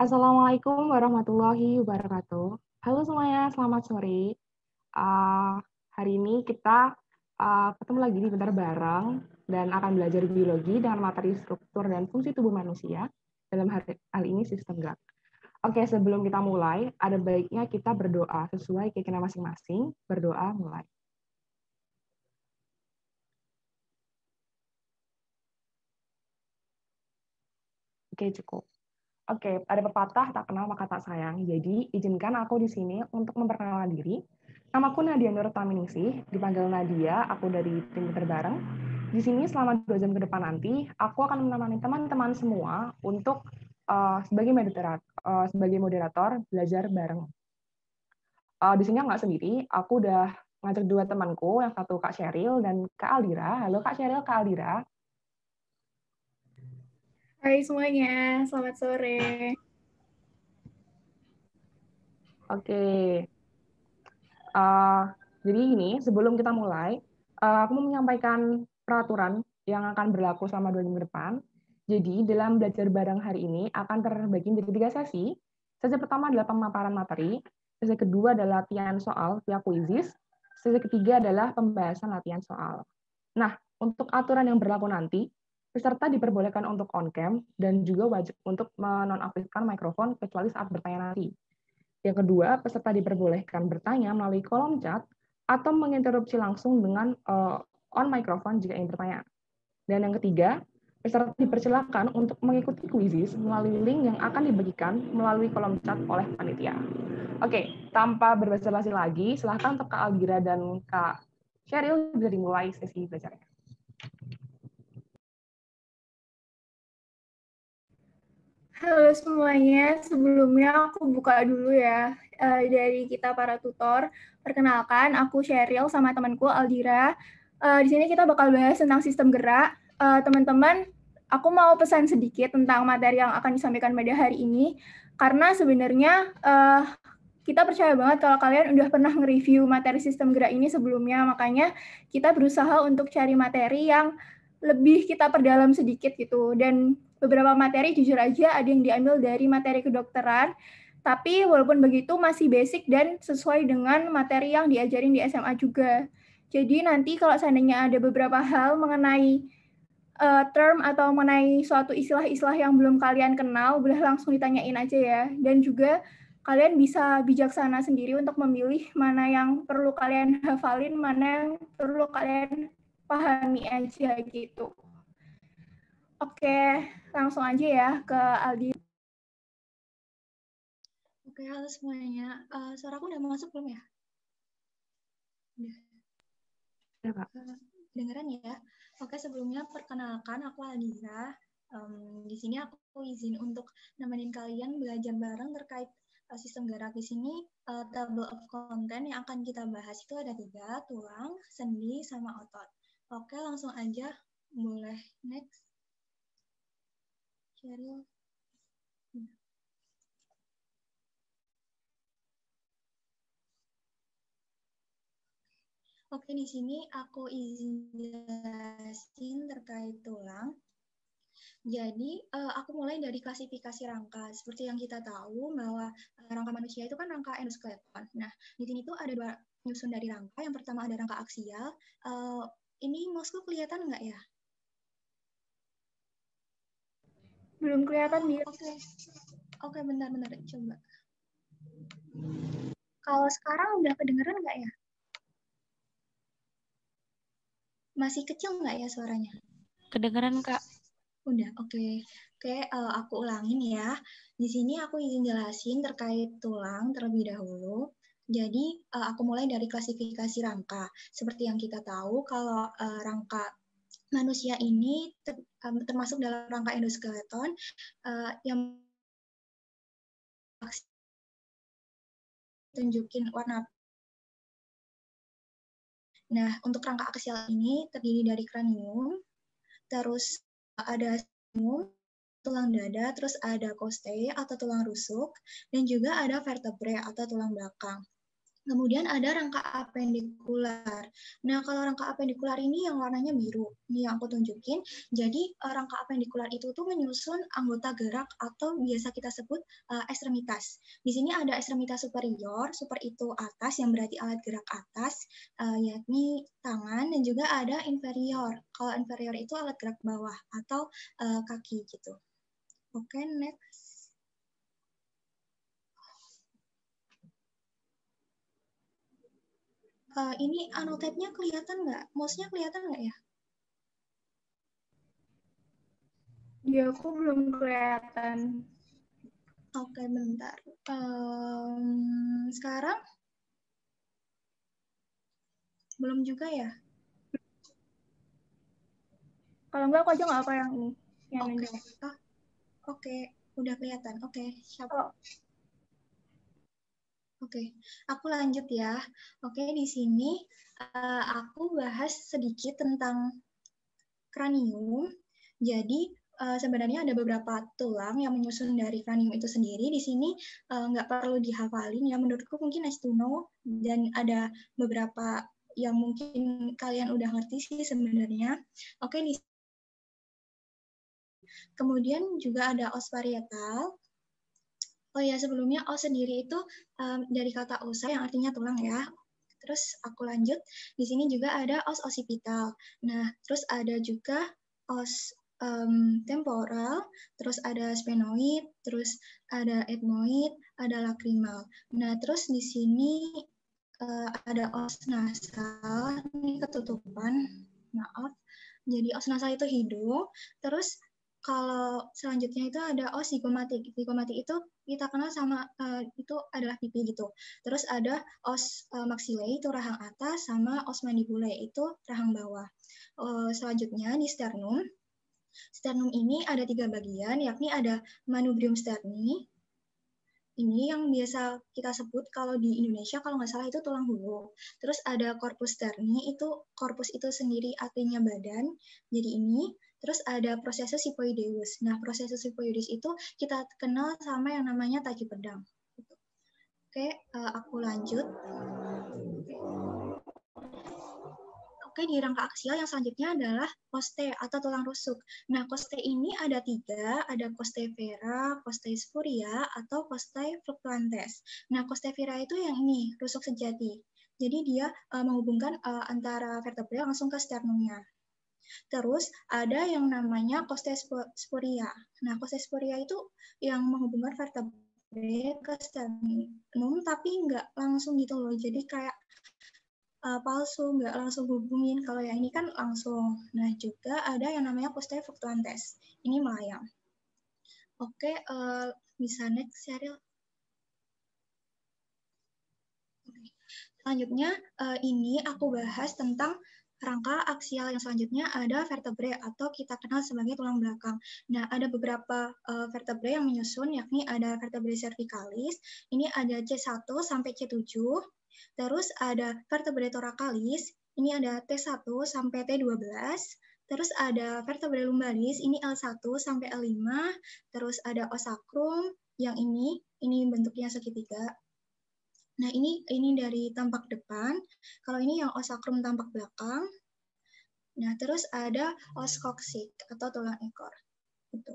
Assalamualaikum warahmatullahi wabarakatuh. Halo semuanya, selamat sore. Uh, hari ini kita uh, ketemu lagi di Bentar Bareng dan akan belajar biologi dengan materi struktur dan fungsi tubuh manusia dalam hal, hal ini sistem gerak. Oke, sebelum kita mulai, ada baiknya kita berdoa sesuai keyakinan masing-masing. Berdoa mulai. Oke, cukup. Oke, okay, ada pepatah tak kenal maka tak sayang. Jadi, izinkan aku di sini untuk memperkenalkan diri. Namaku Nadia Nur Taminisi, dipanggil Nadia, aku dari tim terbareng. Di sini selama dua jam ke depan nanti, aku akan menemani teman-teman semua untuk uh, sebagai moderator, uh, sebagai moderator belajar bareng. Uh, di sini nggak sendiri, aku udah ngajak dua temanku, yang satu Kak Sheryl dan Kak Aldira. Halo Kak Sheryl, Kak Aldira. Hai semuanya, selamat sore. Oke. Okay. Uh, eh, jadi ini sebelum kita mulai, uh, aku mau menyampaikan peraturan yang akan berlaku selama dua minggu depan. Jadi dalam belajar bareng hari ini akan terbagi menjadi tiga sesi. Sesi pertama adalah pemaparan materi, sesi kedua adalah latihan soal via kuisis, sesi ketiga adalah pembahasan latihan soal. Nah, untuk aturan yang berlaku nanti, Peserta diperbolehkan untuk on-cam dan juga wajib untuk menonaktifkan mikrofon kecuali saat bertanya nanti. Yang kedua, peserta diperbolehkan bertanya melalui kolom chat atau menginterupsi langsung dengan uh, on microphone jika ingin bertanya. Dan yang ketiga, peserta dipersilakan untuk mengikuti kuisis melalui link yang akan dibagikan melalui kolom chat oleh panitia. Oke, tanpa berbasa-basi lagi, silahkan untuk Kak Algira dan Kak Sheryl bisa dimulai sesi belajarnya. Halo semuanya, sebelumnya aku buka dulu ya eh, dari kita para tutor. Perkenalkan, aku Sheryl sama temanku Aldira. Eh, di sini kita bakal bahas tentang sistem gerak. Eh, teman-teman, aku mau pesan sedikit tentang materi yang akan disampaikan pada hari ini, karena sebenarnya kita percaya banget kalau kalian udah pernah nge-review materi sistem gerak ini sebelumnya, makanya kita berusaha untuk cari materi yang lebih kita perdalam sedikit gitu dan beberapa materi jujur aja ada yang diambil dari materi kedokteran tapi walaupun begitu masih basic dan sesuai dengan materi yang diajarin di SMA juga. Jadi nanti kalau seandainya ada beberapa hal mengenai uh, term atau mengenai suatu istilah-istilah yang belum kalian kenal, boleh langsung ditanyain aja ya. Dan juga kalian bisa bijaksana sendiri untuk memilih mana yang perlu kalian hafalin, mana yang perlu kalian pahami aja gitu. Oke, langsung aja ya ke Aldi. Oke, halo semuanya. Uh, eh, suara aku udah masuk belum ya? Udah. Ya, Uh, dengeran ya? Oke, sebelumnya perkenalkan aku Aldiza. Um, di sini aku izin untuk nemenin kalian belajar bareng terkait eh, sistem gerak di sini. Uh, table of content yang akan kita bahas itu ada tiga, tulang, sendi, sama otot. Oke, langsung aja. mulai next. Cheryl. Oke, di sini aku izin jelasin terkait tulang. Jadi, eh, aku mulai dari klasifikasi rangka. Seperti yang kita tahu bahwa eh, rangka manusia itu kan rangka endoskeleton. Nah, di sini tuh ada dua nyusun dari rangka. Yang pertama ada rangka aksial. Eh, ini mouse kelihatan nggak ya? Belum kelihatan, dia. Oke, okay. okay, bentar-bentar. Coba. Kalau sekarang udah kedengeran nggak ya? Masih kecil nggak ya suaranya? Kedengeran, Kak. Udah, oke. Okay. Oke, okay, uh, eh, aku ulangin ya. Di sini aku izin jelasin terkait tulang terlebih dahulu. Jadi uh, aku mulai dari klasifikasi rangka. Seperti yang kita tahu kalau uh, rangka manusia ini ter, um, termasuk dalam rangka endoskeleton uh, yang tunjukin warna Nah, untuk rangka aksial ini terdiri dari kranium, terus ada sinum, tulang dada, terus ada costae atau tulang rusuk, dan juga ada vertebrae atau tulang belakang. Kemudian ada rangka appendicular. Nah, kalau rangka appendicular ini yang warnanya biru, ini yang aku tunjukin. Jadi, eh, rangka appendicular itu tuh menyusun anggota gerak atau biasa kita sebut uh, ekstremitas. Di sini ada ekstremitas superior, super itu atas yang berarti alat gerak atas, uh, yakni tangan dan juga ada inferior. Kalau inferior itu alat gerak bawah atau uh, kaki gitu. Oke, okay, next. uh, ini annotate-nya kelihatan nggak? Mouse-nya kelihatan nggak ya? Ya, aku belum kelihatan. Oke, okay, bentar. Um, sekarang? Belum juga ya? Kalau enggak, aku aja nggak apa yang ini. Oke, okay. Oh, okay. Udah kelihatan. Oke, okay. siapa? Oh. Oke, aku lanjut ya. Oke, di sini uh, aku bahas sedikit tentang kranium. Jadi uh, sebenarnya ada beberapa tulang yang menyusun dari kranium itu sendiri. Di sini eh, nggak perlu dihafalin ya. Menurutku mungkin nice to know dan ada beberapa yang mungkin kalian udah ngerti sih sebenarnya. Oke, di Kemudian juga ada os Oh ya sebelumnya O oh, sendiri itu um, dari kata osa yang artinya tulang ya. Terus aku lanjut, di sini juga ada os occipital. Nah, terus ada juga os um, temporal, terus ada sphenoid, terus ada etmoid, ada lacrimal. Nah, terus di sini uh, ada os nasal, ini ketutupan, maaf. Jadi os nasal itu hidung, terus kalau selanjutnya itu ada oh zigomatik. Zigomatik itu kita kenal sama uh, itu adalah pipi gitu. Terus ada os uh, maxillae itu rahang atas sama os mandibulae itu rahang bawah. Uh, selanjutnya di sternum. Sternum ini ada tiga bagian, yakni ada manubrium sterni. Ini yang biasa kita sebut kalau di Indonesia kalau nggak salah itu tulang bulu. Terus ada corpus sterni, itu corpus itu sendiri artinya badan. Jadi ini Terus ada prosesus sipoideus. Nah, prosesus sipoideus itu kita kenal sama yang namanya taji pedang. Oke, eh, aku lanjut. Oke, di rangka aksial yang selanjutnya adalah koste atau tulang rusuk. Nah, koste ini ada tiga, ada koste vera, koste spuria, atau koste fluctuantes. Nah, koste vera itu yang ini, rusuk sejati. Jadi dia uh, menghubungkan uh, antara vertebra langsung ke sternumnya. Terus ada yang namanya kostesporia. Nah, kostesporia itu yang menghubungkan vertebrae ke sternum, tapi nggak langsung gitu loh. Jadi kayak uh, palsu, nggak langsung hubungin. Kalau yang ini kan langsung. Nah, juga ada yang namanya koste fluctuantes. Ini melayang. Oke, okay, uh, eh, bisa next, Cheryl. Selanjutnya, uh, ini aku bahas tentang Rangka aksial yang selanjutnya ada vertebrae atau kita kenal sebagai tulang belakang. Nah, ada beberapa uh, vertebrae yang menyusun yakni ada vertebrae cervicalis, ini ada C1 sampai C7, terus ada vertebrae torakalis, ini ada T1 sampai T12, Terus ada vertebrae lumbalis, ini L1 sampai L5, terus ada osakrum yang ini, ini bentuknya segitiga. Nah, ini ini dari tampak depan. Kalau ini yang osakrum tampak belakang. Nah, terus ada oscoxic atau tulang ekor. Gitu.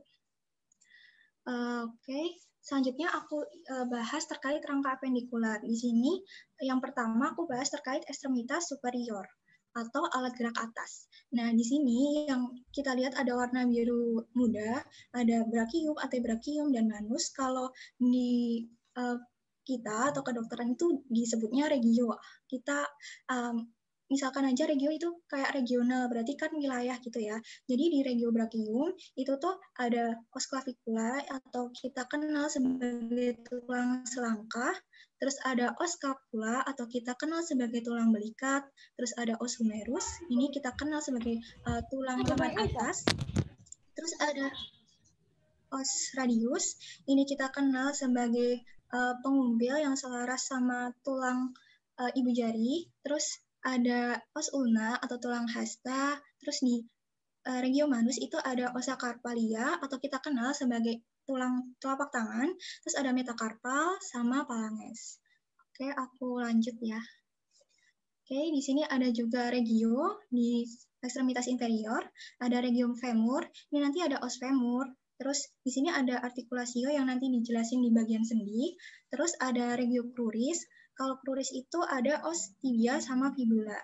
Eh, oke, okay. selanjutnya aku eh, bahas terkait rangka appendicular. Di sini yang pertama aku bahas terkait ekstremitas superior atau alat gerak atas. Nah, di sini yang kita lihat ada warna biru muda, ada brachium, brachium dan manus. Kalau di eh, kita atau kedokteran itu disebutnya regio. Kita um, misalkan aja regio itu kayak regional, berarti kan wilayah gitu ya. Jadi di regio brachium itu tuh ada os clavicula atau kita kenal sebagai tulang selangkah, terus ada os scapula atau kita kenal sebagai tulang belikat, terus ada os humerus, ini kita kenal sebagai uh, tulang lengan atas. Terus ada os radius, ini kita kenal sebagai uh, eh, pengumbil yang selaras sama tulang uh, ibu jari, terus ada os ulna atau tulang hasta, terus di uh, manus itu ada osa karpalia atau kita kenal sebagai tulang telapak tangan, terus ada metakarpal sama palanges. Oke, aku lanjut ya. Oke, di sini ada juga regio di ekstremitas inferior, ada regium femur, ini nanti ada os femur, Terus di sini ada artikulasio yang nanti dijelasin di bagian sendi. Terus ada regio cruris. Kalau cruris itu ada os tibia sama fibula.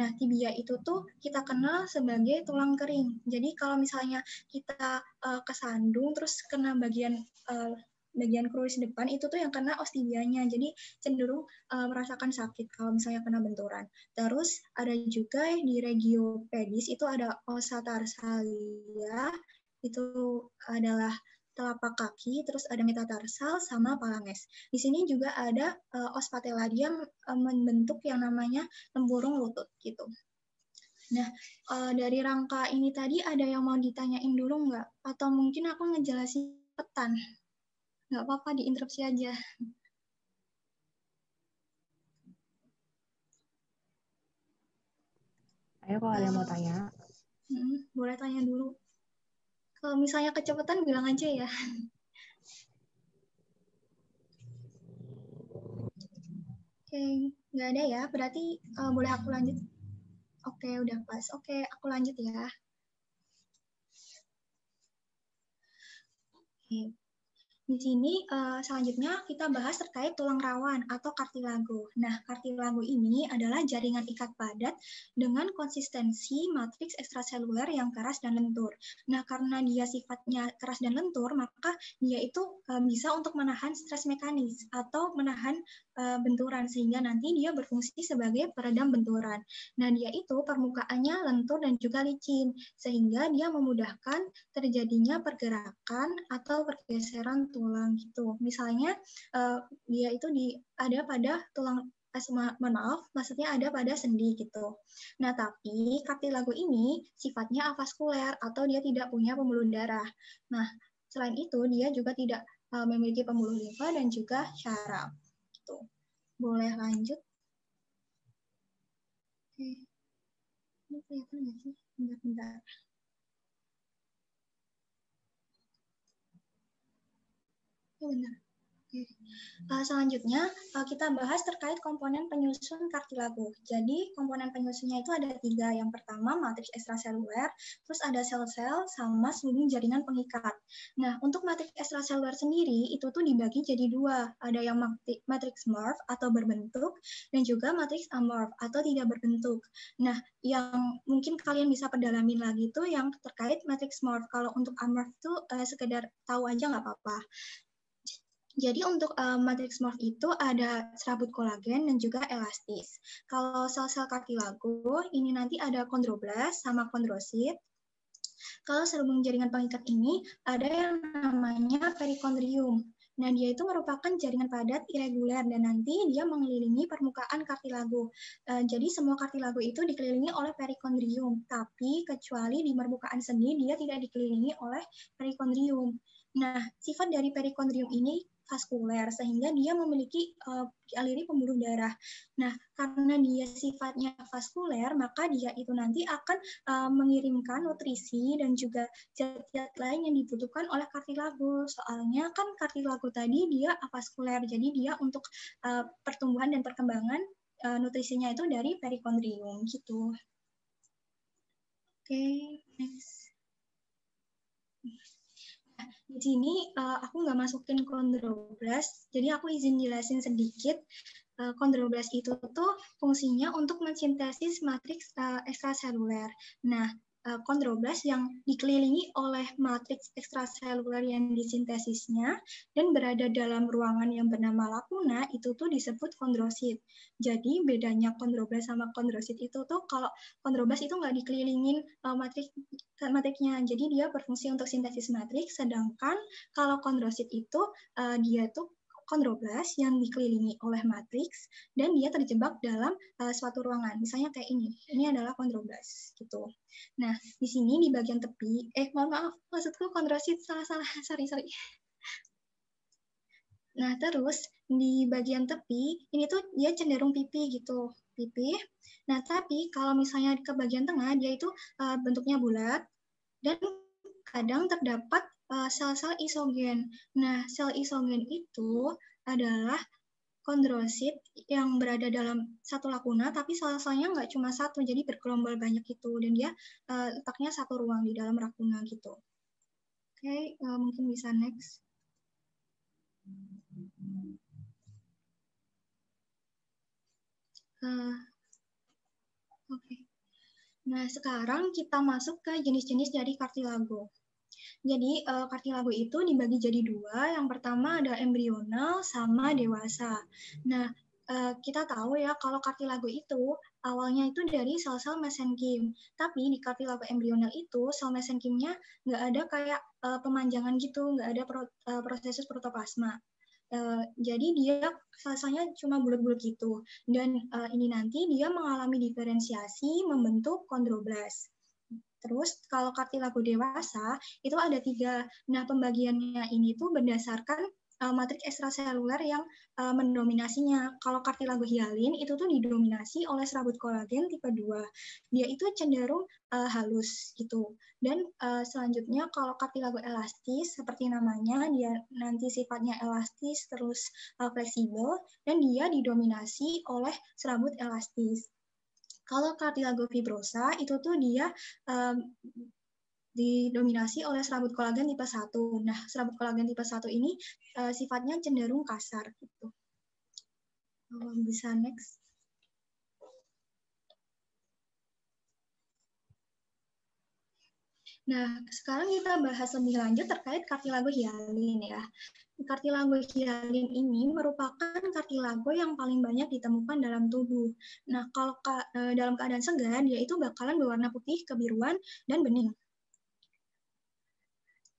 Nah, tibia itu tuh kita kenal sebagai tulang kering. Jadi kalau misalnya kita uh, kesandung terus kena bagian uh, bagian kruis depan itu tuh yang kena ostibianya jadi cenderung uh, merasakan sakit kalau misalnya kena benturan terus ada juga di regio pedis itu ada osa tarsalia itu adalah telapak kaki, terus ada metatarsal sama palanges. Di sini juga ada uh, eh, ospatella dia eh, membentuk yang namanya tempurung lutut gitu. Nah, uh, dari rangka ini tadi ada yang mau ditanyain dulu nggak? Atau mungkin aku ngejelasin petan. Nggak apa-apa, diinterupsi aja. Ayo kalau ada yang mau tanya. Hmm, boleh tanya dulu. Kalau misalnya kecepatan bilang aja ya. Oke, okay. nggak ada ya. Berarti uh, boleh aku lanjut? Oke, okay, udah pas. Oke, okay, aku lanjut ya. Oke. Okay. Di sini uh, selanjutnya kita bahas terkait tulang rawan atau kartilago. Nah, kartilago ini adalah jaringan ikat padat dengan konsistensi matriks ekstraseluler yang keras dan lentur. Nah, karena dia sifatnya keras dan lentur, maka dia itu eh, bisa untuk menahan stres mekanis atau menahan Eh, benturan sehingga nanti dia berfungsi sebagai peredam benturan. Nah, dia itu permukaannya lentur dan juga licin sehingga dia memudahkan terjadinya pergerakan atau pergeseran tulang gitu. Misalnya eh, dia itu di ada pada tulang eh, maaf, maksudnya ada pada sendi gitu. Nah, tapi kartilago ini sifatnya avaskuler atau dia tidak punya pembuluh darah. Nah, selain itu dia juga tidak memiliki pembuluh limfa dan juga syaraf itu. Boleh lanjut? Oke. Eh, ini kelihatan nggak sih? Bentar-bentar. Oh benar. Uh, selanjutnya, uh, kita bahas terkait komponen penyusun kartilago. Jadi, komponen penyusunnya itu ada tiga. Yang pertama, matriks ekstraseluler, terus ada sel-sel, sama seluruh jaringan pengikat. Nah, untuk matriks ekstraseluler sendiri, itu tuh dibagi jadi dua. Ada yang matriks morph atau berbentuk, dan juga matriks amorph atau tidak berbentuk. Nah, yang mungkin kalian bisa pedalamin lagi itu yang terkait matriks morph. Kalau untuk amorph tuh uh, sekedar tahu aja nggak apa-apa. Jadi untuk uh, matrix morph itu ada serabut kolagen dan juga elastis. Kalau sel-sel kartilago ini nanti ada kondroblas sama kondrosit. Kalau serabut jaringan pengikat ini ada yang namanya perikondrium. Nah, dia itu merupakan jaringan padat irregular dan nanti dia mengelilingi permukaan kartilago. Uh, eh, jadi semua kartilago itu dikelilingi oleh perikondrium, tapi kecuali di permukaan sendi dia tidak dikelilingi oleh perikondrium. Nah, sifat dari perikondrium ini vaskuler sehingga dia memiliki uh, aliri pembuluh darah. Nah, karena dia sifatnya vaskuler, maka dia itu nanti akan uh, mengirimkan nutrisi dan juga zat-zat lain yang dibutuhkan oleh kartilago. Soalnya kan kartilago tadi dia vaskuler, jadi dia untuk uh, pertumbuhan dan perkembangan uh, nutrisinya itu dari perikondrium gitu. Oke, okay, next di sini uh, aku nggak masukin kondroblas, jadi aku izin jelasin sedikit. Uh, eh, kondroblas itu tuh fungsinya untuk mensintesis matriks uh, ekstraseluler. Nah, kondroblas eh, yang dikelilingi oleh matriks ekstraseluler yang disintesisnya dan berada dalam ruangan yang bernama lakuna itu tuh disebut kondrosit. Jadi bedanya kondroblas sama kondrosit itu tuh kalau kondroblas itu nggak dikelilingin uh, eh, matriks eh, matriksnya. Jadi dia berfungsi untuk sintesis matriks sedangkan kalau kondrosit itu dia tuh kondroblas yang dikelilingi oleh matriks dan dia terjebak dalam uh, suatu ruangan. Misalnya kayak ini. Ini adalah kondroblas gitu. Nah, di sini di bagian tepi eh mohon maaf maksudku kondrosit salah-salah sorry sorry. Nah, terus di bagian tepi ini tuh dia cenderung pipih gitu, pipih. Nah, tapi kalau misalnya ke bagian tengah dia itu uh, bentuknya bulat dan kadang terdapat Eh, sel-sel uh, isogen. Nah, sel isogen itu adalah kondrosit yang berada dalam satu lakuna, tapi sel-selnya nggak cuma satu, jadi bergelombol banyak gitu, dan dia uh, letaknya satu ruang di dalam rakuna gitu. Oke, okay, uh, eh, mungkin bisa next. Uh, Oke. Okay. Nah, sekarang kita masuk ke jenis-jenis dari kartilago. Jadi uh, eh, kartilago itu dibagi jadi dua. Yang pertama ada embrional sama dewasa. Nah, uh, kita tahu ya kalau kartilago itu awalnya itu dari sel-sel mesenkim. Tapi di kartilago embrional itu sel mesenkimnya nggak ada kayak uh, pemanjangan gitu, nggak ada pro, uh, proses protoplasma. Uh, jadi dia selesainya cuma bulat-bulat gitu dan uh, ini nanti dia mengalami diferensiasi membentuk kondroblast. Terus kalau kartilago dewasa itu ada tiga. Nah pembagiannya ini tuh berdasarkan uh, eh, matriks ekstraseluler yang uh, mendominasinya. Kalau kartilago hialin itu tuh didominasi oleh serabut kolagen tipe 2. Dia itu cenderung uh, halus gitu. Dan uh, selanjutnya kalau kartilago elastis seperti namanya dia nanti sifatnya elastis terus uh, fleksibel dan dia didominasi oleh serabut elastis. Kalau fibrosa itu tuh dia um, didominasi oleh serabut kolagen tipe 1. Nah, serabut kolagen tipe 1 ini uh, sifatnya cenderung kasar gitu. Um, bisa next. Nah, sekarang kita bahas lebih lanjut terkait kartilago hialin ya. Kartilago hialin ini merupakan kartilago yang paling banyak ditemukan dalam tubuh. Nah, kalau e, dalam keadaan segar, dia itu bakalan berwarna putih, kebiruan, dan bening.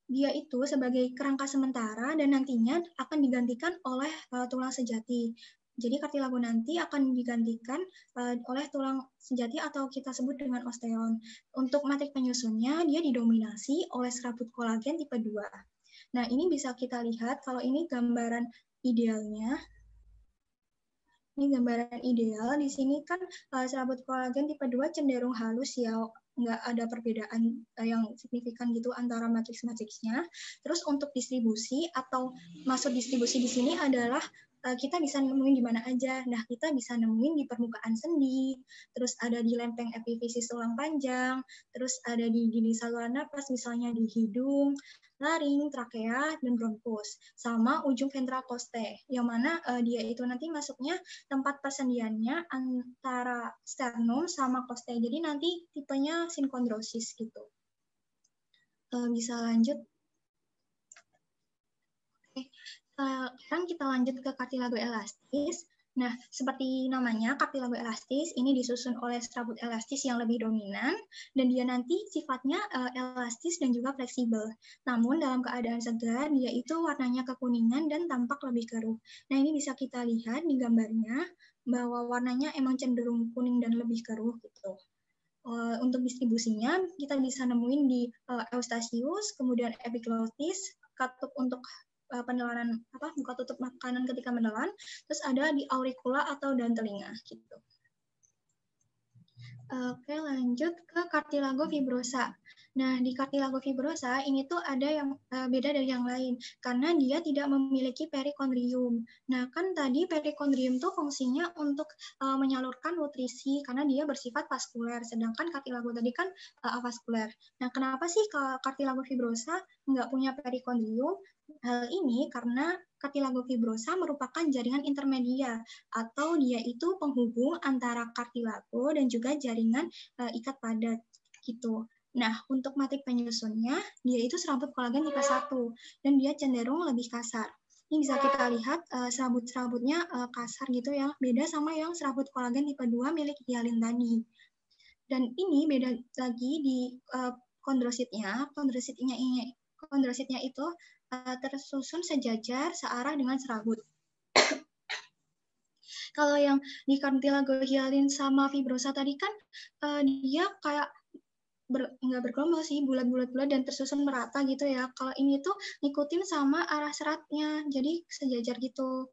Dia itu sebagai kerangka sementara dan nantinya akan digantikan oleh e, tulang sejati. Jadi kartilago nanti akan digantikan uh, oleh tulang sejati atau kita sebut dengan osteon. Untuk matrik penyusunnya, dia didominasi oleh serabut kolagen tipe 2. Nah, ini bisa kita lihat kalau ini gambaran idealnya. Ini gambaran ideal. Di sini kan uh, serabut kolagen tipe 2 cenderung halus ya, nggak ada perbedaan eh, yang signifikan gitu antara matriks-matriksnya. Terus untuk distribusi atau masuk distribusi di sini adalah Eh, kita bisa nemuin di mana aja. Nah, kita bisa nemuin di permukaan sendi, terus ada di lempeng epifisis tulang panjang, terus ada di gigi saluran napas, misalnya di hidung, laring, trakea, dan bronkus, sama ujung ventral koste, yang mana uh, dia itu nanti masuknya tempat persendiannya antara sternum sama koste. Jadi nanti tipenya sinkondrosis gitu. Uh, bisa lanjut. Eh, sekarang kita lanjut ke kartilago elastis. Nah, seperti namanya, kartilago elastis ini disusun oleh serabut elastis yang lebih dominan, dan dia nanti sifatnya uh, elastis dan juga fleksibel. Namun, dalam keadaan segar, dia itu warnanya kekuningan dan tampak lebih keruh. Nah, ini bisa kita lihat di gambarnya, bahwa warnanya emang cenderung kuning dan lebih keruh gitu. Eh, untuk distribusinya, kita bisa nemuin di uh, Eustachius, kemudian epiglottis, katup untuk uh, eh, penelanan apa buka tutup makanan ketika menelan, terus ada di aurikula atau dan telinga gitu. Oke, lanjut ke kartilago fibrosa. Nah, di kartilago fibrosa ini tuh ada yang uh, beda dari yang lain karena dia tidak memiliki perikondrium. Nah, kan tadi perikondrium tuh fungsinya untuk uh, menyalurkan nutrisi karena dia bersifat vaskuler, sedangkan kartilago tadi kan uh, avaskuler. Nah, kenapa sih kartilago fibrosa nggak punya perikondrium? Hal ini karena kartilago fibrosa merupakan jaringan intermedia atau dia itu penghubung antara kartilago dan juga jaringan e, ikat padat gitu. Nah, untuk matik penyusunnya, dia itu serabut kolagen tipe 1 dan dia cenderung lebih kasar. Ini bisa kita lihat e, serabut-serabutnya e, kasar gitu ya, beda sama yang serabut kolagen tipe 2 milik hialin tadi. Dan ini beda lagi di e, kondrositnya. Kondrositnya ini kondrositnya itu Eh, tersusun sejajar searah dengan serabut. Kalau yang hialin sama fibrosa tadi kan uh, dia kayak ber, nggak bergerombol sih bulat-bulat-bulat dan tersusun merata gitu ya. Kalau ini tuh ngikutin sama arah seratnya, jadi sejajar gitu.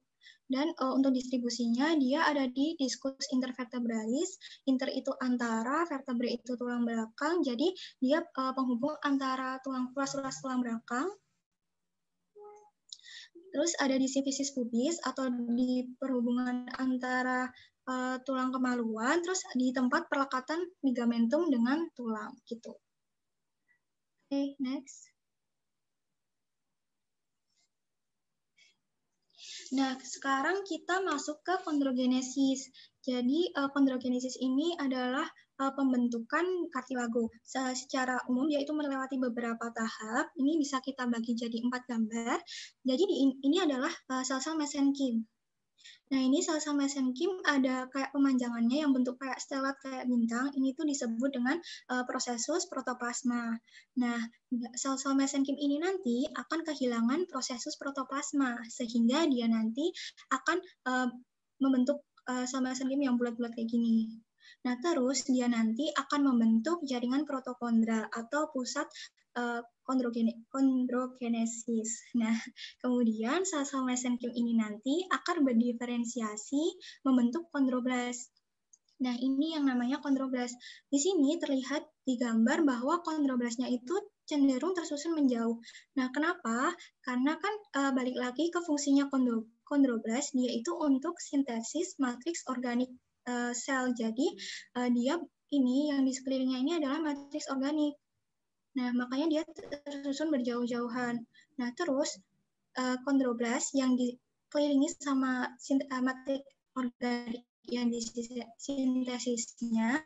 Dan uh, untuk distribusinya dia ada di diskus intervertebralis. Inter itu antara, vertebra itu tulang belakang. Jadi dia uh, penghubung antara tulang kelas-kelas tulang belakang Terus ada di disifisis pubis atau di perhubungan antara uh, tulang kemaluan, terus di tempat perlekatan ligamentum dengan tulang gitu. Oke, okay, next. Nah, sekarang kita masuk ke kondrogenesis. Jadi, kondrogenesis eh, ini adalah uh, pembentukan kartilago Se secara umum yaitu melewati beberapa tahap. Ini bisa kita bagi jadi empat gambar. Jadi di, ini adalah uh, sel-sel mesenkim. Nah, ini sel-sel mesenkim ada kayak pemanjangannya yang bentuk kayak stelat kayak bintang. Ini tuh disebut dengan uh, prosesus protoplasma. Nah, sel-sel mesenkim ini nanti akan kehilangan prosesus protoplasma sehingga dia nanti akan uh, membentuk uh, sel mesenkim yang bulat-bulat kayak gini. Nah, terus dia nanti akan membentuk jaringan protokondral atau pusat eh, kondrogenesis. Nah, kemudian sel-sel mesenkim ini nanti akan berdiferensiasi membentuk kondroblast Nah, ini yang namanya kondroblast Di sini terlihat di gambar bahwa kondroblasnya itu cenderung tersusun menjauh. Nah, kenapa? Karena kan e, balik lagi ke fungsinya kondro, kondroblas, dia itu untuk sintesis matriks organik uh, sel. Jadi uh, dia ini yang di sekelilingnya ini adalah matriks organik. Nah, makanya dia tersusun berjauh-jauhan. Nah, terus uh, eh, kondroblas yang dikelilingi sama uh, matriks organik yang di sintesisnya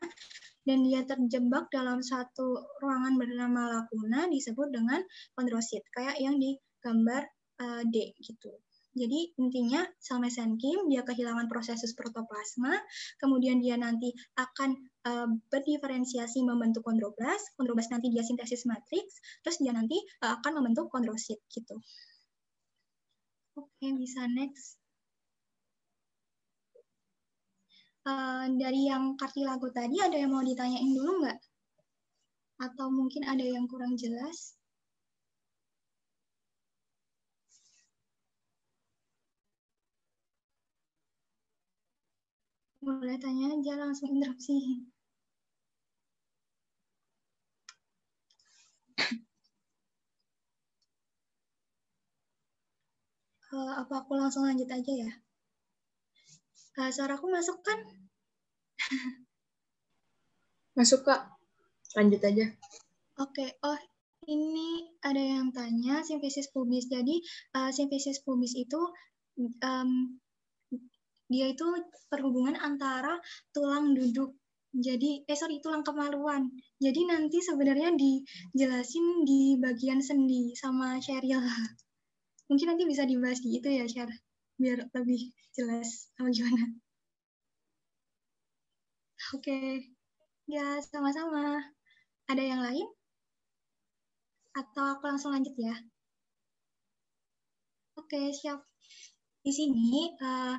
dan dia terjebak dalam satu ruangan bernama lakuna disebut dengan kondrosit kayak yang di gambar uh, D gitu. Jadi intinya sel mesenkim dia kehilangan proses protoplasma, kemudian dia nanti akan uh, berdiferensiasi membentuk kondroblas, kondroblas nanti dia sintesis matriks, terus dia nanti uh, akan membentuk kondrosit gitu. Oke, bisa next. Uh, dari yang kartilago tadi ada yang mau ditanyain dulu nggak? Atau mungkin ada yang kurang jelas? boleh tanya aja langsung interupsi. Uh, apa aku langsung lanjut aja ya? Uh, aku masuk kan? masuk kak, lanjut aja. Oke, okay. oh ini ada yang tanya simfisis pubis. Jadi uh, eh, simfisis pubis itu um, dia itu perhubungan antara tulang duduk jadi eh sorry tulang kemaluan jadi nanti sebenarnya dijelasin di bagian sendi sama Cheryl mungkin nanti bisa dibahas di itu ya Cheryl biar lebih jelas sama gimana oke okay. ya sama-sama ada yang lain atau aku langsung lanjut ya oke okay, siap di sini uh,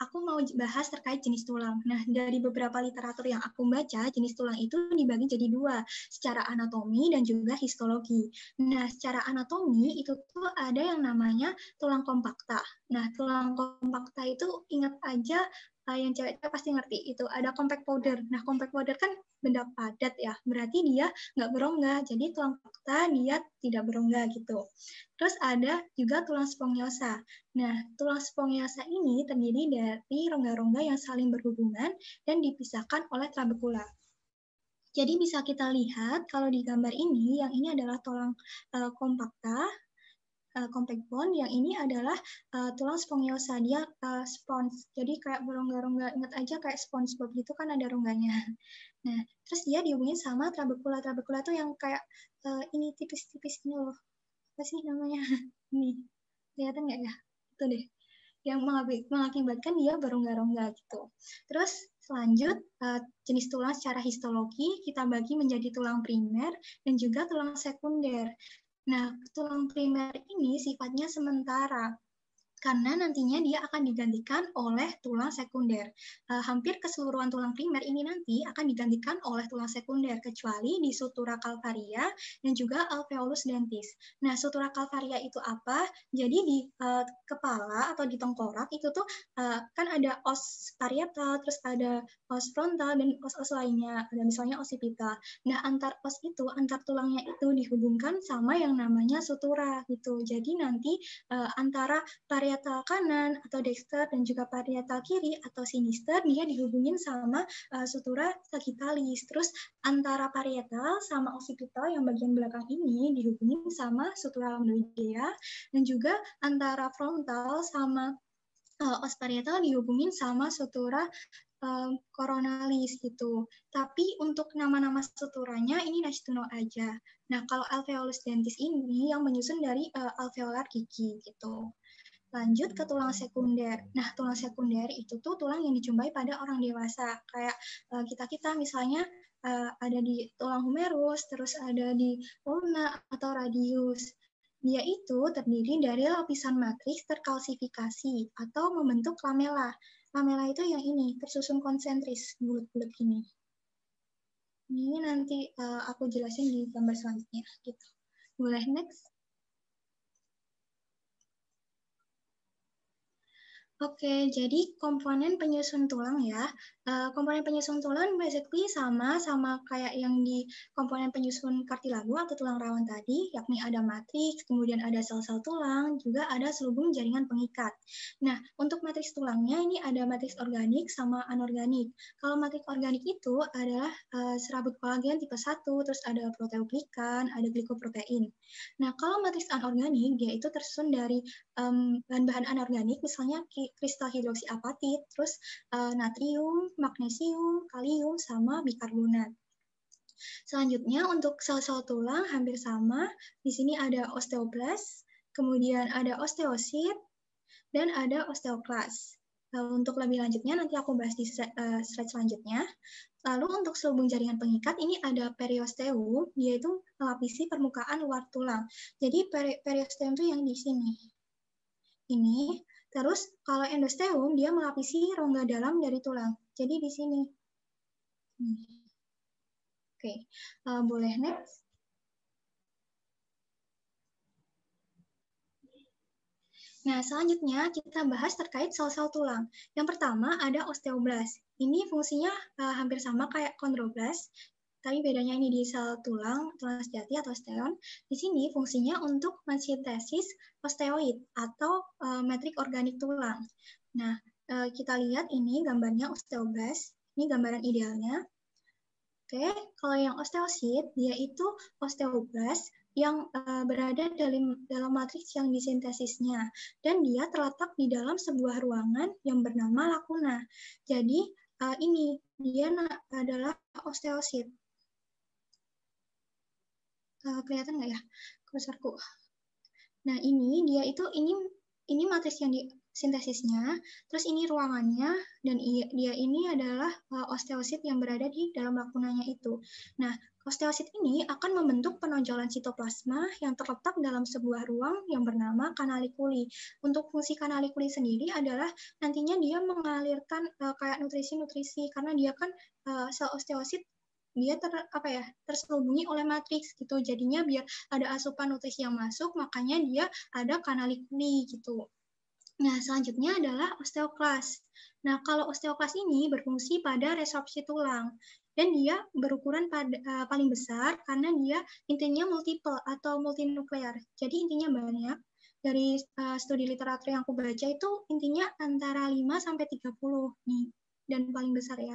aku mau bahas terkait jenis tulang. Nah, dari beberapa literatur yang aku baca, jenis tulang itu dibagi jadi dua, secara anatomi dan juga histologi. Nah, secara anatomi itu tuh ada yang namanya tulang kompakta. Nah, tulang kompakta itu ingat aja uh, yang cewek-cewek pasti ngerti itu ada compact powder. Nah, compact powder kan benda padat ya, berarti dia nggak berongga. Jadi tulang fakta dia tidak berongga gitu. Terus ada juga tulang spongiosa. Nah, tulang spongiosa ini terdiri dari rongga-rongga yang saling berhubungan dan dipisahkan oleh trabekula. Jadi bisa kita lihat kalau di gambar ini, yang ini adalah tulang eh, kompakta, Eh, compact bone. Yang ini adalah uh, tulang spongiosa dia uh, spons. Jadi kayak berongga-rongga ingat aja kayak SpongeBob gitu kan ada rongganya. Nah, terus dia dihubungin sama trabekula. Trabekula tuh yang kayak uh, ini tipis-tipis ini loh. Apa sih namanya? ini. Kelihatan nggak ya? Itu deh yang mengakibatkan dia berongga-rongga gitu. Terus Selanjut, jenis tulang secara histologi kita bagi menjadi tulang primer dan juga tulang sekunder. Nah, tulang primer ini sifatnya sementara, karena nantinya dia akan digantikan oleh tulang sekunder. Uh, hampir keseluruhan tulang primer ini nanti akan digantikan oleh tulang sekunder, kecuali di sutura calvaria dan juga alveolus dentis. Nah, sutura calvaria itu apa? Jadi di uh, kepala atau di tengkorak itu tuh uh, kan ada os parietal, terus ada os frontal dan os-os lainnya, ada misalnya osipital. Nah, antar os itu, antar tulangnya itu dihubungkan sama yang namanya sutura gitu. Jadi nanti uh, antara parietal parietal kanan atau dexter dan juga parietal kiri atau sinister dia dihubungin sama uh, sutura sagitalis. Terus antara parietal sama occipital yang bagian belakang ini dihubungin sama sutura lambda dan juga antara frontal sama uh, os parietal dihubungin sama sutura um, gitu. Tapi untuk nama-nama suturanya ini nasional aja. Nah, kalau alveolus dentis ini yang menyusun dari uh, alveolar gigi gitu. Lanjut ke tulang sekunder. Nah, tulang sekunder itu tuh tulang yang dijumpai pada orang dewasa. Kayak eh, kita-kita misalnya eh, ada di tulang humerus, terus ada di ulna atau radius. Dia itu terdiri dari lapisan matriks terkalsifikasi atau membentuk lamela. Lamela itu yang ini, tersusun konsentris, bulat-bulat ini. Ini nanti uh, aku jelasin di gambar selanjutnya. Gitu. Boleh next? Oke, jadi komponen penyusun tulang ya. Eh, komponen penyusun tulang basically sama sama kayak yang di komponen penyusun kartilago atau tulang rawan tadi, yakni ada matriks, kemudian ada sel-sel tulang, juga ada selubung jaringan pengikat. Nah, untuk matriks tulangnya ini ada matriks organik sama anorganik. Kalau matriks organik itu adalah eh, serabut kolagen tipe 1, terus ada proteoglikan, ada glikoprotein. Nah, kalau matriks anorganik dia itu tersusun dari bahan-bahan um, anorganik misalnya ki kristal hidroksi apatit, terus uh, natrium, magnesium, kalium, sama bikarbonat. Selanjutnya untuk sel-sel tulang hampir sama. Di sini ada osteoblast, kemudian ada osteosit, dan ada osteoklas. Eh, untuk lebih lanjutnya nanti aku bahas di eh, slide selanjutnya. Lalu untuk selubung jaringan pengikat ini ada periosteum, yaitu melapisi permukaan luar tulang. Jadi periosteum itu yang di sini. Ini Terus kalau endosteum dia melapisi rongga dalam dari tulang. Jadi di sini. Hmm. Oke, okay. uh, eh, boleh next. Nah, selanjutnya kita bahas terkait sel-sel tulang. Yang pertama ada osteoblast. Ini fungsinya uh, hampir sama kayak kondroblas, tapi bedanya ini di sel tulang, tulang sejati atau osteon. di sini fungsinya untuk mensintesis osteoid atau e, eh, metrik organik tulang. Nah, e, kita lihat ini gambarnya osteoblast, ini gambaran idealnya. Oke, kalau yang osteosit, dia itu osteoblast yang e, berada dalam dalam matriks yang disintesisnya dan dia terletak di dalam sebuah ruangan yang bernama lakuna. Jadi uh, ini dia adalah osteosit uh, kelihatan nggak ya kursorku nah ini dia itu ini ini matriks yang di sintesisnya, terus ini ruangannya, dan dia ini adalah eh, osteosit yang berada di dalam lakunanya itu. Nah, osteosit ini akan membentuk penonjolan sitoplasma yang terletak dalam sebuah ruang yang bernama kanalikuli. Untuk fungsi kanalikuli sendiri adalah nantinya dia mengalirkan eh, kayak nutrisi-nutrisi, karena dia kan sel osteosit dia ter apa ya terselubungi oleh matriks gitu jadinya biar ada asupan nutrisi yang masuk makanya dia ada kanalikuli gitu nah selanjutnya adalah osteoklas nah kalau osteoklas ini berfungsi pada resorpsi tulang dan dia berukuran pada, uh, eh, paling besar karena dia intinya multiple atau multinuklear jadi intinya banyak dari uh, studi literatur yang aku baca itu intinya antara 5 sampai 30 nih dan paling besar ya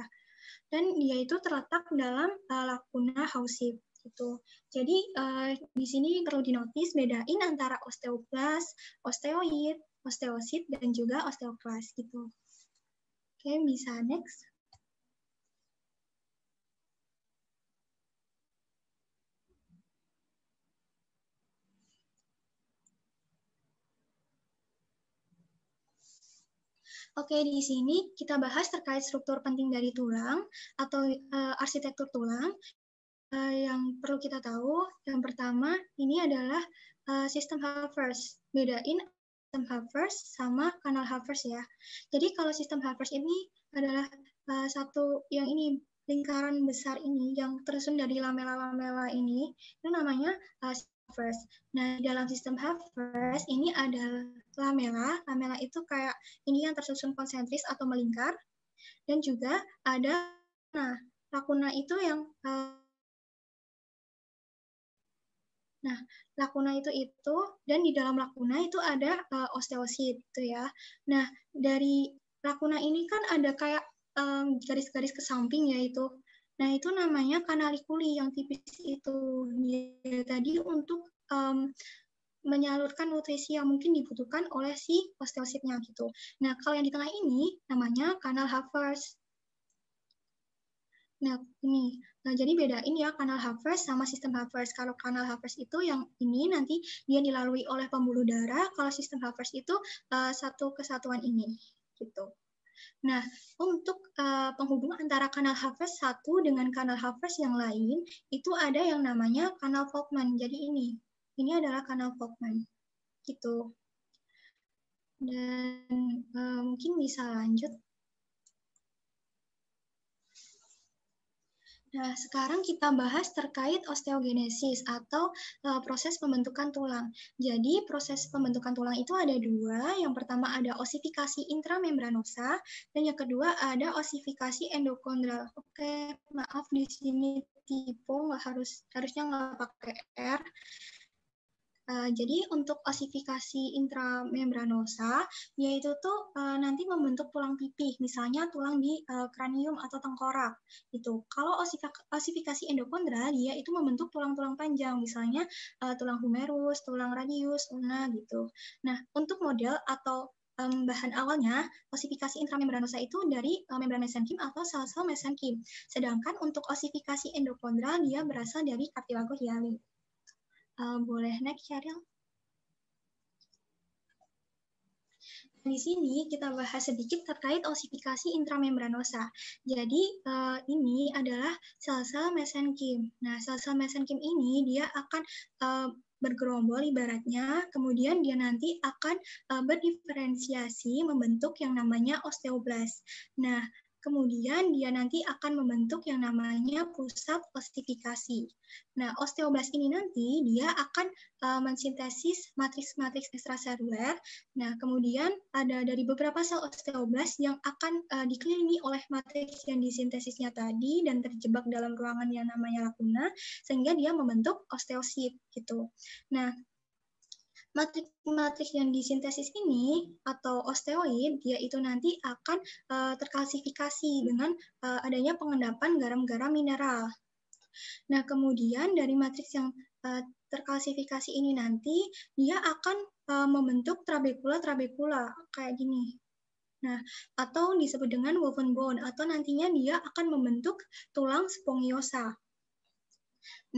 dan dia itu terletak dalam uh, eh, lakuna hausip gitu. Jadi uh, di sini perlu dinotis bedain antara osteoblas, osteoid, osteosit dan juga osteoklas gitu. Oke, bisa next. Oke, di sini kita bahas terkait struktur penting dari tulang atau uh, arsitektur tulang. Uh, yang perlu kita tahu, yang pertama ini adalah uh, sistem Havers. Bedain sistem Havers sama kanal Havers ya. Jadi kalau sistem Havers ini adalah uh, satu yang ini lingkaran besar ini yang tersusun dari lamela-lamela ini, itu namanya uh, Havers. Nah, dalam sistem Havers ini ada lamela. Lamela itu kayak ini yang tersusun konsentris atau melingkar. Dan juga ada nah, lakuna itu yang eh, Nah, lakuna itu itu dan di dalam lakuna itu ada uh, osteosit itu ya. Nah, dari lakuna ini kan ada kayak eh, garis-garis um, ke samping yaitu Nah, itu namanya kanalikuli yang tipis itu. Ya, tadi untuk um, menyalurkan nutrisi yang mungkin dibutuhkan oleh si osteositnya gitu. Nah, kalau yang di tengah ini namanya kanal Havers. Nah, ini. Nah, jadi bedain ya kanal Havers sama sistem Havers. Kalau kanal Havers itu yang ini nanti dia dilalui oleh pembuluh darah, kalau sistem Havers itu uh, satu kesatuan ini gitu. Nah, untuk uh, penghubung antara kanal Hafes satu dengan kanal Hafes yang lain, itu ada yang namanya kanal Volkmann. Jadi ini, ini adalah kanal Volkmann. Gitu. Dan uh, mungkin bisa lanjut Nah, sekarang kita bahas terkait osteogenesis atau uh, proses pembentukan tulang. Jadi, proses pembentukan tulang itu ada dua. Yang pertama ada osifikasi intramembranosa, dan yang kedua ada osifikasi endokondral. Oke, maaf di sini tipe, nggak harus harusnya nggak pakai R. Eh, jadi untuk osifikasi intramembranosa, yaitu tuh uh, nanti membentuk tulang pipih, misalnya tulang di uh, kranium atau tengkorak. Itu. Kalau osifikasi endokondral dia itu membentuk tulang-tulang panjang, misalnya uh, tulang humerus, tulang radius, ulna gitu. Nah, untuk model atau um, bahan awalnya osifikasi intramembranosa itu dari um, membran mesenkim atau sel-sel mesenkim. Sedangkan untuk osifikasi endokondral dia berasal dari kartilago hiali. Uh, boleh next, Cheryl. Di sini kita bahas sedikit terkait osifikasi intramembranosa. Jadi uh, ini adalah sel-sel mesenkim. Nah, sel-sel mesenkim ini dia akan uh, bergerombol ibaratnya, kemudian dia nanti akan uh, berdiferensiasi membentuk yang namanya osteoblast Nah, Kemudian dia nanti akan membentuk yang namanya pusat ossifikasi. Nah, osteoblast ini nanti dia akan uh, mensintesis matriks-matriks ekstraseluler. Nah, kemudian ada dari beberapa sel osteoblast yang akan uh, dikelilingi oleh matriks yang disintesisnya tadi dan terjebak dalam ruangan yang namanya lakuna sehingga dia membentuk osteosit gitu. Nah, matriks matrik yang disintesis ini atau osteoid, dia itu nanti akan uh, terkalsifikasi dengan uh, adanya pengendapan garam-garam mineral. Nah, kemudian dari matriks yang uh, terkalsifikasi ini nanti, dia akan uh, membentuk trabekula-trabekula kayak gini. Nah, atau disebut dengan woven bone, atau nantinya dia akan membentuk tulang spongiosa.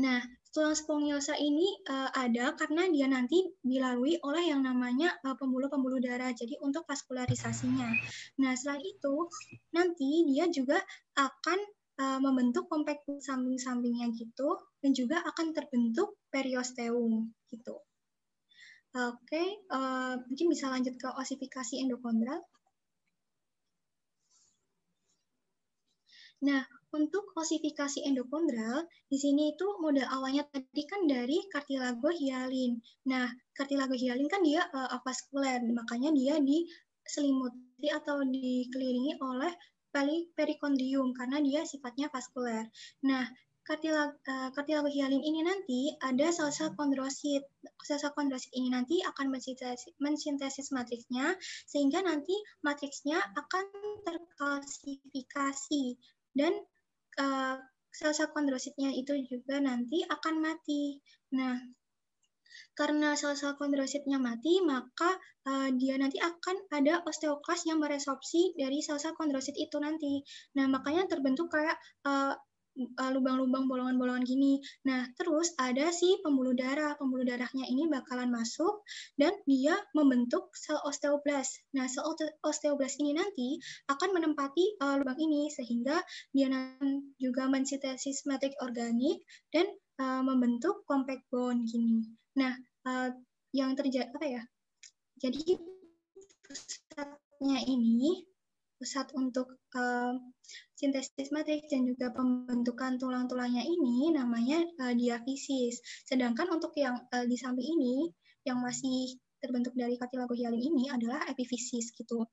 Nah, Tulang spongiosa ini uh, ada karena dia nanti dilalui oleh yang namanya eh, pembuluh-pembuluh darah, jadi untuk vaskularisasinya. Nah, selain itu, nanti dia juga akan uh, membentuk kompak samping-sampingnya gitu, dan juga akan terbentuk periosteum gitu. Oke, okay, uh, mungkin bisa lanjut ke osifikasi endokondral. Nah, untuk klasifikasi endokondral, di sini itu modal awalnya tadi kan dari kartilago hialin. Nah, kartilago hialin kan dia uh, avaskuler, makanya dia diselimuti atau dikelilingi oleh perikondrium karena dia sifatnya vaskuler. Nah, kartilago, eh, kartilago hialin ini nanti ada sel-sel kondrosit. Sel-sel kondrosit ini nanti akan mensintesis, mensintesis matriksnya sehingga nanti matriksnya akan terkalsifikasi dan uh, sel-sel kondrositnya itu juga nanti akan mati. Nah, karena sel-sel kondrositnya mati, maka uh, dia nanti akan ada osteoklas yang meresorpsi dari sel-sel kondrosit itu nanti. Nah, makanya terbentuk kayak uh, Eh, lubang-lubang bolongan-bolongan gini. Nah, terus ada si pembuluh darah. Pembuluh darahnya ini bakalan masuk dan dia membentuk sel osteoblas. Nah, sel osteoblas ini nanti akan menempati uh, lubang ini sehingga dia juga mensintesis matrik organik dan uh, membentuk compact bone gini. Nah, uh, yang terjadi apa ya? Jadi pusatnya ini pusat untuk uh, sintesis matriks dan juga pembentukan tulang-tulangnya ini namanya uh, diafisis. Sedangkan untuk yang uh, di samping ini yang masih terbentuk dari kartilago hialin ini adalah epifisis gitu.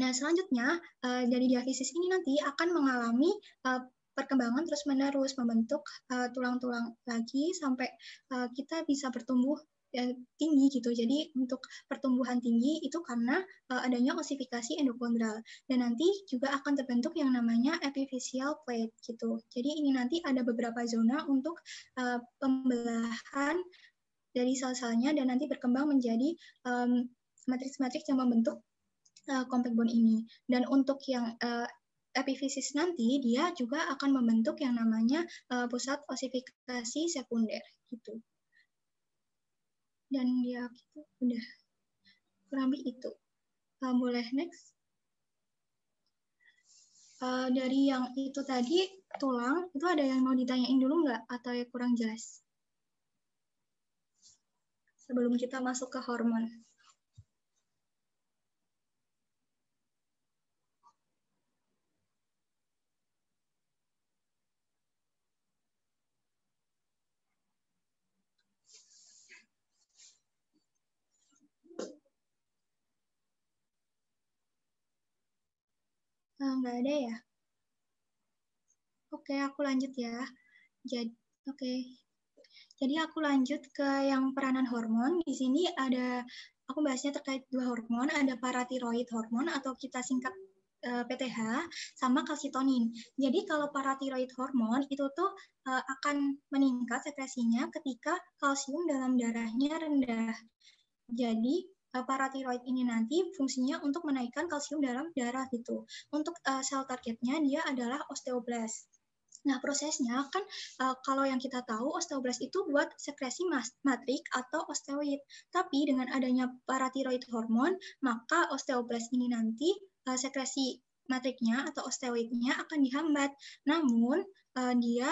Nah, selanjutnya uh, dari diafisis ini nanti akan mengalami uh, perkembangan terus-menerus membentuk tulang-tulang uh, lagi sampai uh, kita bisa bertumbuh ya, tinggi gitu. Jadi untuk pertumbuhan tinggi itu karena uh, adanya osifikasi endokondral dan nanti juga akan terbentuk yang namanya epifisial plate gitu. Jadi ini nanti ada beberapa zona untuk uh, pembelahan dari sel-selnya dan nanti berkembang menjadi matriks matriks-matriks yang membentuk uh, compact bone ini. Dan untuk yang uh, epifisis nanti dia juga akan membentuk yang namanya uh, pusat osifikasi sekunder gitu dan dia gitu udah kurang lebih itu uh, boleh next uh, dari yang itu tadi tulang itu ada yang mau ditanyain dulu nggak atau yang kurang jelas sebelum kita masuk ke hormon Eh, nggak ada ya? Oke, aku lanjut ya. Jadi, oke. Okay. Jadi aku lanjut ke yang peranan hormon. Di sini ada aku bahasnya terkait dua hormon, ada paratiroid hormon atau kita singkat PTH eh, sama kalsitonin. Jadi kalau paratiroid hormon itu tuh eh, akan meningkat sekresinya ketika kalsium dalam darahnya rendah. Jadi Eh, paratiroid ini nanti fungsinya untuk menaikkan kalsium dalam darah gitu. Untuk uh, sel targetnya dia adalah osteoblast. Nah, prosesnya kan uh, kalau yang kita tahu osteoblast itu buat sekresi matrik atau osteoid. Tapi dengan adanya paratiroid hormon, maka osteoblast ini nanti uh, sekresi matriknya atau osteoidnya akan dihambat. Namun uh, dia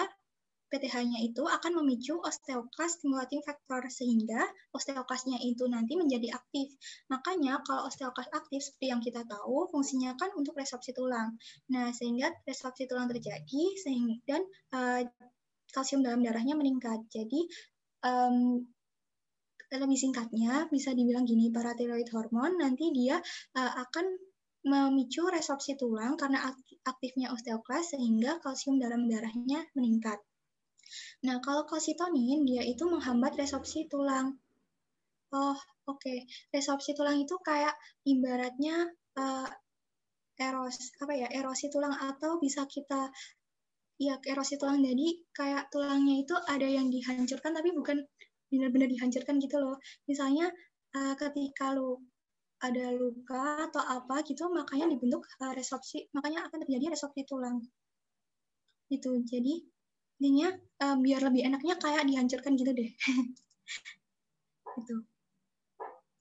PTH-nya itu akan memicu osteoklas stimulating factor sehingga osteoklasnya itu nanti menjadi aktif. Makanya kalau osteoklas aktif seperti yang kita tahu fungsinya kan untuk resorpsi tulang. Nah, sehingga resorpsi tulang terjadi sehingga dan uh, kalsium dalam darahnya meningkat. Jadi um, lebih singkatnya bisa dibilang gini, paratiroid hormon nanti dia uh, akan memicu resorpsi tulang karena aktifnya osteoklas sehingga kalsium dalam darahnya meningkat. Nah, kalau kalsitonin dia itu menghambat resorpsi tulang. Oh, oke. Okay. Resorpsi tulang itu kayak ibaratnya uh, eros apa ya? Erosi tulang atau bisa kita ya erosi tulang jadi kayak tulangnya itu ada yang dihancurkan tapi bukan benar-benar dihancurkan gitu loh. Misalnya uh, ketika lu ada luka atau apa gitu makanya dibentuk uh, eh, resorpsi makanya akan terjadi resorpsi tulang. Gitu. Jadi Intinya uh, eh, biar lebih enaknya kayak dihancurkan gitu deh. gitu.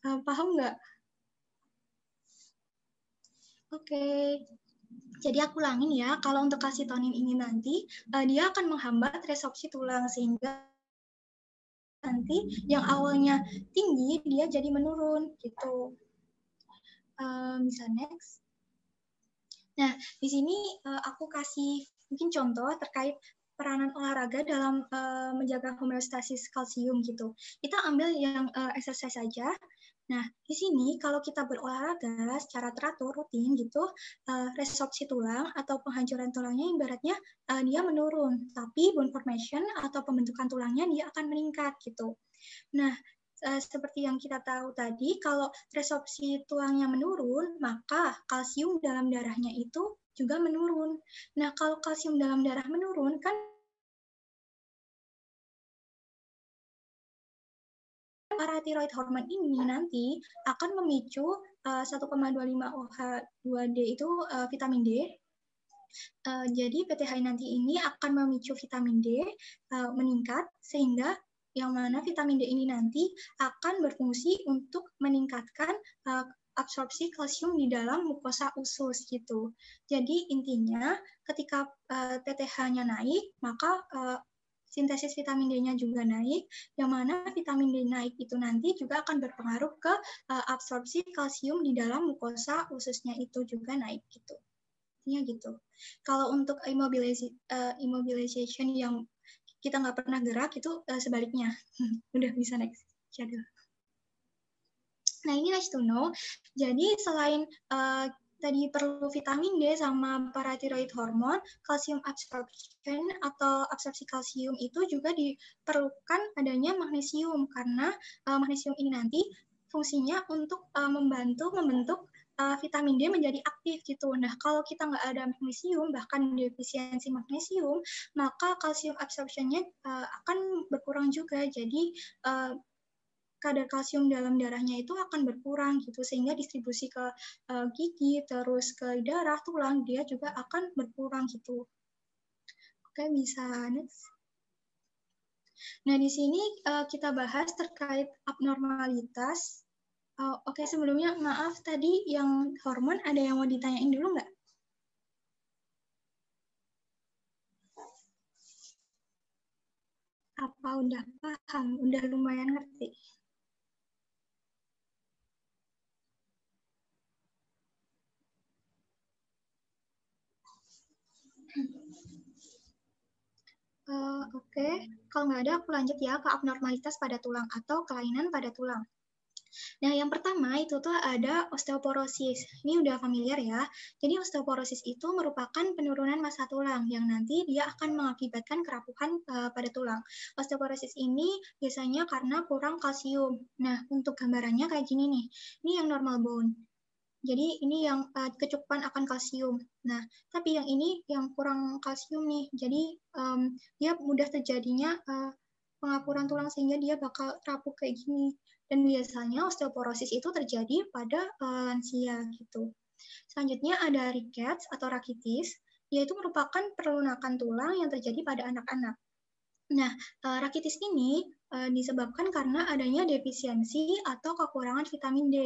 Uh, paham nggak? Oke. Okay. Jadi aku ulangin ya, kalau untuk kalsitonin ini nanti uh, dia akan menghambat resorpsi tulang sehingga nanti yang awalnya tinggi dia jadi menurun gitu. Uh, bisa next. Nah, di sini uh, aku kasih mungkin contoh terkait peranan olahraga dalam uh, menjaga homeostasis kalsium gitu. Kita ambil yang uh, exercise saja. Nah, di sini kalau kita berolahraga secara teratur rutin gitu, uh, resorpsi tulang atau penghancuran tulangnya ibaratnya uh, dia menurun, tapi bone formation atau pembentukan tulangnya dia akan meningkat gitu. Nah, Eh, seperti yang kita tahu tadi, kalau resorpsi tulangnya menurun, maka kalsium dalam darahnya itu juga menurun. Nah, kalau kalsium dalam darah menurun, kan paratiroid hormon ini nanti akan memicu uh, 1,25 OH2D itu uh, vitamin D. Uh, jadi PTH nanti ini akan memicu vitamin D uh, meningkat sehingga yang mana vitamin D ini nanti akan berfungsi untuk meningkatkan uh, absorpsi kalsium di dalam mukosa usus gitu. Jadi intinya ketika uh, eh, TTH-nya naik, maka uh, sintesis vitamin D-nya juga naik, yang mana vitamin D naik itu nanti juga akan berpengaruh ke uh, absorpsi kalsium di dalam mukosa ususnya itu juga naik gitu. Intinya gitu. Kalau untuk immobilization, immobilization yang kita nggak pernah gerak itu uh, sebaliknya udah bisa next shadow nah ini nice to know jadi selain uh, tadi perlu vitamin D sama paratiroid hormon, kalsium absorption atau absorpsi kalsium itu juga diperlukan adanya magnesium karena uh, magnesium ini nanti fungsinya untuk uh, membantu membentuk uh, vitamin D menjadi aktif gitu. Nah, kalau kita nggak ada magnesium, bahkan defisiensi magnesium, maka kalsium absorption-nya uh, akan berkurang juga. Jadi uh, kadar kalsium dalam darahnya itu akan berkurang gitu sehingga distribusi ke uh, gigi terus ke darah tulang dia juga akan berkurang gitu. Oke, bisa next. Nah, di sini uh, kita bahas terkait abnormalitas Oh, Oke, okay, sebelumnya maaf tadi yang hormon ada yang mau ditanyain dulu nggak? Apa udah paham? Udah lumayan ngerti? Uh, Oke, okay. kalau nggak ada aku lanjut ya ke abnormalitas pada tulang atau kelainan pada tulang. Nah, yang pertama itu tuh ada osteoporosis. Ini udah familiar ya. Jadi osteoporosis itu merupakan penurunan massa tulang yang nanti dia akan mengakibatkan kerapuhan uh, pada tulang. Osteoporosis ini biasanya karena kurang kalsium. Nah, untuk gambarannya kayak gini nih. Ini yang normal bone. Jadi ini yang uh, kecukupan akan kalsium. Nah, tapi yang ini yang kurang kalsium nih. Jadi um, dia mudah terjadinya uh, pengapuran tulang sehingga dia bakal rapuh kayak gini dan biasanya osteoporosis itu terjadi pada uh, lansia gitu. Selanjutnya ada rickets atau rakitis, yaitu merupakan perlunakan tulang yang terjadi pada anak-anak. Nah, uh, rakitis ini uh, disebabkan karena adanya defisiensi atau kekurangan vitamin D,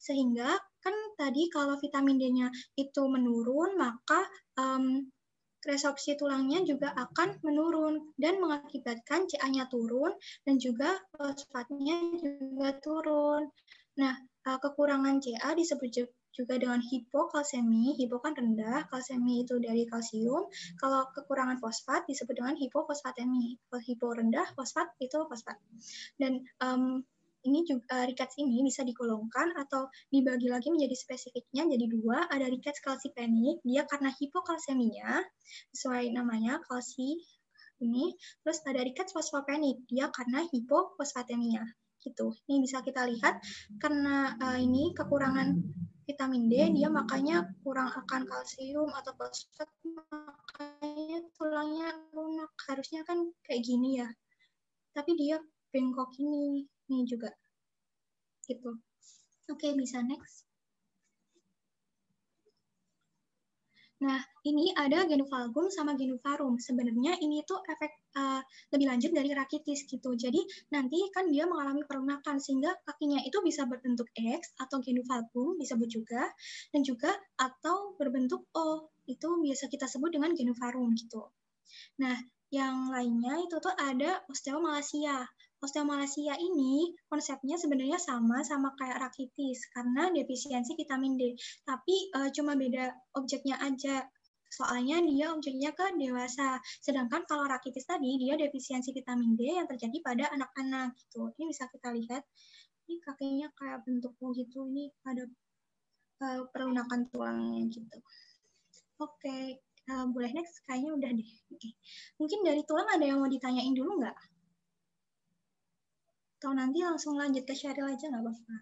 sehingga kan tadi kalau vitamin D-nya itu menurun, maka um, resorpsi tulangnya juga akan menurun dan mengakibatkan CA-nya turun dan juga fosfatnya eh, juga turun. Nah, eh, kekurangan CA disebut juga dengan hipokalsemi. Hipo kan rendah, kalsemi itu dari kalsium. Kalau kekurangan fosfat disebut dengan hipofosfatemi. Hipo rendah, fosfat itu fosfat. Dan um, ini juga uh, rickets ini bisa digolongkan atau dibagi lagi menjadi spesifiknya jadi dua ada rickets kalsipenik dia karena hipokalsemia sesuai namanya kalsi ini terus ada rickets fosfopenik dia karena hipofosfatemia gitu ini bisa kita lihat karena uh, ini kekurangan vitamin D dia makanya kurang akan kalsium atau fosfat makanya tulangnya lunak harusnya kan kayak gini ya tapi dia bengkok ini ini juga gitu oke okay, bisa next Nah, ini ada genuvalgum sama genufarum. Sebenarnya ini tuh efek uh, lebih lanjut dari rakitis gitu. Jadi nanti kan dia mengalami perunakan sehingga kakinya itu bisa berbentuk X atau genufalgum disebut juga dan juga atau berbentuk O. Itu biasa kita sebut dengan genufarum gitu. Nah, yang lainnya itu tuh ada osteomalasia osteomalacia ini konsepnya sebenarnya sama sama kayak rakitis karena defisiensi vitamin D, tapi uh, cuma beda objeknya aja. Soalnya dia objeknya ke dewasa, sedangkan kalau rakitis tadi dia defisiensi vitamin D yang terjadi pada anak-anak gitu. Ini bisa kita lihat ini kakinya kayak bentuk gitu, ini ada uh, perunakan tulangnya gitu. Oke, okay. Eh, boleh next kayaknya udah deh. Okay. Mungkin dari tulang ada yang mau ditanyain dulu nggak? atau nanti langsung lanjut ke Syaril aja nggak apa-apa?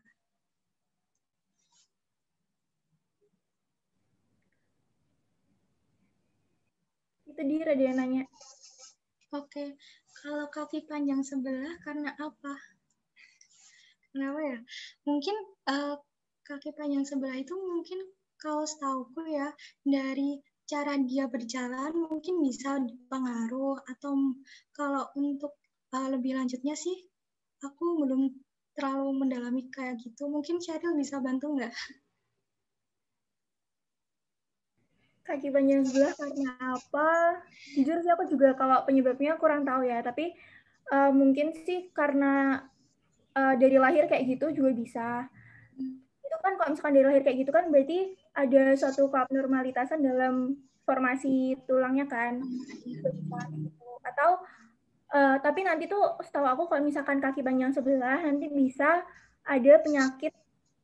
Itu dia dia nanya. Oke, kalau kaki panjang sebelah karena apa? Kenapa ya? Mungkin uh, kaki panjang sebelah itu mungkin kalau setahu setauku ya dari cara dia berjalan mungkin bisa pengaruh atau kalau untuk uh, lebih lanjutnya sih aku belum terlalu mendalami kayak gitu. Mungkin Cheryl bisa bantu nggak? kaki panjang sebelah karena apa? Jujur sih aku juga kalau penyebabnya kurang tahu ya, tapi uh, mungkin sih karena uh, dari lahir kayak gitu juga bisa. Itu kan kalau misalkan dari lahir kayak gitu kan berarti ada suatu abnormalitasan dalam formasi tulangnya kan. Atau Uh, tapi nanti tuh setahu aku kalau misalkan kaki panjang sebelah nanti bisa ada penyakit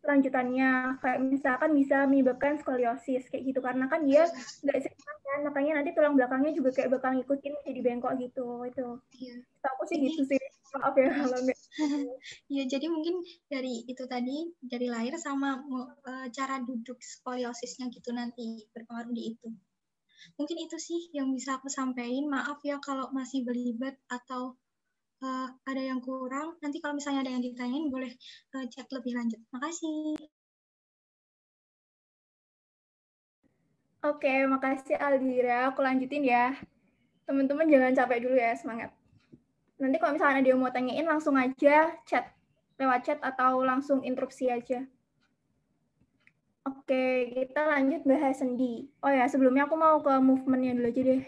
lanjutannya kayak misalkan bisa menyebabkan skoliosis kayak gitu karena kan dia nggak seimbang kan makanya nanti tulang belakangnya juga kayak bakal ngikutin jadi bengkok gitu itu iya. aku sih jadi, gitu sih maaf ya kalau nggak ya jadi mungkin dari itu tadi dari lahir sama uh, cara duduk skoliosisnya gitu nanti berpengaruh di itu Mungkin itu sih yang bisa aku sampaikan. Maaf ya kalau masih berlibat atau uh, ada yang kurang. Nanti kalau misalnya ada yang ditanyain boleh uh, eh, cek lebih lanjut. Makasih. Oke, okay, makasih Aldira. Aku lanjutin ya. Teman-teman jangan capek dulu ya, semangat. Nanti kalau misalnya ada mau tanyain langsung aja chat lewat chat atau langsung interupsi aja. Oke, kita lanjut bahas sendi. Oh ya, sebelumnya aku mau ke movementnya dulu aja deh.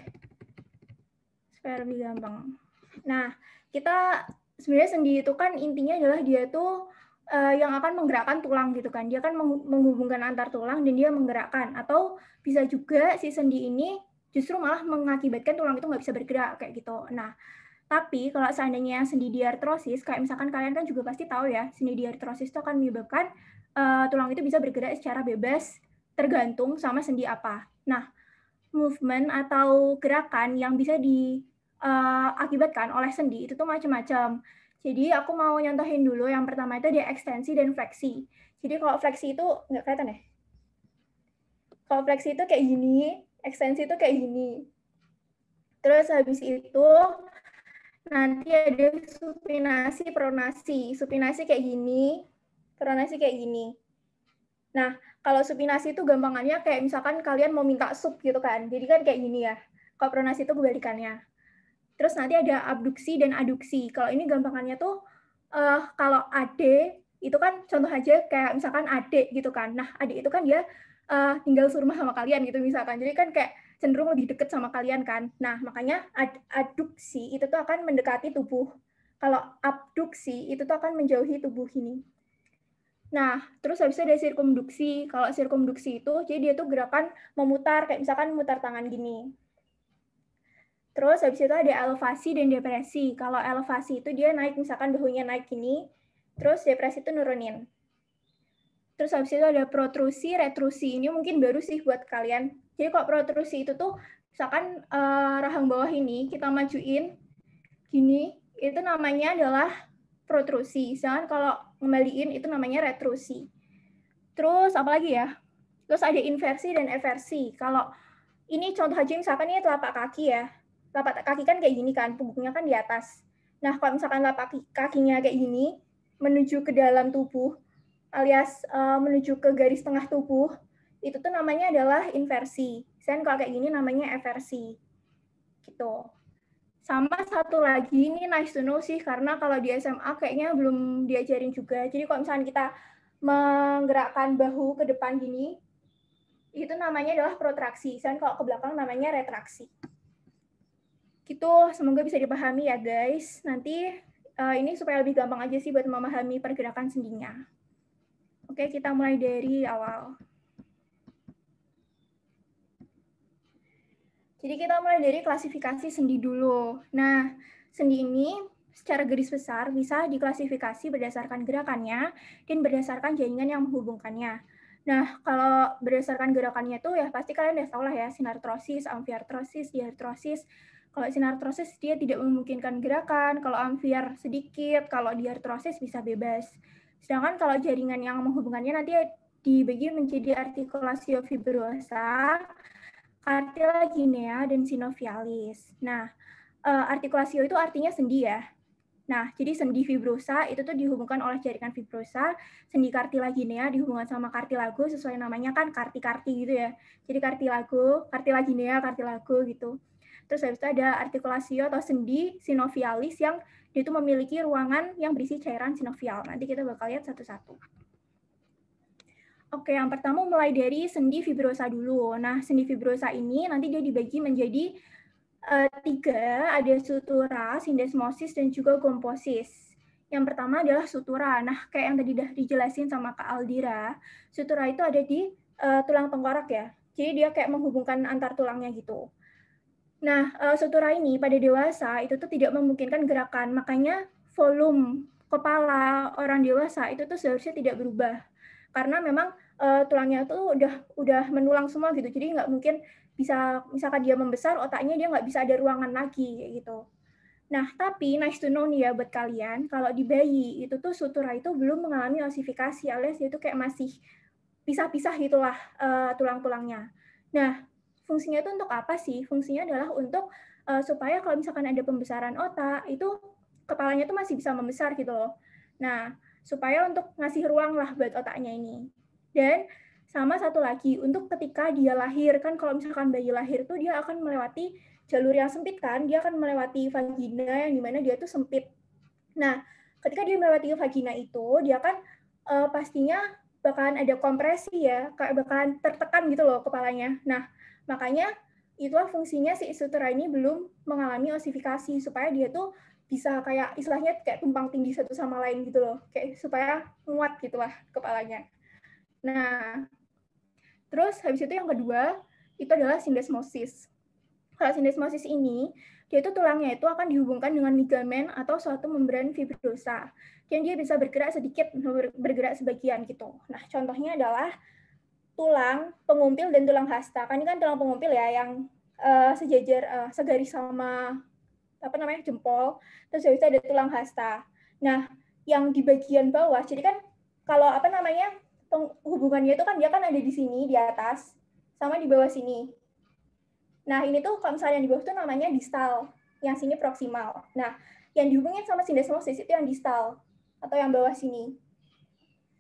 Supaya lebih gampang. Nah, kita sebenarnya sendi itu kan intinya adalah dia tuh uh, yang akan menggerakkan tulang gitu kan. Dia kan menghubungkan antar tulang dan dia menggerakkan. Atau bisa juga si sendi ini justru malah mengakibatkan tulang itu nggak bisa bergerak kayak gitu. Nah, tapi kalau seandainya sendi diartrosis, kayak misalkan kalian kan juga pasti tahu ya, sendi diartrosis itu akan menyebabkan uh, tulang itu bisa bergerak secara bebas tergantung sama sendi apa. Nah, movement atau gerakan yang bisa diakibatkan eh, uh, oleh sendi itu tuh macam-macam. Jadi aku mau nyontohin dulu yang pertama itu dia ekstensi dan fleksi. Jadi kalau fleksi itu nggak kelihatan ya? Kalau fleksi itu kayak gini, ekstensi itu kayak gini. Terus habis itu nanti ada supinasi, pronasi. Supinasi kayak gini, Keronasi kayak gini. Nah, kalau supinasi itu gampangannya kayak misalkan kalian mau minta sup gitu kan. Jadi kan kayak gini ya. Kalau pronasi itu kebalikannya. Terus nanti ada abduksi dan aduksi. Kalau ini gampangannya tuh uh, kalau ade itu kan contoh aja kayak misalkan adik gitu kan. Nah, adik itu kan dia uh, tinggal surmah sama kalian gitu misalkan. Jadi kan kayak cenderung lebih deket sama kalian kan. Nah, makanya ad aduksi itu tuh akan mendekati tubuh. Kalau abduksi itu tuh akan menjauhi tubuh ini. Nah, terus habis itu ada sirkumduksi. Kalau sirkumduksi itu, jadi dia tuh gerakan memutar, kayak misalkan memutar tangan gini. Terus habis itu ada elevasi dan depresi. Kalau elevasi itu dia naik, misalkan bahunya naik gini, terus depresi itu nurunin. Terus habis itu ada protrusi, retrusi. Ini mungkin baru sih buat kalian. Jadi kok protrusi itu tuh, misalkan eh, rahang bawah ini kita majuin gini, itu namanya adalah protrusi. Misalkan kalau ngembaliin itu namanya retrusi. Terus apa lagi ya? Terus ada inversi dan eversi. Kalau ini contoh aja misalkan ini telapak kaki ya. Telapak kaki kan kayak gini kan, punggungnya kan di atas. Nah, kalau misalkan telapak kakinya kayak gini, menuju ke dalam tubuh, alias uh, menuju ke garis tengah tubuh, itu tuh namanya adalah inversi. Dan kalau kayak gini namanya eversi. Gitu. Sama satu lagi ini nice to know sih karena kalau di SMA kayaknya belum diajarin juga. Jadi kalau misalnya kita menggerakkan bahu ke depan gini, itu namanya adalah protraksi. Dan kalau ke belakang namanya retraksi. Gitu, semoga bisa dipahami ya guys. Nanti uh, ini supaya lebih gampang aja sih buat memahami pergerakan sendinya. Oke, kita mulai dari awal. Jadi kita mulai dari klasifikasi sendi dulu. Nah, sendi ini secara garis besar bisa diklasifikasi berdasarkan gerakannya dan berdasarkan jaringan yang menghubungkannya. Nah, kalau berdasarkan gerakannya itu ya pasti kalian udah tahu lah ya, sinartrosis, amfiartrosis, diartrosis. Kalau sinartrosis dia tidak memungkinkan gerakan, kalau amfiar sedikit, kalau diartrosis bisa bebas. Sedangkan kalau jaringan yang menghubungkannya nanti dibagi menjadi artikulasi fibrosa, lagi ginea ya, dan sinovialis. Nah, eh, artikulasio itu artinya sendi ya. Nah, jadi sendi fibrosa itu tuh dihubungkan oleh jaringan fibrosa, sendi kartilaginea dihubungkan sama kartilago sesuai namanya kan karti-karti gitu ya. Jadi kartilago, kartilaginea, kartilago gitu. Terus habis itu ada artikulasio atau sendi sinovialis yang itu memiliki ruangan yang berisi cairan sinovial. Nanti kita bakal lihat satu-satu. Oke, yang pertama mulai dari sendi fibrosa dulu. Nah, sendi fibrosa ini nanti dia dibagi menjadi uh, tiga, ada sutura, sindesmosis, dan juga komposis. Yang pertama adalah sutura. Nah, kayak yang tadi dah dijelasin sama Kak Aldira, sutura itu ada di uh, tulang tengkorak ya. Jadi dia kayak menghubungkan antar tulangnya gitu. Nah, uh, sutura ini pada dewasa itu tuh tidak memungkinkan gerakan, makanya volume kepala orang dewasa itu tuh seharusnya tidak berubah. Karena memang uh, tulangnya tuh udah udah menulang semua gitu jadi nggak mungkin bisa misalkan dia membesar otaknya dia nggak bisa ada ruangan lagi gitu nah tapi nice to know nih ya buat kalian kalau di bayi itu tuh sutura itu belum mengalami osifikasi alias itu kayak masih pisah-pisah gitulah uh, tulang-tulangnya nah fungsinya itu untuk apa sih fungsinya adalah untuk uh, supaya kalau misalkan ada pembesaran otak itu kepalanya tuh masih bisa membesar gitu loh nah supaya untuk ngasih ruang lah buat otaknya ini dan sama satu lagi untuk ketika dia lahir kan kalau misalkan bayi lahir tuh dia akan melewati jalur yang sempit kan, dia akan melewati vagina yang dimana dia tuh sempit. Nah, ketika dia melewati vagina itu, dia kan uh, pastinya bakalan ada kompresi ya, kayak bakalan tertekan gitu loh kepalanya. Nah, makanya itulah fungsinya si sutera ini belum mengalami osifikasi supaya dia tuh bisa kayak istilahnya kayak tumpang tinggi satu sama lain gitu loh, kayak supaya nguat gitulah kepalanya. Nah, terus habis itu yang kedua itu adalah sindesmosis. Kalau sindesmosis ini, dia itu tulangnya itu akan dihubungkan dengan ligamen atau suatu membran fibrosa. yang dia bisa bergerak sedikit, bergerak sebagian gitu. Nah, contohnya adalah tulang pengumpil dan tulang hasta. Kan ini kan tulang pengumpil ya yang uh, sejajar uh, segaris sama apa namanya jempol. Terus habis itu ada tulang hasta. Nah, yang di bagian bawah, jadi kan kalau apa namanya hubungannya itu kan dia kan ada di sini di atas sama di bawah sini. Nah, ini tuh kalau misalnya di bawah itu namanya distal, yang sini proximal. Nah, yang dihubungin sama sindesmosis itu yang distal atau yang bawah sini.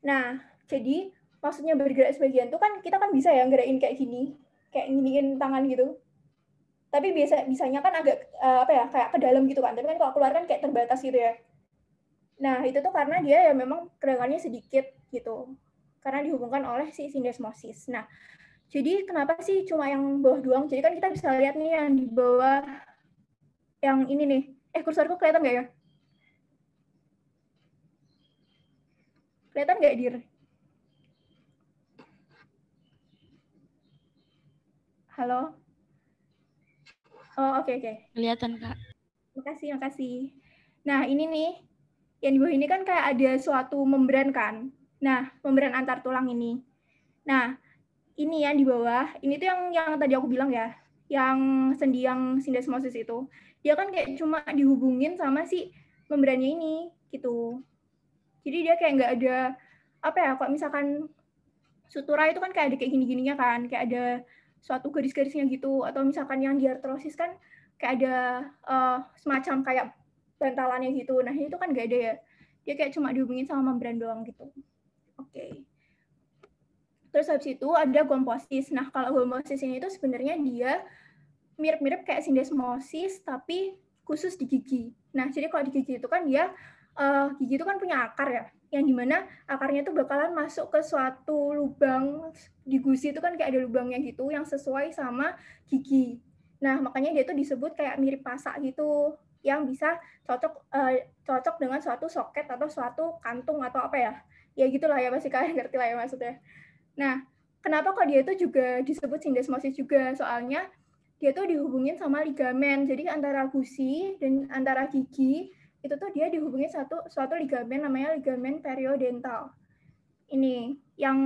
Nah, jadi maksudnya bergerak sebagian tuh kan kita kan bisa ya gerakin kayak gini, kayak giniin tangan gitu. Tapi biasa bisanya kan agak eh, apa ya kayak ke dalam gitu kan. Tapi kan kalau keluar kan kayak terbatas gitu ya. Nah, itu tuh karena dia ya memang gerakannya sedikit gitu karena dihubungkan oleh si sindesmosis. Nah, jadi kenapa sih cuma yang bawah doang? Jadi kan kita bisa lihat nih yang di bawah yang ini nih. Eh, kursorku kelihatan nggak ya? Kelihatan nggak, Dir? Halo? Oh, oke, okay, oke. Okay. Kelihatan, Kak. Makasih, makasih. Nah, ini nih, yang di bawah ini kan kayak ada suatu membran kan. Nah, pemberian antar tulang ini. Nah, ini yang di bawah, ini tuh yang yang tadi aku bilang ya, yang sendi yang sindesmosis itu. Dia kan kayak cuma dihubungin sama si membrannya ini gitu. Jadi dia kayak nggak ada apa ya, kalau misalkan sutura itu kan kayak ada kayak gini-gininya kan, kayak ada suatu garis-garisnya gitu atau misalkan yang diartrosis kan kayak ada uh, semacam kayak bantalannya gitu. Nah, ini tuh kan nggak ada ya. Dia kayak cuma dihubungin sama membran doang gitu. Oke. Okay. Terus habis itu ada gomposis. Nah, kalau gomposis ini itu sebenarnya dia mirip-mirip kayak sindesmosis tapi khusus di gigi. Nah, jadi kalau di gigi itu kan dia uh, gigi itu kan punya akar ya, yang dimana akarnya itu bakalan masuk ke suatu lubang di gusi itu kan kayak ada lubangnya gitu yang sesuai sama gigi. Nah, makanya dia itu disebut kayak mirip pasak gitu yang bisa cocok uh, cocok dengan suatu soket atau suatu kantung atau apa ya ya gitulah ya pasti kalian ngerti lah ya maksudnya. Nah, kenapa kok dia itu juga disebut sindesmosis juga? Soalnya dia itu dihubungin sama ligamen. Jadi antara gusi dan antara gigi itu tuh dia dihubungin satu suatu ligamen namanya ligamen periodental. Ini yang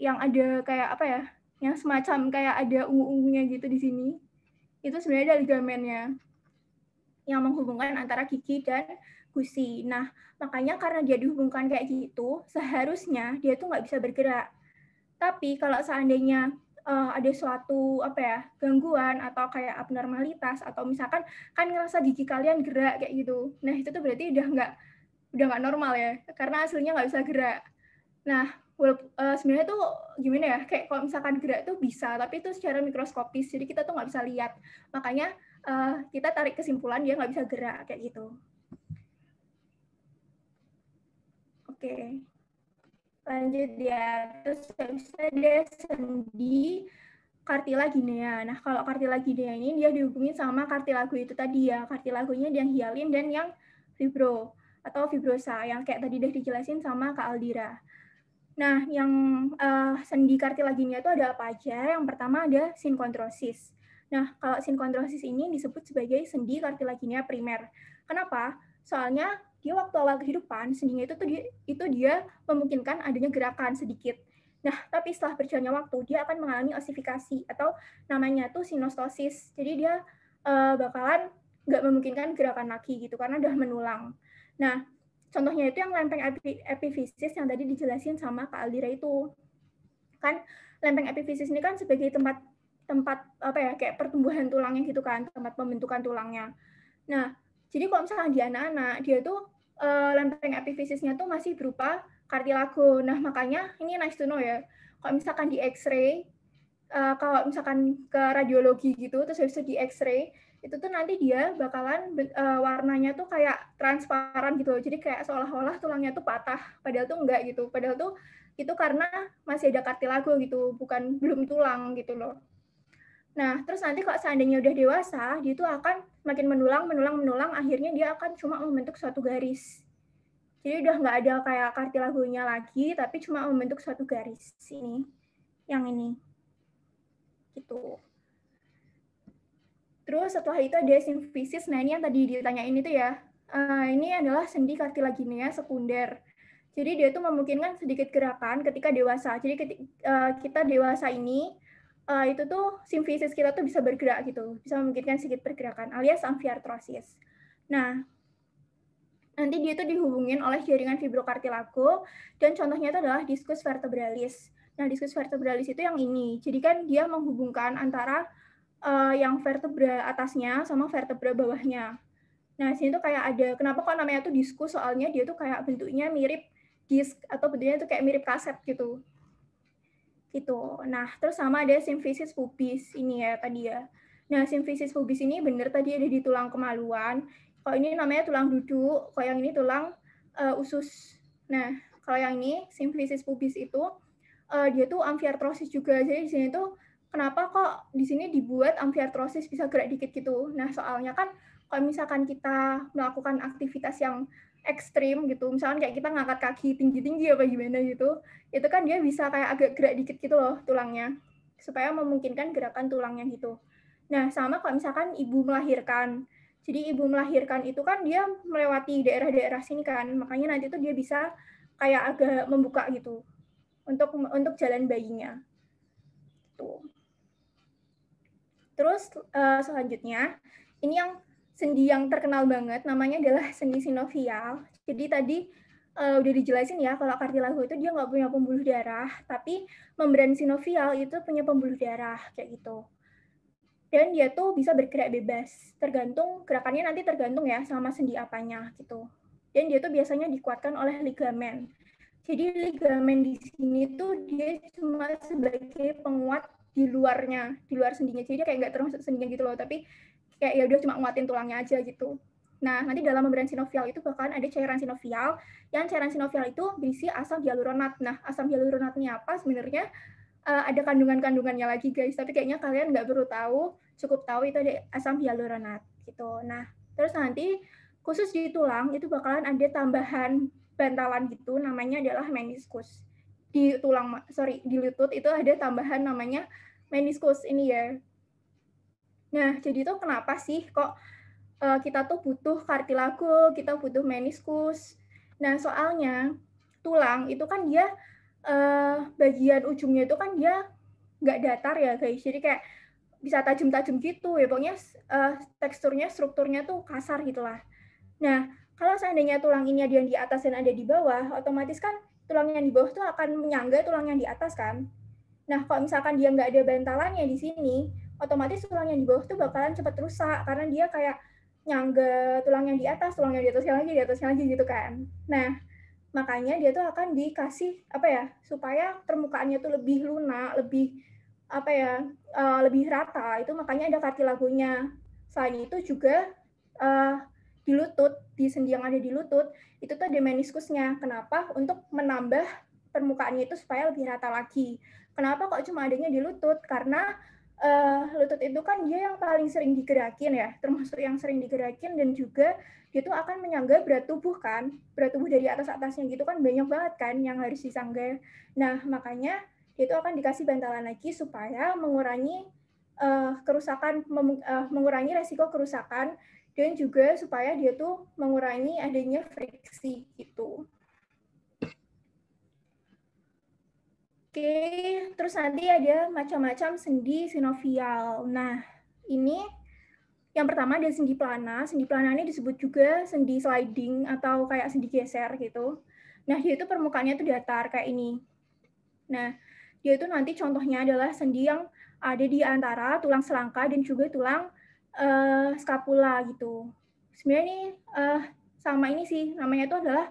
yang ada kayak apa ya? Yang semacam kayak ada ungu-ungunya gitu di sini. Itu sebenarnya ada ligamennya yang menghubungkan antara gigi dan eksekusi. Nah, makanya karena dia dihubungkan kayak gitu, seharusnya dia tuh nggak bisa bergerak. Tapi kalau seandainya uh, ada suatu apa ya gangguan atau kayak abnormalitas atau misalkan kan ngerasa gigi kalian gerak kayak gitu, nah itu tuh berarti udah nggak udah nggak normal ya, karena hasilnya nggak bisa gerak. Nah, uh, sebenarnya tuh gimana ya kayak kalau misalkan gerak tuh bisa tapi itu secara mikroskopis jadi kita tuh nggak bisa lihat makanya uh, kita tarik kesimpulan dia nggak bisa gerak kayak gitu okay. lanjut ya terus bisa dia sendi kartila Nah, kalau kartila ini dia dihubungin sama kartilago itu tadi ya. Kartilagonya yang hialin dan yang fibro atau fibrosa yang kayak tadi udah dijelasin sama Kak Aldira. Nah, yang uh, sendi kartila itu ada apa aja? Yang pertama ada sinkondrosis. Nah, kalau sinkondrosis ini disebut sebagai sendi kartila primer. Kenapa? Soalnya dia waktu awal kehidupan sehingga itu tuh itu dia memungkinkan adanya gerakan sedikit. Nah, tapi setelah berjalannya waktu dia akan mengalami osifikasi atau namanya tuh sinostosis. Jadi dia uh, bakalan nggak memungkinkan gerakan lagi gitu karena udah menulang. Nah, contohnya itu yang lempeng epi, epifisis yang tadi dijelasin sama Kak Aldira itu. Kan lempeng epifisis ini kan sebagai tempat tempat apa ya kayak pertumbuhan tulangnya gitu kan, tempat pembentukan tulangnya. Nah, jadi kalau misalnya di anak-anak, dia tuh uh, lempeng epifisisnya tuh masih berupa kartilago. Nah, makanya ini nice to know ya. Kalau misalkan di X-ray, uh, kalau misalkan ke radiologi gitu, terus habis itu di X-ray, itu tuh nanti dia bakalan uh, warnanya tuh kayak transparan gitu. Jadi kayak seolah-olah tulangnya tuh patah, padahal tuh enggak gitu. Padahal tuh itu karena masih ada kartilago gitu, bukan belum tulang gitu loh. Nah, terus nanti kalau seandainya udah dewasa, dia itu akan makin menulang, menulang, menulang, akhirnya dia akan cuma membentuk suatu garis. Jadi udah nggak ada kayak kartilagonya lagi, tapi cuma membentuk suatu garis ini, yang ini. Gitu. Terus setelah itu ada simfisis, nah ini yang tadi ditanyain itu ya, uh, ini adalah sendi kartilaginya sekunder. Jadi dia itu memungkinkan sedikit gerakan ketika dewasa. Jadi ketika, uh, eh, kita dewasa ini uh, itu tuh simfisis kita tuh bisa bergerak gitu, bisa memungkinkan sedikit pergerakan alias amfiartrosis. Nah, nanti dia itu dihubungin oleh jaringan fibrokartilago dan contohnya itu adalah diskus vertebralis. Nah, diskus vertebralis itu yang ini. Jadi kan dia menghubungkan antara uh, yang vertebra atasnya sama vertebra bawahnya. Nah, sini tuh kayak ada kenapa kok namanya tuh diskus soalnya dia tuh kayak bentuknya mirip disk atau bentuknya tuh kayak mirip kaset gitu gitu. Nah, terus sama ada simfisis pubis ini ya tadi ya. Nah, simfisis pubis ini bener tadi ada di tulang kemaluan. Kalau ini namanya tulang duduk, kalau yang ini tulang uh, usus. Nah, kalau yang ini simfisis pubis itu uh, dia tuh amfiartrosis juga. Jadi di sini tuh kenapa kok di sini dibuat amfiartrosis bisa gerak dikit gitu. Nah, soalnya kan kalau misalkan kita melakukan aktivitas yang ekstrim gitu misalkan kayak kita ngangkat kaki tinggi-tinggi apa gimana gitu itu kan dia bisa kayak agak gerak dikit gitu loh tulangnya supaya memungkinkan gerakan tulangnya gitu nah sama kalau misalkan ibu melahirkan jadi ibu melahirkan itu kan dia melewati daerah-daerah sini kan makanya nanti tuh dia bisa kayak agak membuka gitu untuk untuk jalan bayinya tuh terus eh, selanjutnya ini yang sendi yang terkenal banget, namanya adalah sendi sinovial. Jadi tadi uh, udah dijelasin ya kalau kartilago itu dia nggak punya pembuluh darah, tapi membran sinovial itu punya pembuluh darah kayak gitu. Dan dia tuh bisa bergerak bebas, tergantung gerakannya nanti tergantung ya sama sendi apanya gitu. Dan dia tuh biasanya dikuatkan oleh ligamen. Jadi ligamen di sini tuh dia cuma sebagai penguat di luarnya, di luar sendinya. Jadi dia kayak nggak termasuk sendinya gitu loh, tapi kayak ya udah cuma nguatin tulangnya aja gitu. Nah, nanti dalam membran sinovial itu bahkan ada cairan sinovial, yang cairan sinovial itu berisi asam hyaluronat. Nah, asam hyaluronatnya apa sebenarnya? Uh, ada kandungan-kandungannya lagi guys, tapi kayaknya kalian nggak perlu tahu, cukup tahu itu ada asam hyaluronat gitu. Nah, terus nanti khusus di tulang itu bakalan ada tambahan bantalan gitu, namanya adalah meniskus. Di tulang, sorry, di lutut itu ada tambahan namanya meniskus ini ya Nah, jadi itu kenapa sih kok uh, kita tuh butuh kartilago, kita butuh meniskus. Nah, soalnya tulang itu kan dia uh, bagian ujungnya itu kan dia nggak datar ya guys. Jadi kayak bisa tajam-tajam gitu ya. Pokoknya uh, teksturnya, strukturnya tuh kasar gitulah. Nah, kalau seandainya tulang ini ada yang di atas dan ada di bawah, otomatis kan tulang yang di bawah tuh akan menyangga tulang yang di atas kan. Nah, kalau misalkan dia nggak ada bantalannya di sini, otomatis tulang yang di bawah tuh bakalan cepat rusak karena dia kayak nyangga tulang yang di atas, tulang yang di atas lagi, di atas lagi gitu kan. Nah, makanya dia tuh akan dikasih apa ya supaya permukaannya tuh lebih lunak, lebih apa ya uh, lebih rata itu makanya ada kaki lagunya Selain itu juga uh, di lutut, di sendi yang ada di lutut, itu tuh ada meniskusnya. Kenapa? Untuk menambah permukaannya itu supaya lebih rata lagi. Kenapa kok cuma adanya di lutut? Karena uh, lutut itu kan dia yang paling sering digerakin ya, termasuk yang sering digerakin dan juga dia tuh akan menyangga berat tubuh kan, berat tubuh dari atas atasnya gitu kan banyak banget kan yang harus disangga. Nah makanya dia tuh akan dikasih bantalan lagi supaya mengurangi uh, kerusakan, mem, uh, mengurangi resiko kerusakan dan juga supaya dia tuh mengurangi adanya friksi gitu. Oke, terus nanti ada macam-macam sendi sinovial. Nah, ini yang pertama ada sendi plana. Sendi plana ini disebut juga sendi sliding atau kayak sendi geser gitu. Nah, dia itu permukaannya itu datar kayak ini. Nah, dia itu nanti contohnya adalah sendi yang ada di antara tulang selangka dan juga tulang uh, skapula gitu. Sebenarnya ini uh, sama ini sih, namanya itu adalah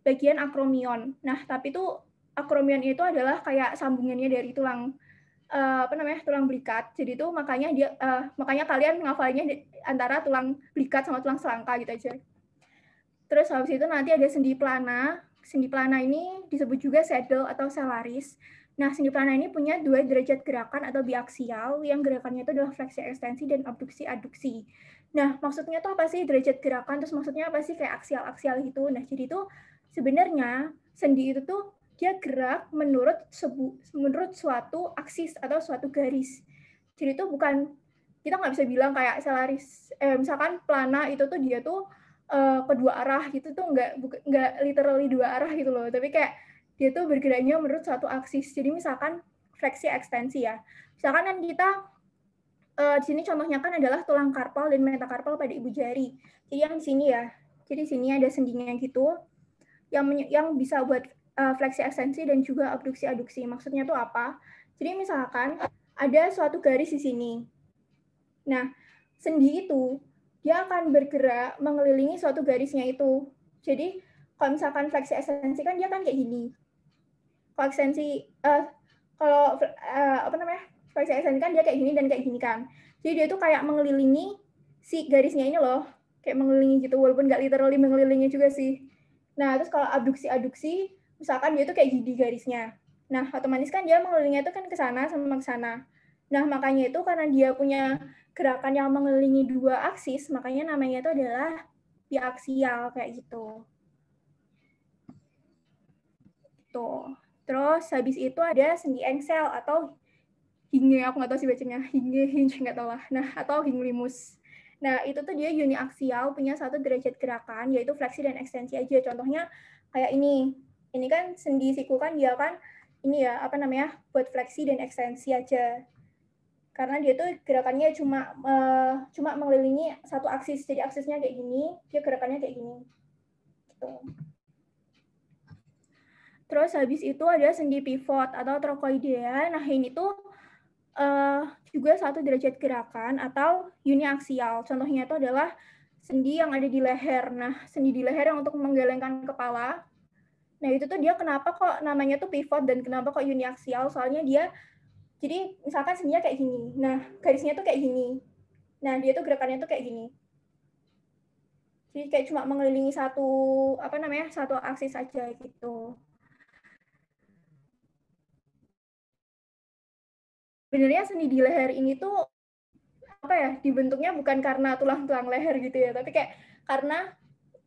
bagian akromion. Nah, tapi itu akromion itu adalah kayak sambungannya dari tulang uh, apa namanya tulang belikat jadi itu makanya dia uh, makanya kalian ngafalnya antara tulang belikat sama tulang selangka gitu aja terus habis itu nanti ada sendi plana sendi plana ini disebut juga saddle atau selaris nah sendi plana ini punya dua derajat gerakan atau biaksial yang gerakannya itu adalah fleksi ekstensi dan abduksi aduksi nah maksudnya tuh apa sih derajat gerakan terus maksudnya apa sih kayak aksial aksial gitu nah jadi itu sebenarnya sendi itu tuh dia gerak menurut sebu menurut suatu aksis atau suatu garis. Jadi itu bukan kita nggak bisa bilang kayak selaris eh, misalkan plana itu tuh dia tuh uh, kedua arah gitu tuh nggak nggak literally dua arah gitu loh tapi kayak dia tuh bergeraknya menurut suatu aksis jadi misalkan fleksi ekstensi ya misalkan kan kita uh, di sini contohnya kan adalah tulang karpal dan metakarpal pada ibu jari jadi yang di sini ya jadi di sini ada sendinya gitu yang yang bisa buat uh, eh, fleksi ekstensi dan juga abduksi aduksi. Maksudnya itu apa? Jadi misalkan ada suatu garis di sini. Nah, sendi itu dia akan bergerak mengelilingi suatu garisnya itu. Jadi kalau misalkan fleksi ekstensi kan dia kan kayak gini. Kalau ekstensi uh, kalau uh, apa namanya? fleksi ekstensi kan dia kayak gini dan kayak gini kan. Jadi dia itu kayak mengelilingi si garisnya ini loh, kayak mengelilingi gitu walaupun nggak literally mengelilingi juga sih. Nah, terus kalau abduksi abduksi misalkan dia itu kayak gigi garisnya. Nah, otomatis kan dia mengelilingnya itu kan ke sana sama ke sana. Nah, makanya itu karena dia punya gerakan yang mengelilingi dua aksis, makanya namanya itu adalah biaksial kayak gitu. Tuh. Gitu. Terus habis itu ada sendi engsel atau hinge, aku nggak tahu sih bacanya, hinge, hinge, nggak tahu lah. Nah, atau hinglimus. Nah, itu tuh dia uniaksial, punya satu derajat gerakan, yaitu fleksi dan ekstensi aja. Contohnya kayak ini, ini kan sendi siku kan dia ya kan ini ya apa namanya buat fleksi dan ekstensi aja karena dia tuh gerakannya cuma uh, cuma mengelilingi satu aksis jadi aksisnya kayak gini dia gerakannya kayak gini gitu terus habis itu ada sendi pivot atau trokoidea nah ini tuh uh, juga satu derajat gerakan atau uniaksial contohnya itu adalah sendi yang ada di leher nah sendi di leher yang untuk menggelengkan kepala Nah, itu tuh dia kenapa kok namanya tuh pivot dan kenapa kok uniaxial? Soalnya dia jadi misalkan sendinya kayak gini. Nah, garisnya tuh kayak gini. Nah, dia tuh gerakannya tuh kayak gini. Jadi kayak cuma mengelilingi satu apa namanya? satu aksis saja gitu. Sebenarnya seni di leher ini tuh apa ya? dibentuknya bukan karena tulang-tulang leher gitu ya, tapi kayak karena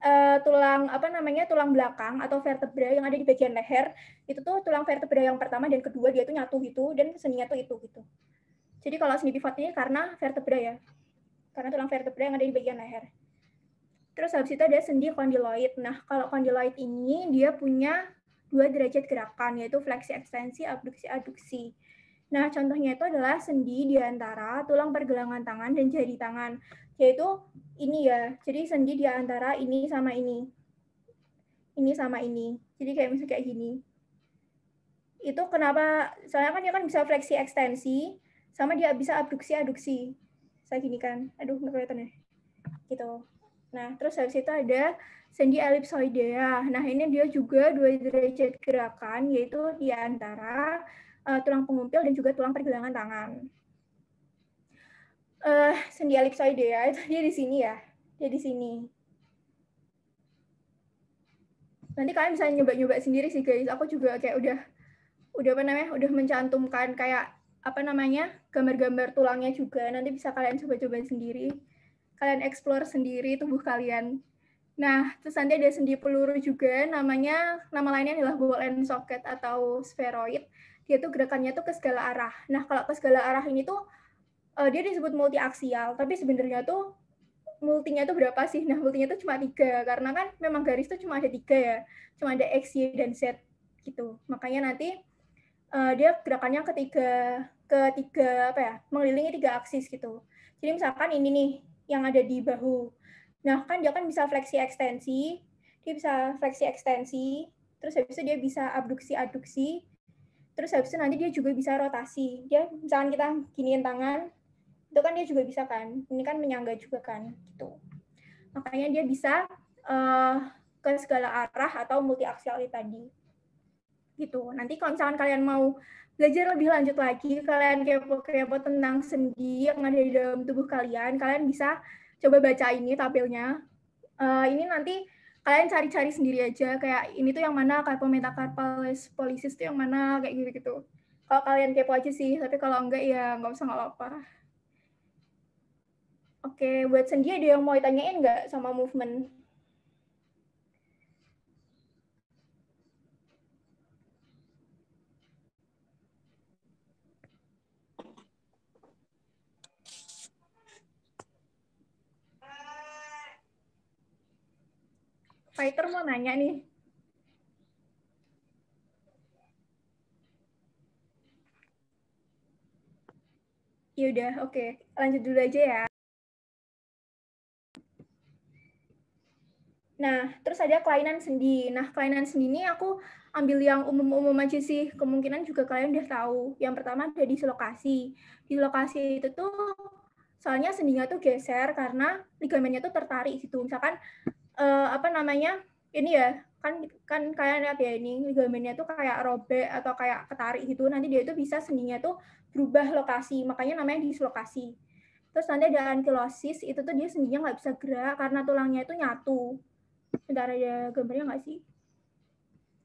uh, tulang apa namanya tulang belakang atau vertebra yang ada di bagian leher itu tuh tulang vertebra yang pertama dan kedua dia tuh nyatu gitu dan seninya tuh itu gitu. Jadi kalau sendi pivot ini karena vertebra ya, karena tulang vertebra yang ada di bagian leher. Terus habis itu ada sendi kondiloid. Nah kalau kondiloid ini dia punya dua derajat gerakan yaitu fleksi ekstensi, abduksi aduksi. Nah, contohnya itu adalah sendi di antara tulang pergelangan tangan dan jari tangan yaitu ini ya. Jadi sendi di antara ini sama ini. Ini sama ini. Jadi kayak misalnya kayak gini. Itu kenapa soalnya kan dia kan bisa fleksi ekstensi sama dia bisa abduksi aduksi Saya gini kan. Aduh, nggak kelihatan ya. Gitu. Nah, terus habis itu ada sendi elipsoidea. Nah, ini dia juga dua derajat gerakan yaitu di antara uh, tulang pengumpil dan juga tulang pergelangan tangan uh, sendi elipsoide ya, itu dia di sini ya, dia di sini. Nanti kalian bisa nyoba-nyoba sendiri sih guys. Aku juga kayak udah udah apa namanya? udah mencantumkan kayak apa namanya? gambar-gambar tulangnya juga. Nanti bisa kalian coba-coba sendiri. Kalian explore sendiri tubuh kalian. Nah, terus nanti ada sendi peluru juga, namanya nama lainnya adalah ball and socket atau spheroid. Dia tuh gerakannya tuh ke segala arah. Nah, kalau ke segala arah ini tuh uh, dia disebut multi aksial tapi sebenarnya tuh multinya tuh berapa sih nah multinya tuh cuma tiga karena kan memang garis tuh cuma ada tiga ya cuma ada x y dan z gitu makanya nanti uh, dia gerakannya ketiga ketiga apa ya mengelilingi tiga aksis gitu jadi misalkan ini nih yang ada di bahu nah kan dia kan bisa fleksi ekstensi dia bisa fleksi ekstensi terus habis itu dia bisa abduksi adduksi terus habis itu nanti dia juga bisa rotasi dia misalkan kita giniin tangan itu kan dia juga bisa kan ini kan menyangga juga kan gitu makanya dia bisa uh, ke segala arah atau multi aksiali tadi gitu nanti kalau misalkan kalian mau belajar lebih lanjut lagi kalian kepo-kepo tentang sendi yang ada di dalam tubuh kalian kalian bisa coba baca ini tabelnya uh, eh, ini nanti kalian cari-cari sendiri aja kayak ini tuh yang mana karpo metakarpalis polisis tuh yang mana kayak gitu-gitu kalau kalian kepo aja sih tapi kalau enggak ya nggak usah nggak apa-apa Oke, buat Sendi ada yang mau ditanyain nggak sama movement? Fighter mau nanya nih. yaudah oke. oke. Lanjut dulu aja ya. Nah, terus ada kelainan sendi. Nah, kelainan sendi ini aku ambil yang umum-umum aja sih. Kemungkinan juga kalian udah tahu. Yang pertama ada dislokasi. Dislokasi itu tuh soalnya sendinya tuh geser karena ligamennya tuh tertarik gitu. Misalkan eh, apa namanya? Ini ya, kan kan kalian lihat ya ini ligamennya tuh kayak robek atau kayak ketarik gitu. Nanti dia itu bisa sendinya tuh berubah lokasi. Makanya namanya dislokasi. Terus nanti ada ankylosis itu tuh dia sendinya nggak bisa gerak karena tulangnya itu nyatu Bentar ada gambarnya nggak sih?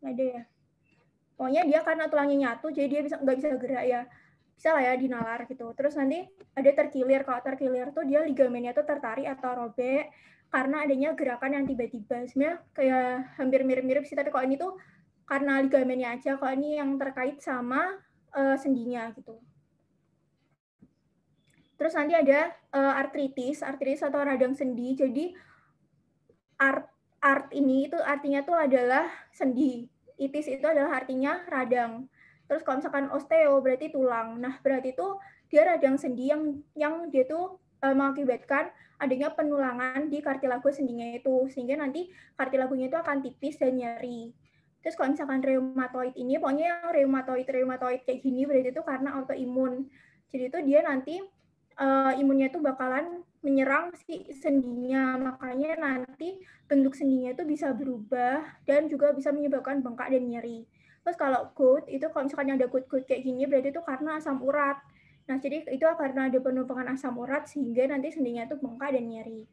Nggak ada ya? Pokoknya dia karena tulangnya nyatu, jadi dia bisa nggak bisa gerak ya. Bisa lah ya dinalar gitu. Terus nanti ada terkilir. Kalau terkilir tuh dia ligamennya tuh tertarik atau robek karena adanya gerakan yang tiba-tiba. Sebenarnya kayak hampir mirip-mirip sih, tapi kalau ini tuh karena ligamennya aja, kalau ini yang terkait sama uh, sendinya gitu. Terus nanti ada uh, artritis, artritis atau radang sendi. Jadi art art ini itu artinya tuh adalah sendi. Itis itu adalah artinya radang. Terus kalau misalkan osteo berarti tulang. Nah, berarti itu dia radang sendi yang yang dia tuh uh, mengakibatkan adanya penulangan di kartilago sendinya itu sehingga nanti kartilagonya itu akan tipis dan nyeri. Terus kalau misalkan reumatoid ini, pokoknya yang reumatoid reumatoid kayak gini berarti itu karena autoimun. Jadi itu dia nanti uh, imunnya itu bakalan menyerang si sendinya makanya nanti bentuk sendinya itu bisa berubah dan juga bisa menyebabkan bengkak dan nyeri terus kalau good itu kalau misalkan ada good good kayak gini berarti itu karena asam urat nah jadi itu karena ada penumpangan asam urat sehingga nanti sendinya itu bengkak dan nyeri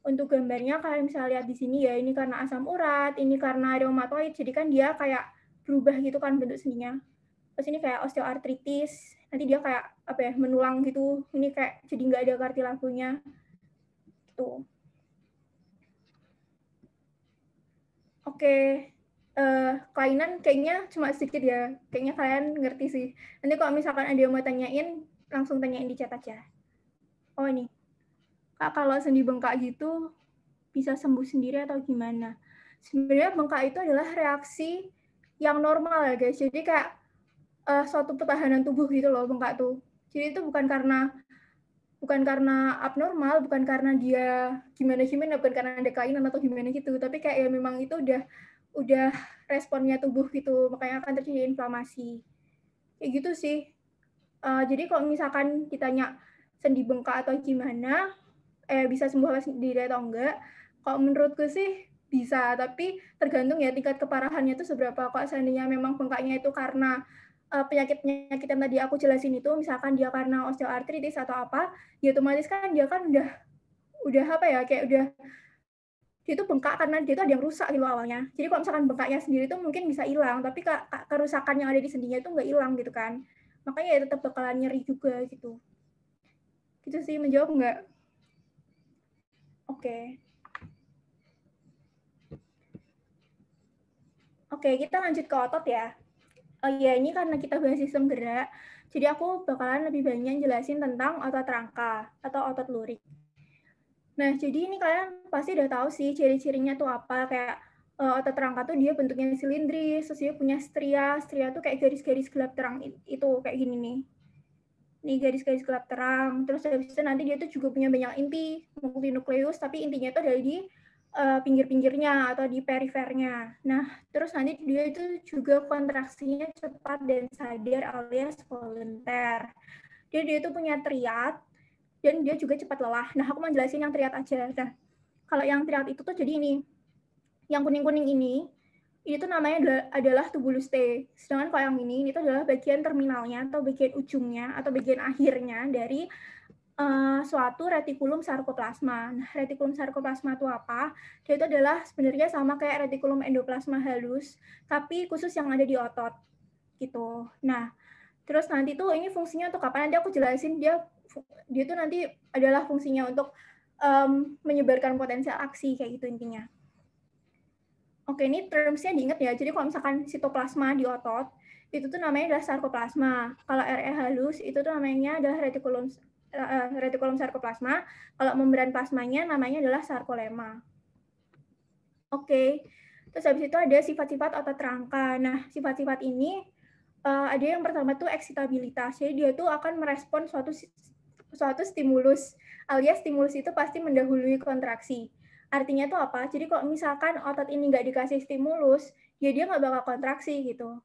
untuk gambarnya kalian bisa lihat di sini ya ini karena asam urat ini karena reumatoid jadi kan dia kayak berubah gitu kan bentuk sendinya terus ini kayak osteoartritis nanti dia kayak apa ya menulang gitu ini kayak jadi nggak ada kartilagonya gitu oke uh, kelainan kayaknya cuma sedikit ya kayaknya kalian ngerti sih nanti kalau misalkan ada yang mau tanyain langsung tanyain di chat aja oh ini kak kalau sendi bengkak gitu bisa sembuh sendiri atau gimana sebenarnya bengkak itu adalah reaksi yang normal ya guys jadi kayak uh, suatu pertahanan tubuh gitu loh bengkak tuh. Jadi itu bukan karena bukan karena abnormal, bukan karena dia gimana-gimana, bukan karena ada kainan atau gimana gitu, tapi kayak ya memang itu udah udah responnya tubuh gitu, makanya akan terjadi inflamasi. Kayak gitu sih. Uh, jadi kalau misalkan ditanya sendi bengkak atau gimana, eh bisa sembuh sendiri atau enggak, kalau menurutku sih bisa, tapi tergantung ya tingkat keparahannya itu seberapa. Kalau seandainya memang bengkaknya itu karena Eh, penyakit-penyakit yang tadi aku jelasin itu, misalkan dia karena osteoartritis atau apa, dia ya otomatis kan dia kan udah udah apa ya, kayak udah dia itu bengkak karena dia itu ada yang rusak gitu awalnya. Jadi kalau misalkan bengkaknya sendiri itu mungkin bisa hilang, tapi ke kerusakan yang ada di sendinya itu nggak hilang gitu kan. Makanya ya tetap bakalan nyeri juga gitu. Gitu sih menjawab nggak? Oke. Okay. Oke, kita lanjut ke otot ya oh iya ini karena kita bahas sistem gerak, jadi aku bakalan lebih banyak jelasin tentang otot rangka atau otot lurik. Nah, jadi ini kalian pasti udah tahu sih ciri-cirinya tuh apa, kayak uh, otot rangka tuh dia bentuknya silindris, terus dia punya stria, stria tuh kayak garis-garis gelap terang itu, kayak gini nih. Ini garis-garis gelap terang, terus habis itu nanti dia tuh juga punya banyak inti, nukleus tapi intinya tuh dari di Eh, pinggir-pinggirnya atau di perifernya. Nah, terus nanti dia itu juga kontraksinya cepat dan sadar alias volunteer. Jadi dia itu punya triat dan dia juga cepat lelah. Nah, aku mau jelasin yang triat aja. Nah, kalau yang triat itu tuh jadi ini. Yang kuning-kuning ini itu namanya adalah tubulus T. Sedangkan kalau yang ini, ini itu adalah bagian terminalnya atau bagian ujungnya atau bagian akhirnya dari Eh, suatu retikulum sarkoplasma. Nah, retikulum sarkoplasma itu apa? Dia itu adalah sebenarnya sama kayak retikulum endoplasma halus, tapi khusus yang ada di otot gitu. Nah, terus nanti tuh ini fungsinya untuk apa? Nanti aku jelasin dia dia itu nanti adalah fungsinya untuk um, menyebarkan potensial aksi kayak gitu intinya. Oke, ini termsnya diingat ya. Jadi kalau misalkan sitoplasma di otot, itu tuh namanya adalah sarkoplasma. Kalau RE halus, itu tuh namanya adalah retikulum retikulum sarkoplasma. Kalau membran plasmanya namanya adalah sarkolema. Oke. Okay. Terus habis itu ada sifat-sifat otot rangka. Nah, sifat-sifat ini uh, ada yang pertama tuh eksitabilitas. Jadi dia tuh akan merespon suatu suatu stimulus. Alias stimulus itu pasti mendahului kontraksi. Artinya tuh apa? Jadi kalau misalkan otot ini nggak dikasih stimulus, ya dia nggak bakal kontraksi gitu.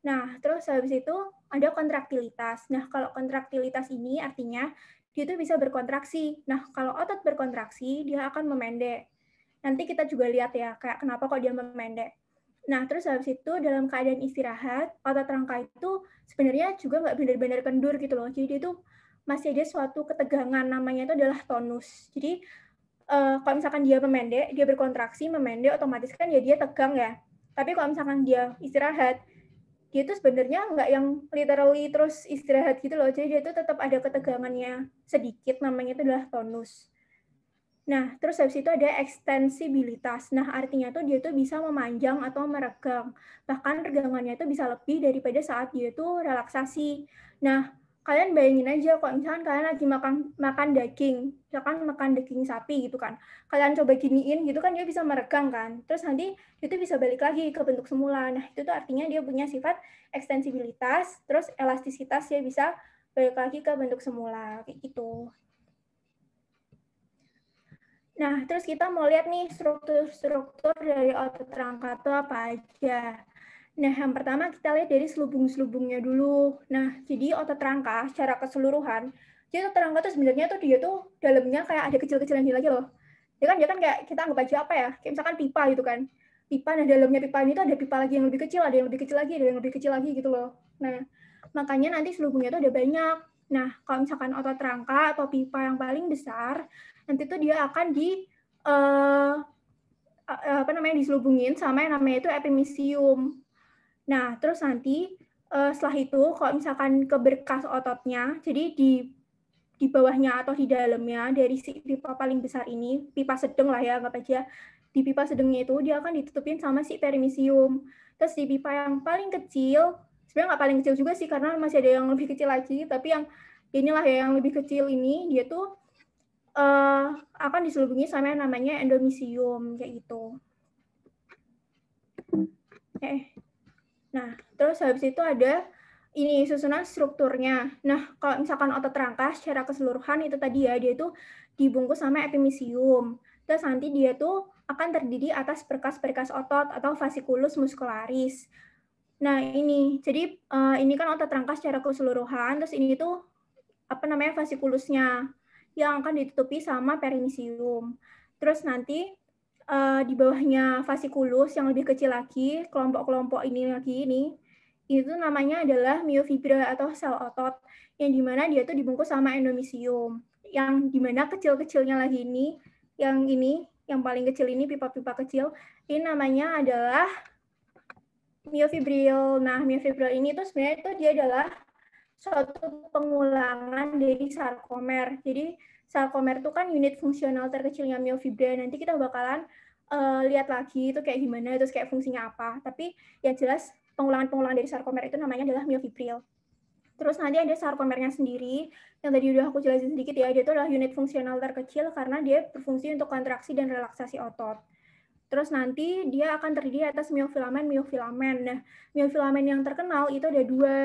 Nah, terus habis itu ada kontraktilitas. Nah, kalau kontraktilitas ini artinya dia itu bisa berkontraksi. Nah, kalau otot berkontraksi, dia akan memendek. Nanti kita juga lihat ya, kayak kenapa kok dia memendek. Nah, terus habis itu dalam keadaan istirahat, otot rangka itu sebenarnya juga nggak benar-benar kendur gitu loh. Jadi, itu masih ada suatu ketegangan, namanya itu adalah tonus. Jadi, eh, kalau misalkan dia memendek, dia berkontraksi, memendek, otomatis kan ya dia tegang ya. Tapi kalau misalkan dia istirahat, dia itu sebenarnya nggak yang literally terus istirahat gitu loh. Jadi dia itu tetap ada ketegangannya sedikit, namanya itu adalah tonus. Nah, terus habis itu ada ekstensibilitas. Nah, artinya tuh dia tuh bisa memanjang atau meregang. Bahkan regangannya itu bisa lebih daripada saat dia itu relaksasi. Nah, kalian bayangin aja kalau misalkan kalian lagi makan makan daging, misalkan makan daging sapi gitu kan. Kalian coba giniin gitu kan dia bisa meregang kan. Terus nanti itu bisa balik lagi ke bentuk semula. Nah, itu tuh artinya dia punya sifat ekstensibilitas, terus elastisitas dia bisa balik lagi ke bentuk semula kayak gitu. Nah, terus kita mau lihat nih struktur-struktur dari otot rangka itu apa aja. Nah, yang pertama kita lihat dari selubung-selubungnya dulu. Nah, jadi otot rangka secara keseluruhan, jadi otot rangka itu sebenarnya tuh dia tuh dalamnya kayak ada kecil-kecilan lagi loh. Ya kan, dia kan kayak kita anggap aja apa ya, kayak misalkan pipa gitu kan. Pipa, nah dalamnya pipa ini tuh ada pipa lagi yang lebih kecil, ada yang lebih kecil lagi, ada yang lebih kecil lagi gitu loh. Nah, makanya nanti selubungnya tuh ada banyak. Nah, kalau misalkan otot rangka atau pipa yang paling besar, nanti tuh dia akan di uh, apa namanya diselubungin sama yang namanya itu epimisium. Nah, terus nanti uh, setelah itu kalau misalkan ke berkas ototnya, jadi di di bawahnya atau di dalamnya dari si pipa paling besar ini, pipa sedeng lah ya nggak aja, di pipa sedengnya itu dia akan ditutupin sama si perimisium. Terus di pipa yang paling kecil, sebenarnya nggak paling kecil juga sih karena masih ada yang lebih kecil lagi, tapi yang inilah ya yang lebih kecil ini dia tuh uh, akan diselubungi sama yang namanya endomisium kayak gitu. Eh, Nah, terus habis itu ada ini susunan strukturnya. Nah, kalau misalkan otot rangka secara keseluruhan itu tadi ya, dia itu dibungkus sama epimisium. Terus nanti dia tuh akan terdiri atas berkas-berkas otot atau fasikulus muscularis. Nah, ini. Jadi uh, ini kan otot rangka secara keseluruhan, terus ini tuh apa namanya fasikulusnya yang akan ditutupi sama perimisium. Terus nanti uh, di bawahnya fasikulus yang lebih kecil lagi, kelompok-kelompok ini lagi ini, itu namanya adalah miofibril atau sel otot, yang dimana dia itu dibungkus sama endomisium. Yang dimana kecil-kecilnya lagi ini, yang ini, yang paling kecil ini, pipa-pipa kecil, ini namanya adalah miofibril. Nah, miofibril ini tuh sebenarnya itu dia adalah suatu pengulangan dari sarkomer. Jadi, Sarkomer itu kan unit fungsional terkecilnya miofibra. Nanti kita bakalan uh, lihat lagi itu kayak gimana, terus kayak fungsinya apa. Tapi yang jelas pengulangan-pengulangan dari sarkomer itu namanya adalah miofibril. Terus nanti ada sarkomernya sendiri, yang tadi udah aku jelasin sedikit ya, dia itu adalah unit fungsional terkecil karena dia berfungsi untuk kontraksi dan relaksasi otot. Terus nanti dia akan terdiri atas miofilamen, miofilamen. Nah, miofilamen yang terkenal itu ada dua,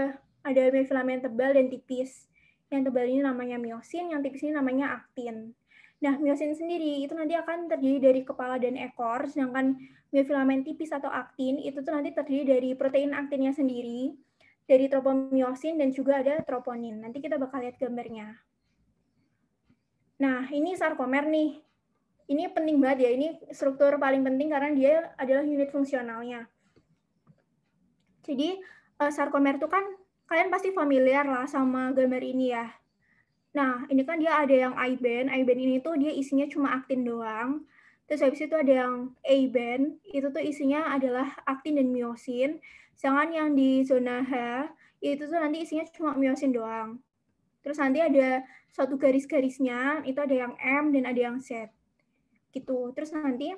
ada miofilamen tebal dan tipis. Yang tebal ini namanya miosin, yang tipis ini namanya aktin. Nah, miosin sendiri itu nanti akan terdiri dari kepala dan ekor, sedangkan miofilamen tipis atau aktin itu tuh nanti terdiri dari protein aktinnya sendiri, dari tropomiosin dan juga ada troponin. Nanti kita bakal lihat gambarnya. Nah, ini sarkomer nih. Ini penting banget ya, ini struktur paling penting karena dia adalah unit fungsionalnya. Jadi, eh, sarkomer itu kan kalian pasti familiar lah sama gambar ini ya. Nah, ini kan dia ada yang I-band. I-band ini tuh dia isinya cuma aktin doang. Terus habis itu ada yang A-band. Itu tuh isinya adalah aktin dan miosin. Sedangkan yang di zona H, itu tuh nanti isinya cuma miosin doang. Terus nanti ada satu garis-garisnya, itu ada yang M dan ada yang Z. Gitu. Terus nanti,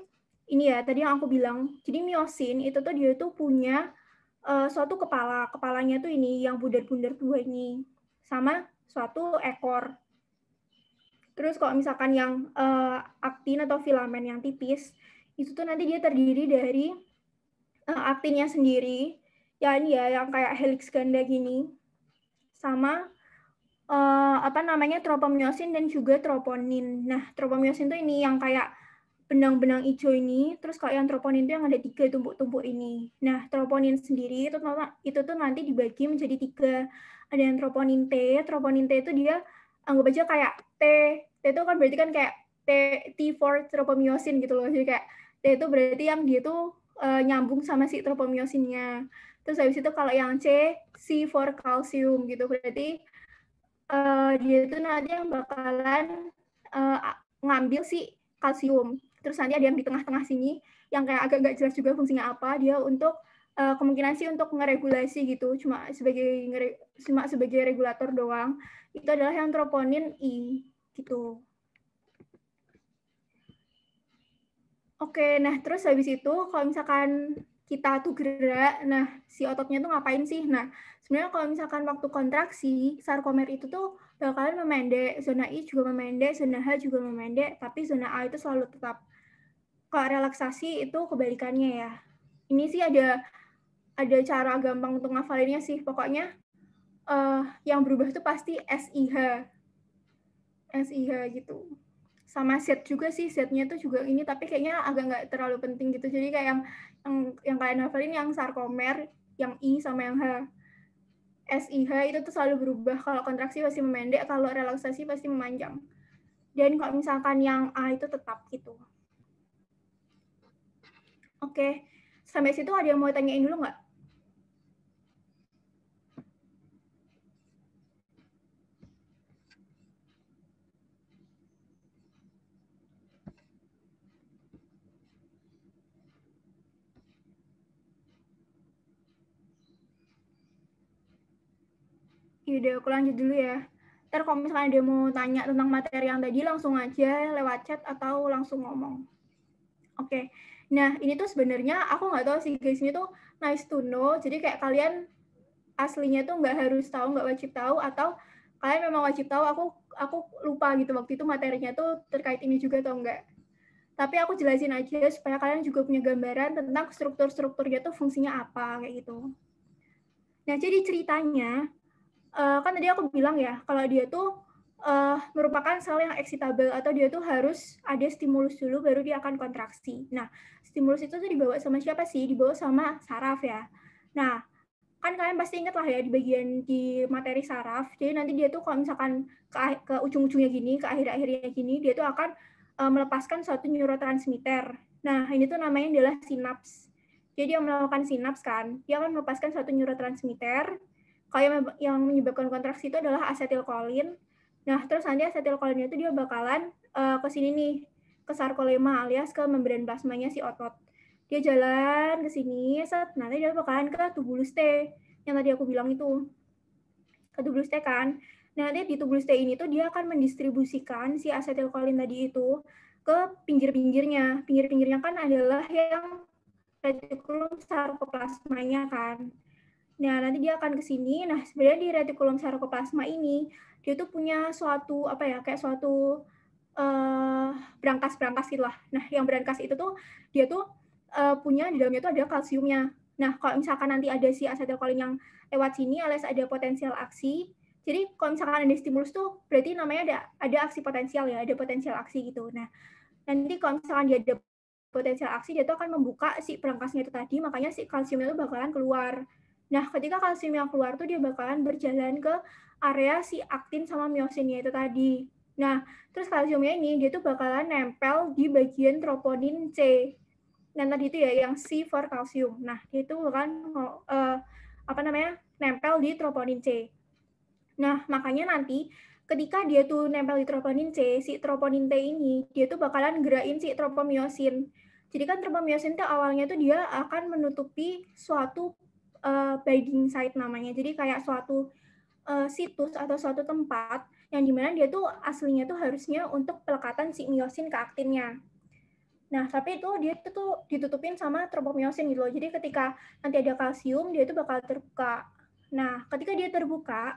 ini ya, tadi yang aku bilang, jadi miosin itu tuh dia tuh punya uh, suatu kepala kepalanya tuh ini yang bundar-bundar dua ini sama suatu ekor terus kalau misalkan yang uh, aktin atau filamen yang tipis itu tuh nanti dia terdiri dari uh, aktinnya sendiri ya ini ya yang kayak helix ganda gini sama uh, apa namanya tropomyosin dan juga troponin nah tropomyosin tuh ini yang kayak benang-benang hijau ini, terus kalau yang troponin itu yang ada tiga tumpuk-tumpuk ini. Nah, troponin sendiri itu itu tuh nanti dibagi menjadi tiga. Ada yang troponin T, troponin T itu dia anggap aja kayak T, T itu kan berarti kan kayak T, t for tropomyosin gitu loh. Jadi kayak T itu berarti yang dia tuh uh, nyambung sama si tropomyosinnya. Terus habis itu kalau yang C, c for kalsium gitu. Berarti uh, dia itu nanti yang bakalan uh, ngambil si kalsium terus nanti ada yang di tengah-tengah sini yang kayak agak nggak jelas juga fungsinya apa dia untuk uh, kemungkinan sih untuk ngeregulasi gitu cuma sebagai cuma sebagai regulator doang itu adalah yang troponin i gitu oke nah terus habis itu kalau misalkan kita tuh gerak nah si ototnya tuh ngapain sih nah sebenarnya kalau misalkan waktu kontraksi sarkomer itu tuh bakalan memendek zona i juga memendek zona h juga memendek tapi zona a itu selalu tetap kalau relaksasi itu kebalikannya ya. Ini sih ada ada cara gampang untuk ngafalinnya sih. Pokoknya uh, yang berubah itu pasti SIH. SIH gitu. Sama set juga sih, setnya itu juga ini tapi kayaknya agak nggak terlalu penting gitu. Jadi kayak yang yang, yang kalian hafalin yang sarkomer, yang I sama yang H. SIH itu tuh selalu berubah. Kalau kontraksi pasti memendek, kalau relaksasi pasti memanjang. Dan kalau misalkan yang A itu tetap gitu. Oke, sampai situ ada yang mau tanyain dulu nggak? Yaudah, aku lanjut dulu ya. Ntar kalau misalkan dia mau tanya tentang materi yang tadi, langsung aja lewat chat atau langsung ngomong. Oke. Okay. Nah, ini tuh sebenarnya aku nggak tahu sih guys, ini tuh nice to know. Jadi kayak kalian aslinya tuh nggak harus tahu, nggak wajib tahu, atau kalian memang wajib tahu, aku aku lupa gitu waktu itu materinya tuh terkait ini juga atau enggak. Tapi aku jelasin aja supaya kalian juga punya gambaran tentang struktur-strukturnya tuh fungsinya apa, kayak gitu. Nah, jadi ceritanya, eh, kan tadi aku bilang ya, kalau dia tuh uh, merupakan sel yang eksitabel atau dia tuh harus ada stimulus dulu baru dia akan kontraksi. Nah, stimulus itu tuh dibawa sama siapa sih? Dibawa sama saraf ya. Nah, kan kalian pasti inget lah ya di bagian di materi saraf. Jadi nanti dia tuh kalau misalkan ke, ke ujung-ujungnya gini, ke akhir-akhirnya gini, dia tuh akan uh, melepaskan suatu neurotransmitter. Nah, ini tuh namanya adalah sinaps. Jadi yang melakukan sinaps kan, dia akan melepaskan suatu neurotransmitter. Kalau yang menyebabkan kontraksi itu adalah asetilkolin, Nah, terus nanti asetilkolinnya itu dia bakalan uh, ke sini nih, ke sarkolema alias ke membran plasmanya si otot. Dia jalan ke sini, set, nanti dia bakalan ke tubulus T yang tadi aku bilang itu. Ke tubulus T kan. Nah, nanti di tubulus T ini tuh dia akan mendistribusikan si asetilkolin tadi itu ke pinggir-pinggirnya. Pinggir-pinggirnya kan adalah yang retikulum sarkoplasmanya kan. Nah, nanti dia akan ke sini. Nah, sebenarnya di retikulum sarkoplasma ini dia tuh punya suatu apa ya kayak suatu uh, berangkas-berangkas gitulah. Nah, yang berangkas itu tuh dia tuh uh, punya di dalamnya tuh ada kalsiumnya. Nah, kalau misalkan nanti ada si asetilkolin yang lewat sini alias ada potensial aksi. Jadi kalau misalkan ada stimulus tuh berarti namanya ada ada aksi potensial ya, ada potensial aksi gitu. Nah, nanti kalau misalkan dia ada potensial aksi dia tuh akan membuka si perangkasnya itu tadi, makanya si kalsiumnya itu bakalan keluar. Nah, ketika kalsium yang keluar tuh dia bakalan berjalan ke area si aktin sama miosinnya itu tadi. Nah, terus kalsiumnya ini dia tuh bakalan nempel di bagian troponin C. Dan tadi itu ya yang C for kalsium. Nah, dia itu kan uh, eh, apa namanya? nempel di troponin C. Nah, makanya nanti ketika dia tuh nempel di troponin C, si troponin T ini dia tuh bakalan gerakin si tropomiosin. Jadi kan tropomiosin itu awalnya tuh dia akan menutupi suatu uh, eh, begging site namanya. Jadi kayak suatu uh, situs atau suatu tempat yang dimana dia tuh aslinya tuh harusnya untuk pelekatan si miosin ke aktinnya. Nah, tapi itu dia itu tuh ditutupin sama tropomiosin gitu loh. Jadi ketika nanti ada kalsium, dia itu bakal terbuka. Nah, ketika dia terbuka,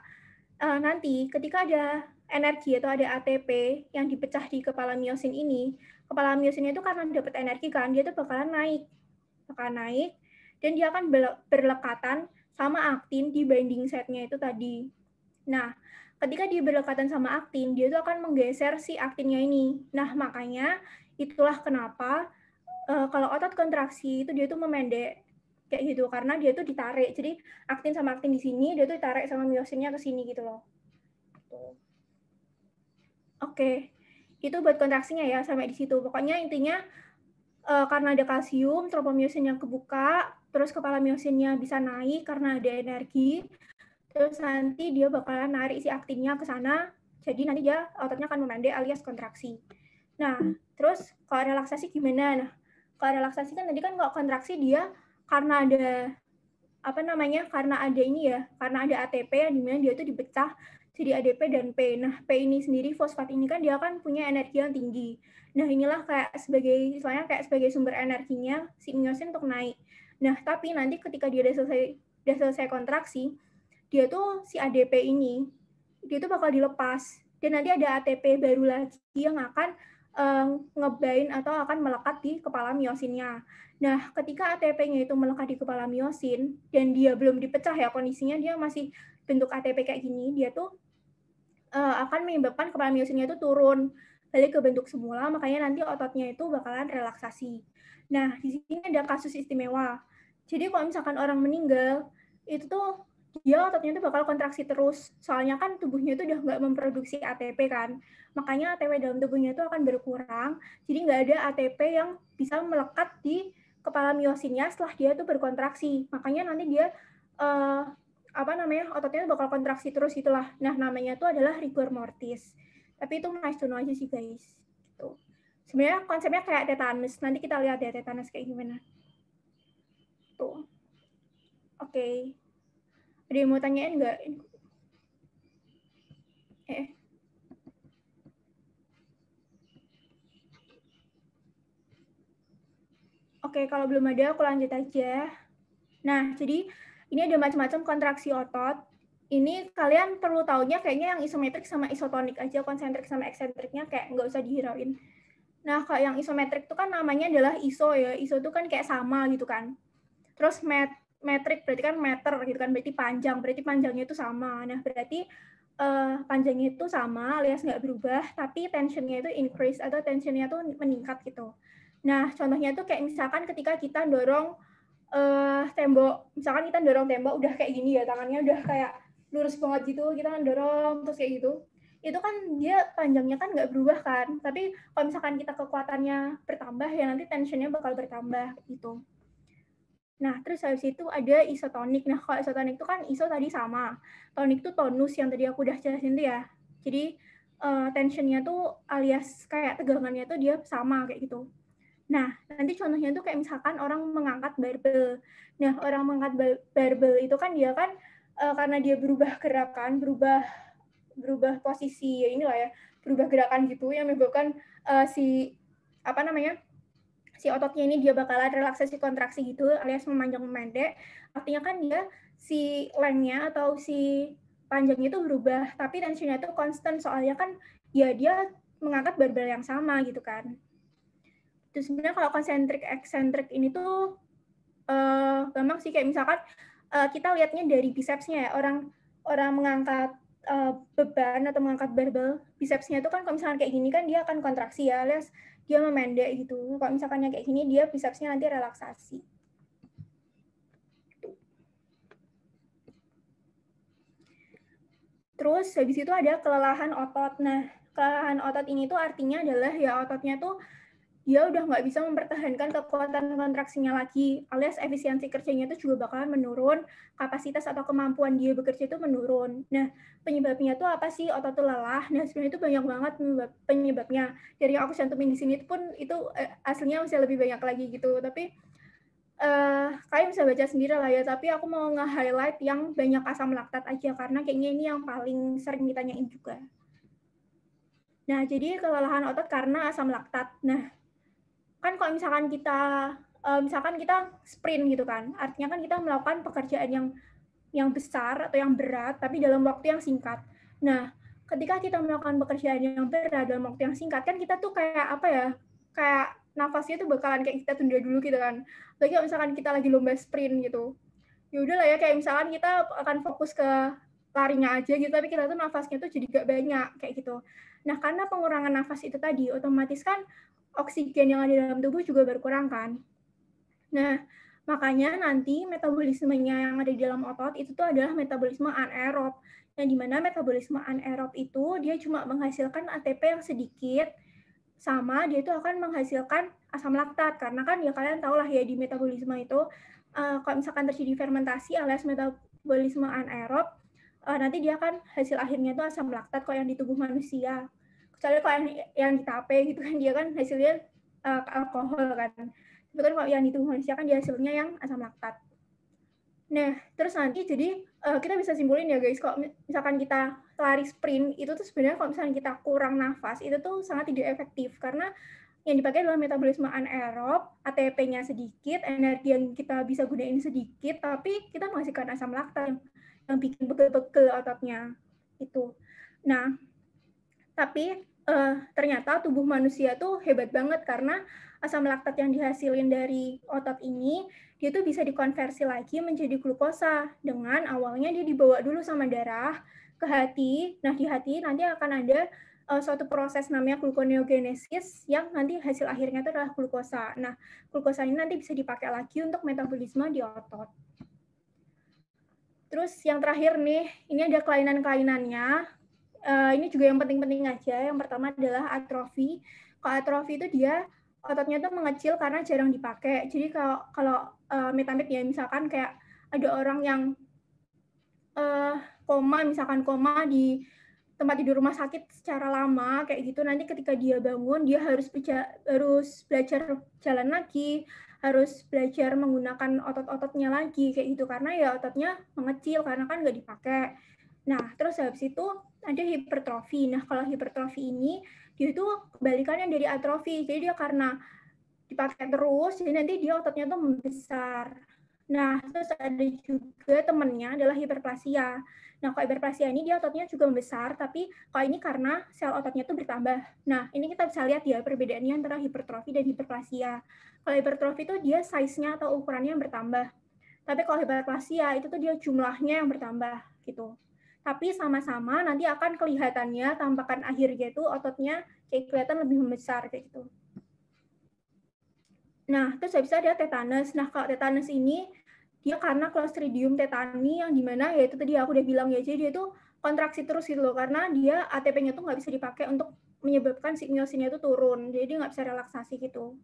uh, nanti ketika ada energi atau ada ATP yang dipecah di kepala miosin ini, kepala miosinnya itu karena dapat energi kan, dia tuh bakalan naik. bakalan naik, dan dia akan berlekatan sama aktin di binding setnya itu tadi. Nah, ketika dia berlekatan sama aktin, dia itu akan menggeser si aktinnya ini. Nah, makanya itulah kenapa uh, kalau otot kontraksi itu dia itu memendek kayak gitu karena dia itu ditarik. Jadi aktin sama aktin di sini, dia itu ditarik sama miosinnya ke sini gitu loh. Oke. Okay. Itu buat kontraksinya ya sampai di situ. Pokoknya intinya eh, karena ada kalsium, trombomiosin yang kebuka, terus kepala miosinnya bisa naik karena ada energi, terus nanti dia bakalan narik si aktinnya ke sana, jadi nanti dia ototnya akan memendek alias kontraksi. Nah, hmm. terus kalau relaksasi gimana? Nah, kalau relaksasi kan tadi kan kalau kontraksi dia karena ada apa namanya karena ada ini ya karena ada ATP yang dimana dia itu dipecah jadi ADP dan P. Nah P ini sendiri fosfat ini kan dia kan punya energi yang tinggi. Nah inilah kayak sebagai istilahnya kayak sebagai sumber energinya si miosin untuk naik. Nah, tapi nanti ketika dia udah selesai udah selesai kontraksi, dia tuh si ADP ini dia tuh bakal dilepas dan nanti ada ATP baru lagi yang akan um, ngebain atau akan melekat di kepala miosinnya. Nah, ketika ATP-nya itu melekat di kepala miosin dan dia belum dipecah ya kondisinya dia masih bentuk ATP kayak gini, dia tuh uh, akan menyebabkan kepala miosinnya itu turun balik ke bentuk semula, makanya nanti ototnya itu bakalan relaksasi. Nah, di sini ada kasus istimewa. Jadi kalau misalkan orang meninggal, itu tuh dia ototnya tuh bakal kontraksi terus. Soalnya kan tubuhnya itu udah nggak memproduksi ATP kan. Makanya ATP dalam tubuhnya itu akan berkurang. Jadi nggak ada ATP yang bisa melekat di kepala miosinnya setelah dia tuh berkontraksi. Makanya nanti dia uh, apa namanya ototnya bakal kontraksi terus itulah. Nah namanya itu adalah rigor mortis. Tapi itu nice to know aja sih guys. Gitu. Sebenarnya konsepnya kayak tetanus. Nanti kita lihat ya tetanus kayak gimana gitu. Oke. Okay. Ada yang mau tanyain nggak? Eh. Oke, kalau belum ada aku lanjut aja. Nah, jadi ini ada macam-macam kontraksi otot. Ini kalian perlu taunya kayaknya yang isometrik sama isotonik aja, konsentrik sama eksentriknya kayak nggak usah dihirauin. Nah, kalau yang isometrik itu kan namanya adalah iso ya. Iso itu kan kayak sama gitu kan. Terus met metrik berarti kan meter gitu kan berarti panjang berarti panjangnya itu sama nah berarti uh, panjangnya itu sama alias nggak berubah tapi tensionnya itu increase atau tensionnya itu meningkat gitu nah contohnya itu kayak misalkan ketika kita dorong uh, tembok misalkan kita dorong tembok udah kayak gini ya tangannya udah kayak lurus banget gitu kita kan dorong terus kayak gitu itu kan dia panjangnya kan nggak berubah kan tapi kalau misalkan kita kekuatannya bertambah ya nanti tensionnya bakal bertambah gitu Nah, terus habis itu ada isotonik. Nah, kalau isotonik itu kan iso tadi sama. Tonik itu tonus yang tadi aku udah jelasin tuh ya. Jadi, uh, tensionnya tuh alias kayak tegangannya tuh dia sama kayak gitu. Nah, nanti contohnya tuh kayak misalkan orang mengangkat barbel. Nah, orang mengangkat barbel itu kan dia kan uh, karena dia berubah gerakan, berubah berubah posisi ya inilah ya, berubah gerakan gitu yang menyebabkan uh, si apa namanya? si ototnya ini dia bakalan relaksasi kontraksi gitu alias memanjang memendek artinya kan dia si lengnya atau si panjangnya itu berubah tapi tensinya itu konstan soalnya kan ya dia mengangkat barbel yang sama gitu kan terus sebenarnya kalau konsentrik eksentrik ini tuh uh, gampang sih kayak misalkan uh, kita lihatnya dari bicepsnya ya orang orang mengangkat uh, beban atau mengangkat barbel bicepsnya itu kan kalau misalkan kayak gini kan dia akan kontraksi ya alias dia memendek gitu. Kalau misalkan kayak gini dia bisepsnya nanti relaksasi. Gitu. Terus habis itu ada kelelahan otot. Nah, kelelahan otot ini tuh artinya adalah ya ototnya tuh dia udah nggak bisa mempertahankan kekuatan kontraksinya lagi, alias efisiensi kerjanya itu juga bakalan menurun, kapasitas atau kemampuan dia bekerja itu menurun. Nah, penyebabnya itu apa sih otot itu lelah? Nah, sebenarnya itu banyak banget penyebabnya. Dari yang aku cantumin di sini pun itu eh, aslinya masih lebih banyak lagi gitu, tapi Uh, kalian bisa baca sendiri lah ya, tapi aku mau nge-highlight yang banyak asam laktat aja, karena kayaknya ini yang paling sering ditanyain juga. Nah, jadi kelelahan otot karena asam laktat. Nah, kan kalau misalkan kita uh, misalkan kita sprint gitu kan artinya kan kita melakukan pekerjaan yang yang besar atau yang berat tapi dalam waktu yang singkat nah ketika kita melakukan pekerjaan yang berat dalam waktu yang singkat kan kita tuh kayak apa ya kayak nafasnya tuh bakalan kayak kita tunda dulu gitu kan lagi kalau misalkan kita lagi lomba sprint gitu ya udahlah lah ya kayak misalkan kita akan fokus ke larinya aja gitu tapi kita tuh nafasnya tuh jadi gak banyak kayak gitu nah karena pengurangan nafas itu tadi otomatis kan oksigen yang ada dalam tubuh juga berkurang kan. Nah, makanya nanti metabolismenya yang ada di dalam otot itu tuh adalah metabolisme anaerob. Yang dimana metabolisme anaerob itu dia cuma menghasilkan ATP yang sedikit, sama dia itu akan menghasilkan asam laktat karena kan ya kalian lah ya di metabolisme itu uh, kalau misalkan terjadi fermentasi alias metabolisme anaerob uh, nanti dia akan hasil akhirnya itu asam laktat kok yang di tubuh manusia soalnya kalau yang, yang di tape gitu kan dia kan hasilnya uh, alkohol kan tapi kan kalau yang di tubuh manusia kan dia hasilnya yang asam laktat nah terus nanti jadi uh, kita bisa simpulin ya guys kalau misalkan kita lari sprint itu tuh sebenarnya kalau misalkan kita kurang nafas itu tuh sangat tidak efektif karena yang dipakai adalah metabolisme anaerob, ATP-nya sedikit, energi yang kita bisa gunain sedikit, tapi kita menghasilkan asam laktat yang, yang bikin pegel-pegel ototnya. Itu. Nah, tapi uh, ternyata tubuh manusia tuh hebat banget karena asam laktat yang dihasilin dari otot ini dia tuh bisa dikonversi lagi menjadi glukosa dengan awalnya dia dibawa dulu sama darah ke hati. Nah, di hati nanti akan ada uh, suatu proses namanya gluconeogenesis yang nanti hasil akhirnya itu adalah glukosa. Nah, glukosa ini nanti bisa dipakai lagi untuk metabolisme di otot. Terus yang terakhir nih, ini ada kelainan-kelainannya uh, ini juga yang penting-penting aja. Yang pertama adalah atrofi. Kalau atrofi itu dia ototnya itu mengecil karena jarang dipakai. Jadi kalau kalau uh, eh, metamit ya misalkan kayak ada orang yang uh, koma, misalkan koma di tempat tidur rumah sakit secara lama kayak gitu nanti ketika dia bangun dia harus beja, harus belajar jalan lagi harus belajar menggunakan otot-ototnya lagi kayak gitu karena ya ototnya mengecil karena kan nggak dipakai Nah, terus habis itu ada hipertrofi. Nah, kalau hipertrofi ini dia itu kebalikannya dari atrofi. Jadi dia karena dipakai terus, jadi nanti dia ototnya tuh membesar. Nah, terus ada juga temennya adalah hiperplasia. Nah, kalau hiperplasia ini dia ototnya juga membesar, tapi kalau ini karena sel ototnya tuh bertambah. Nah, ini kita bisa lihat ya perbedaannya antara hipertrofi dan hiperplasia. Kalau hipertrofi itu dia size-nya atau ukurannya yang bertambah. Tapi kalau hiperplasia itu tuh dia jumlahnya yang bertambah gitu tapi sama-sama nanti akan kelihatannya tampakan akhirnya itu ototnya kayak kelihatan lebih membesar kayak gitu. Nah, terus bisa ada tetanus. Nah, kalau tetanus ini dia karena Clostridium tetani yang dimana ya itu tadi aku udah bilang ya jadi dia itu kontraksi terus gitu loh karena dia ATP-nya tuh nggak bisa dipakai untuk menyebabkan sigmosinnya itu turun jadi nggak bisa relaksasi gitu.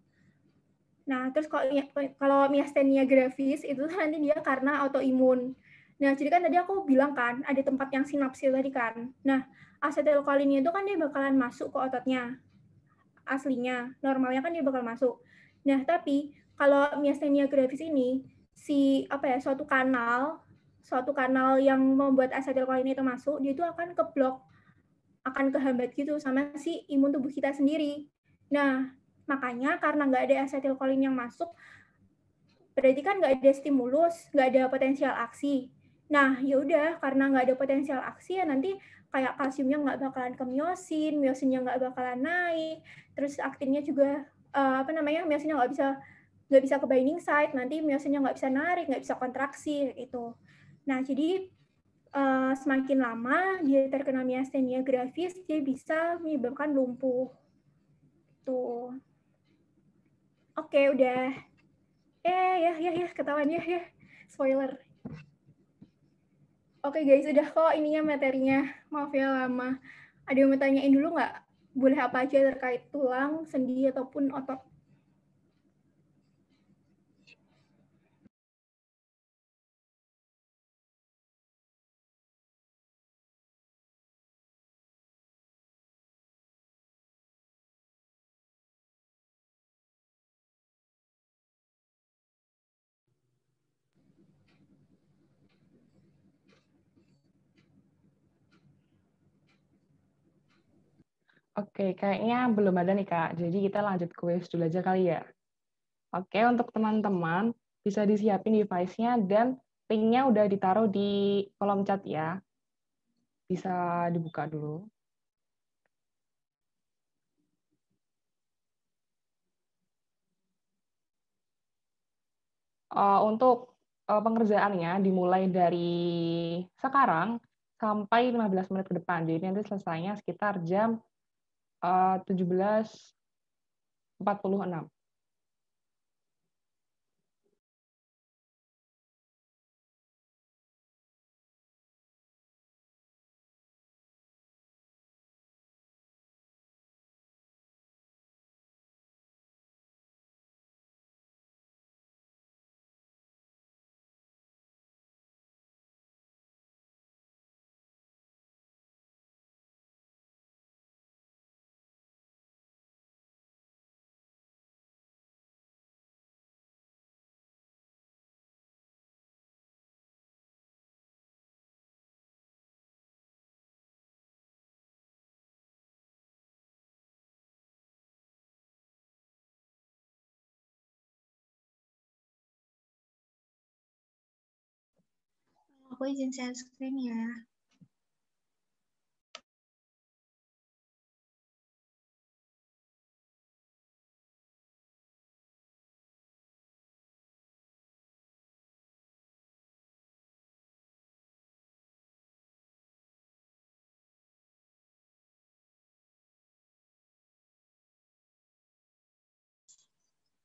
Nah terus kalau ya, kalau miastenia gravis itu nanti dia karena autoimun Nah, jadi kan tadi aku bilang kan, ada tempat yang sinapsil tadi kan. Nah, asetilkolinnya itu kan dia bakalan masuk ke ototnya. Aslinya, normalnya kan dia bakal masuk. Nah, tapi kalau miastenia gravis ini, si apa ya, suatu kanal, suatu kanal yang membuat asetilkolin itu masuk, dia itu akan keblok, akan kehambat gitu sama si imun tubuh kita sendiri. Nah, makanya karena nggak ada asetilkolin yang masuk, berarti kan nggak ada stimulus, nggak ada potensial aksi. Nah, ya udah karena nggak ada potensial aksi ya nanti kayak kalsiumnya nggak bakalan ke miosin, miosinnya nggak bakalan naik, terus aktinnya juga uh, apa namanya miosinnya nggak bisa nggak bisa ke binding site, nanti miosinnya nggak bisa narik, nggak bisa kontraksi gitu. Nah, jadi uh, semakin lama dia terkena miastenia gravis, dia bisa menyebabkan lumpuh. Tuh. Oke, udah. Eh, ya, ya, ya, ketahuan ya, ya. Spoiler. Oke guys, udah kok ininya materinya. Maaf ya lama. Ada yang mau tanyain dulu nggak? Boleh apa aja terkait tulang, sendi, ataupun otot? Oke, kayaknya belum ada nih Kak. Jadi kita lanjut kuis dulu aja kali ya. Oke, untuk teman-teman bisa disiapin device-nya dan ping-nya udah ditaruh di kolom chat ya. Bisa dibuka dulu. Uh, untuk uh, pengerjaannya dimulai dari sekarang sampai 15 menit ke depan. Jadi nanti selesainya sekitar jam Eh, uh, 1746. Aku izin share screen ya.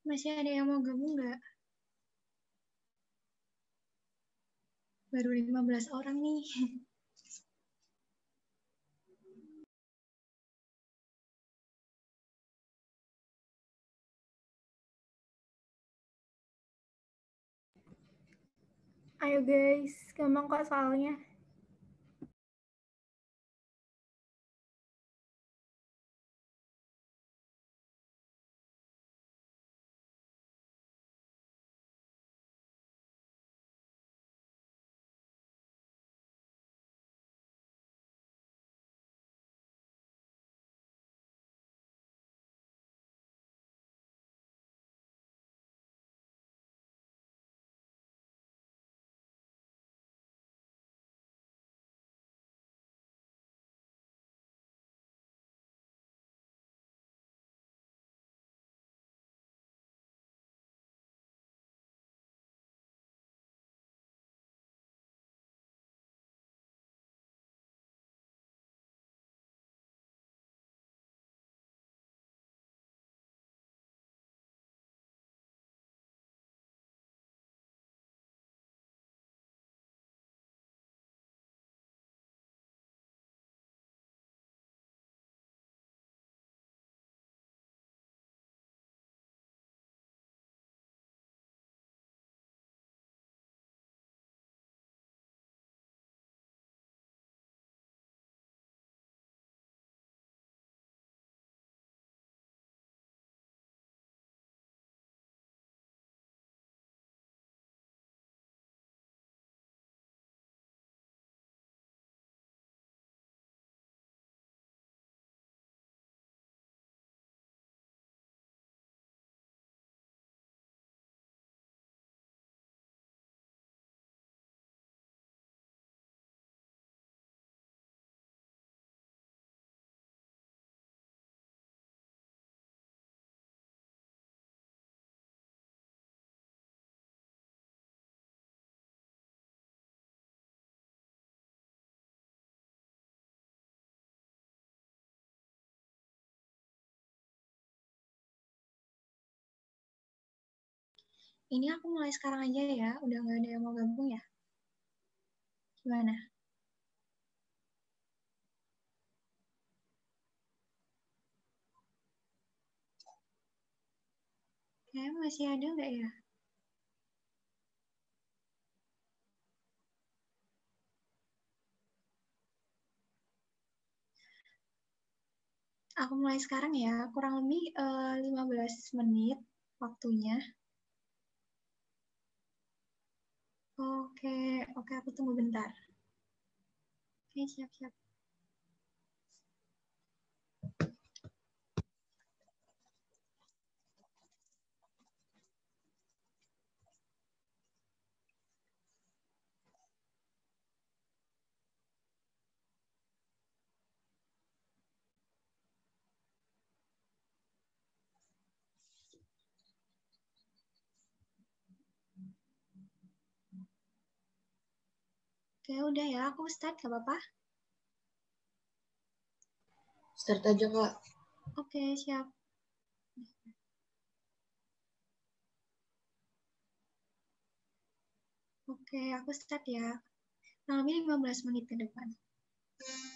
Masih ada yang mau gabung nggak? baru 15 orang nih. Ayo guys, gampang kok soalnya. ini aku mulai sekarang aja ya, udah nggak ada yang mau gabung ya? Gimana? Oke, masih ada nggak ya? Aku mulai sekarang ya, kurang lebih uh, eh, 15 menit waktunya. Oke, oke aku tunggu bentar. Oke, siap-siap. Oke, ya udah ya. Aku start, gak apa-apa? Start aja, Kak. Oke, siap. Oke, aku start ya. Kurang lima 15 menit ke depan. Hmm.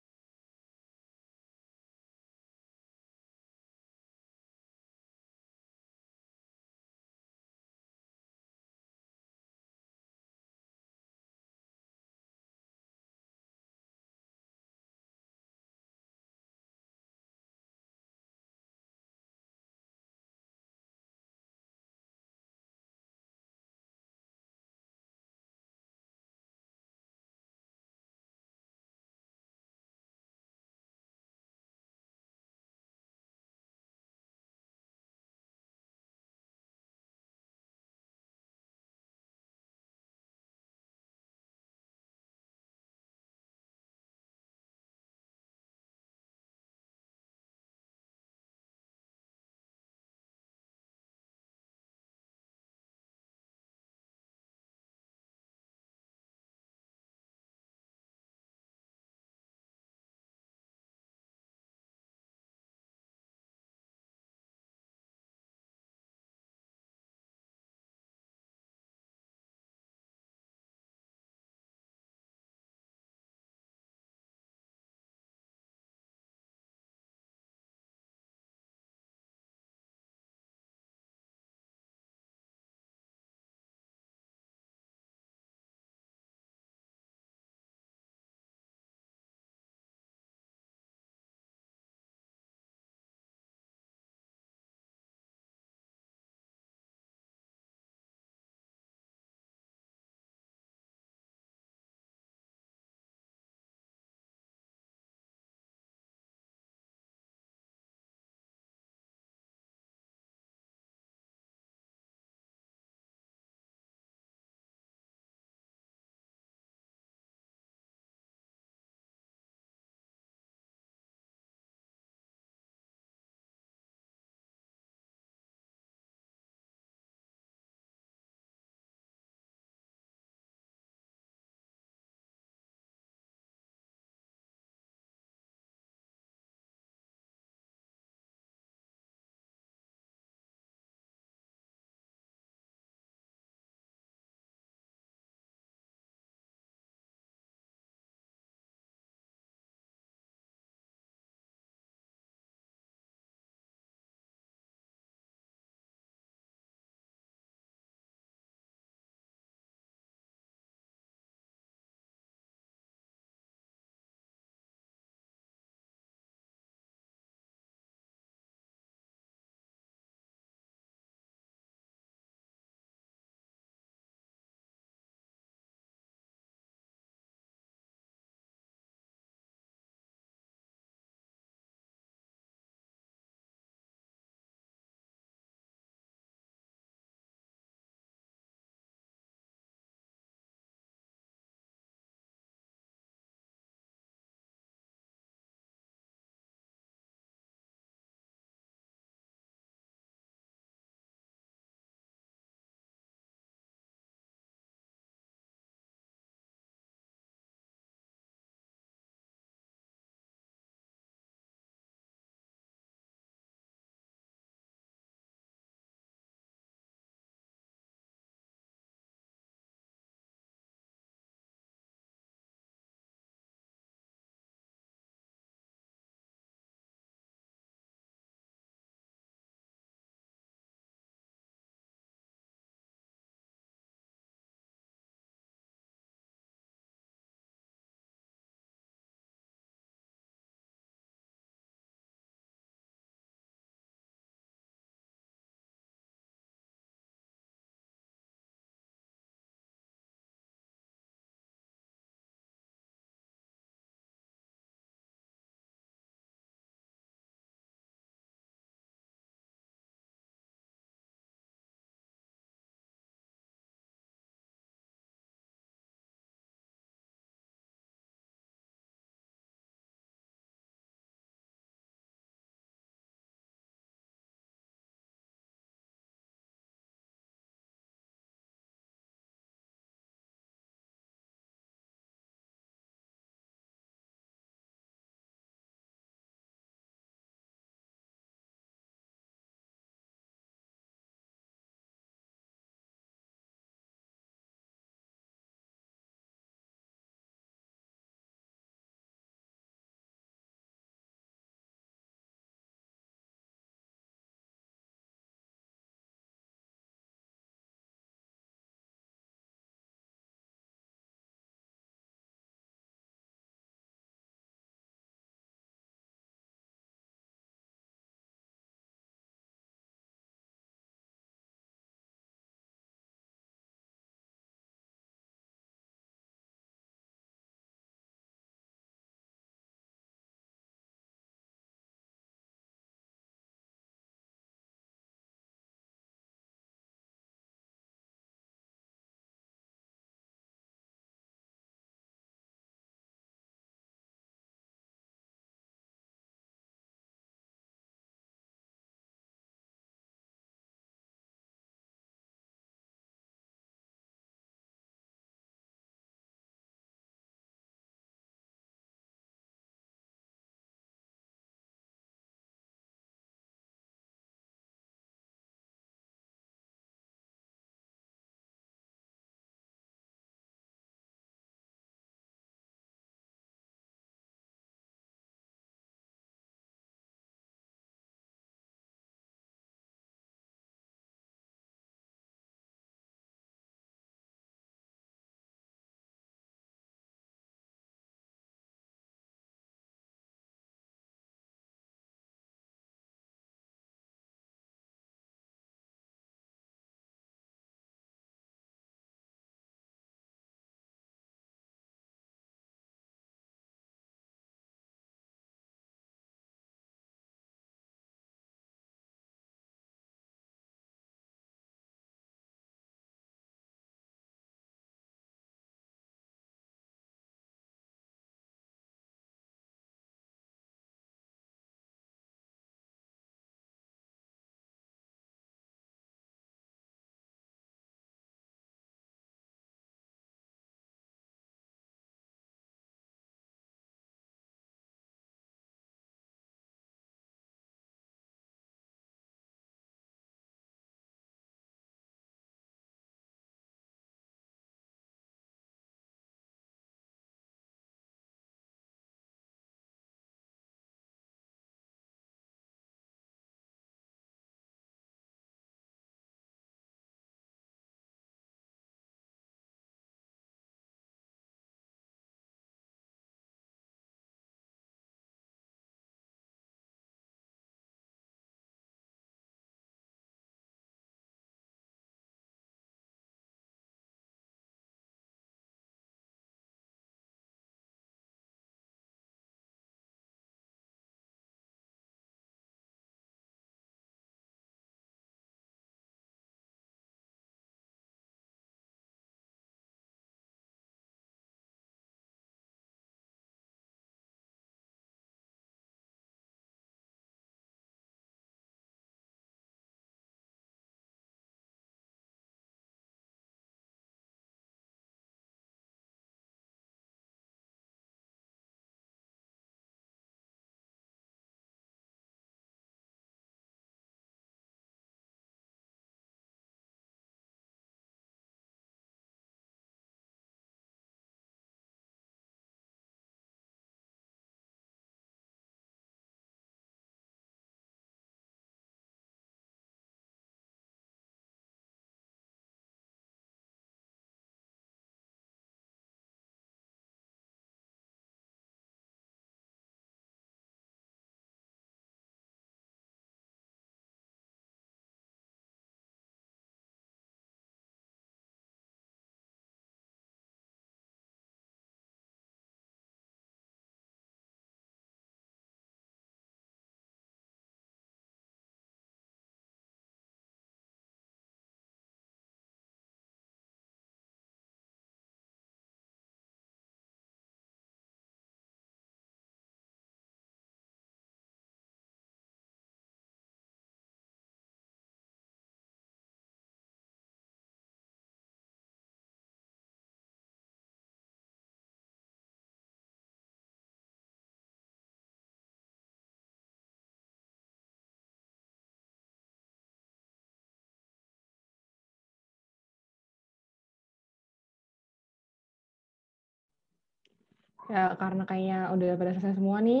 Ya, karena kayaknya udah pada selesai semua nih,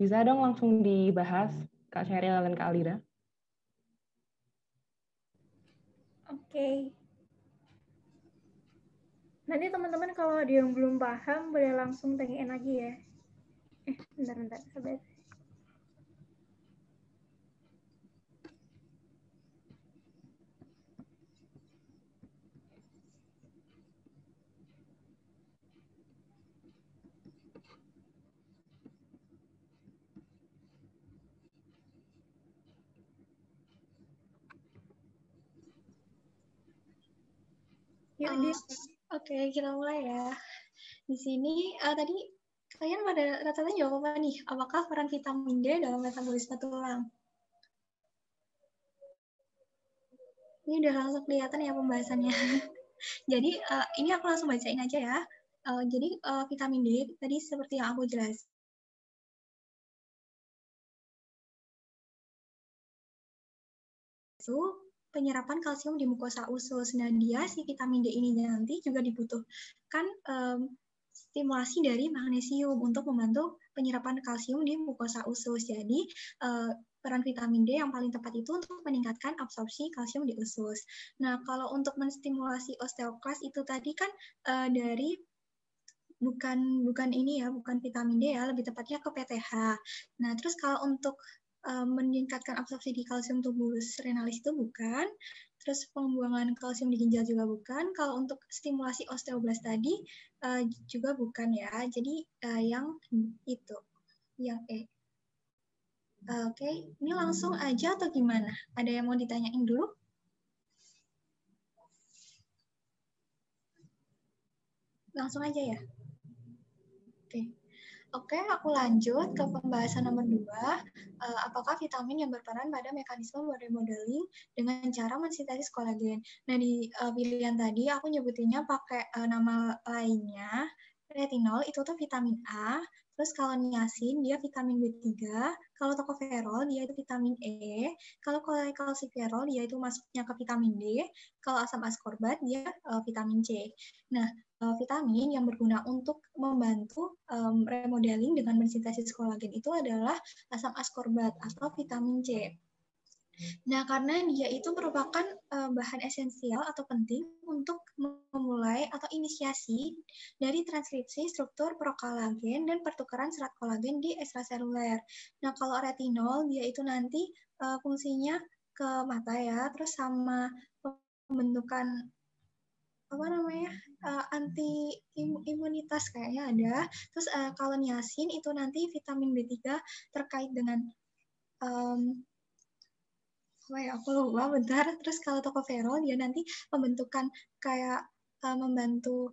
bisa dong langsung dibahas Kak Sheryl dan Kak Alira. Oke. Okay. Nanti teman-teman kalau ada yang belum paham, boleh langsung tanyain lagi ya. Eh, bentar-bentar, sabar. Ah. Oke, okay, kita mulai ya. Di sini uh, tadi kalian pada rata-rata jawab apa nih? Apakah peran vitamin D dalam metabolisme tulang? Ini udah langsung kelihatan ya pembahasannya. jadi uh, ini aku langsung bacain aja ya. Uh, jadi uh, vitamin D tadi seperti yang aku jelas itu penyerapan kalsium di mukosa usus. Nah, dia si vitamin D ini nanti juga dibutuhkan um, stimulasi dari magnesium untuk membantu penyerapan kalsium di mukosa usus. Jadi, uh, peran vitamin D yang paling tepat itu untuk meningkatkan absorpsi kalsium di usus. Nah, kalau untuk menstimulasi osteoklas itu tadi kan uh, dari bukan bukan ini ya, bukan vitamin D ya, lebih tepatnya ke PTH. Nah, terus kalau untuk Eh, meningkatkan absorpsi di kalsium tubulus renalis itu bukan, terus pembuangan kalsium di ginjal juga bukan. Kalau untuk stimulasi osteoblast tadi uh, juga bukan ya. Jadi uh, yang itu, yang E. Oke, okay. ini langsung aja atau gimana? Ada yang mau ditanyain dulu? Langsung aja ya. Oke. Okay. Oke, aku lanjut ke pembahasan nomor dua. Eh, apakah vitamin yang berperan pada mekanisme body modeling dengan cara mensintesis kolagen? Nah, di eh, pilihan tadi aku nyebutinnya pakai eh, nama lainnya. Retinol itu tuh vitamin A, Terus kalau niacin dia vitamin B3, kalau tokoferol dia itu vitamin E, kalau kalsiferol dia itu masuknya ke vitamin D, kalau asam askorbat dia uh, vitamin C. Nah, Eh, vitamin yang berguna untuk membantu um, remodeling dengan mensintesis kolagen itu adalah asam askorbat atau vitamin C. Nah, karena dia itu merupakan uh, bahan esensial atau penting untuk memulai atau inisiasi dari transkripsi struktur prokolagen dan pertukaran serat kolagen di ekstraseluler. Nah, kalau retinol dia itu nanti uh, fungsinya ke mata ya, terus sama pembentukan apa namanya uh, anti imunitas kayaknya ada terus uh, kalau niacin itu nanti vitamin B3 terkait dengan um, apa ya aku lupa bentar terus kalau tocopherol dia nanti pembentukan kayak uh, membantu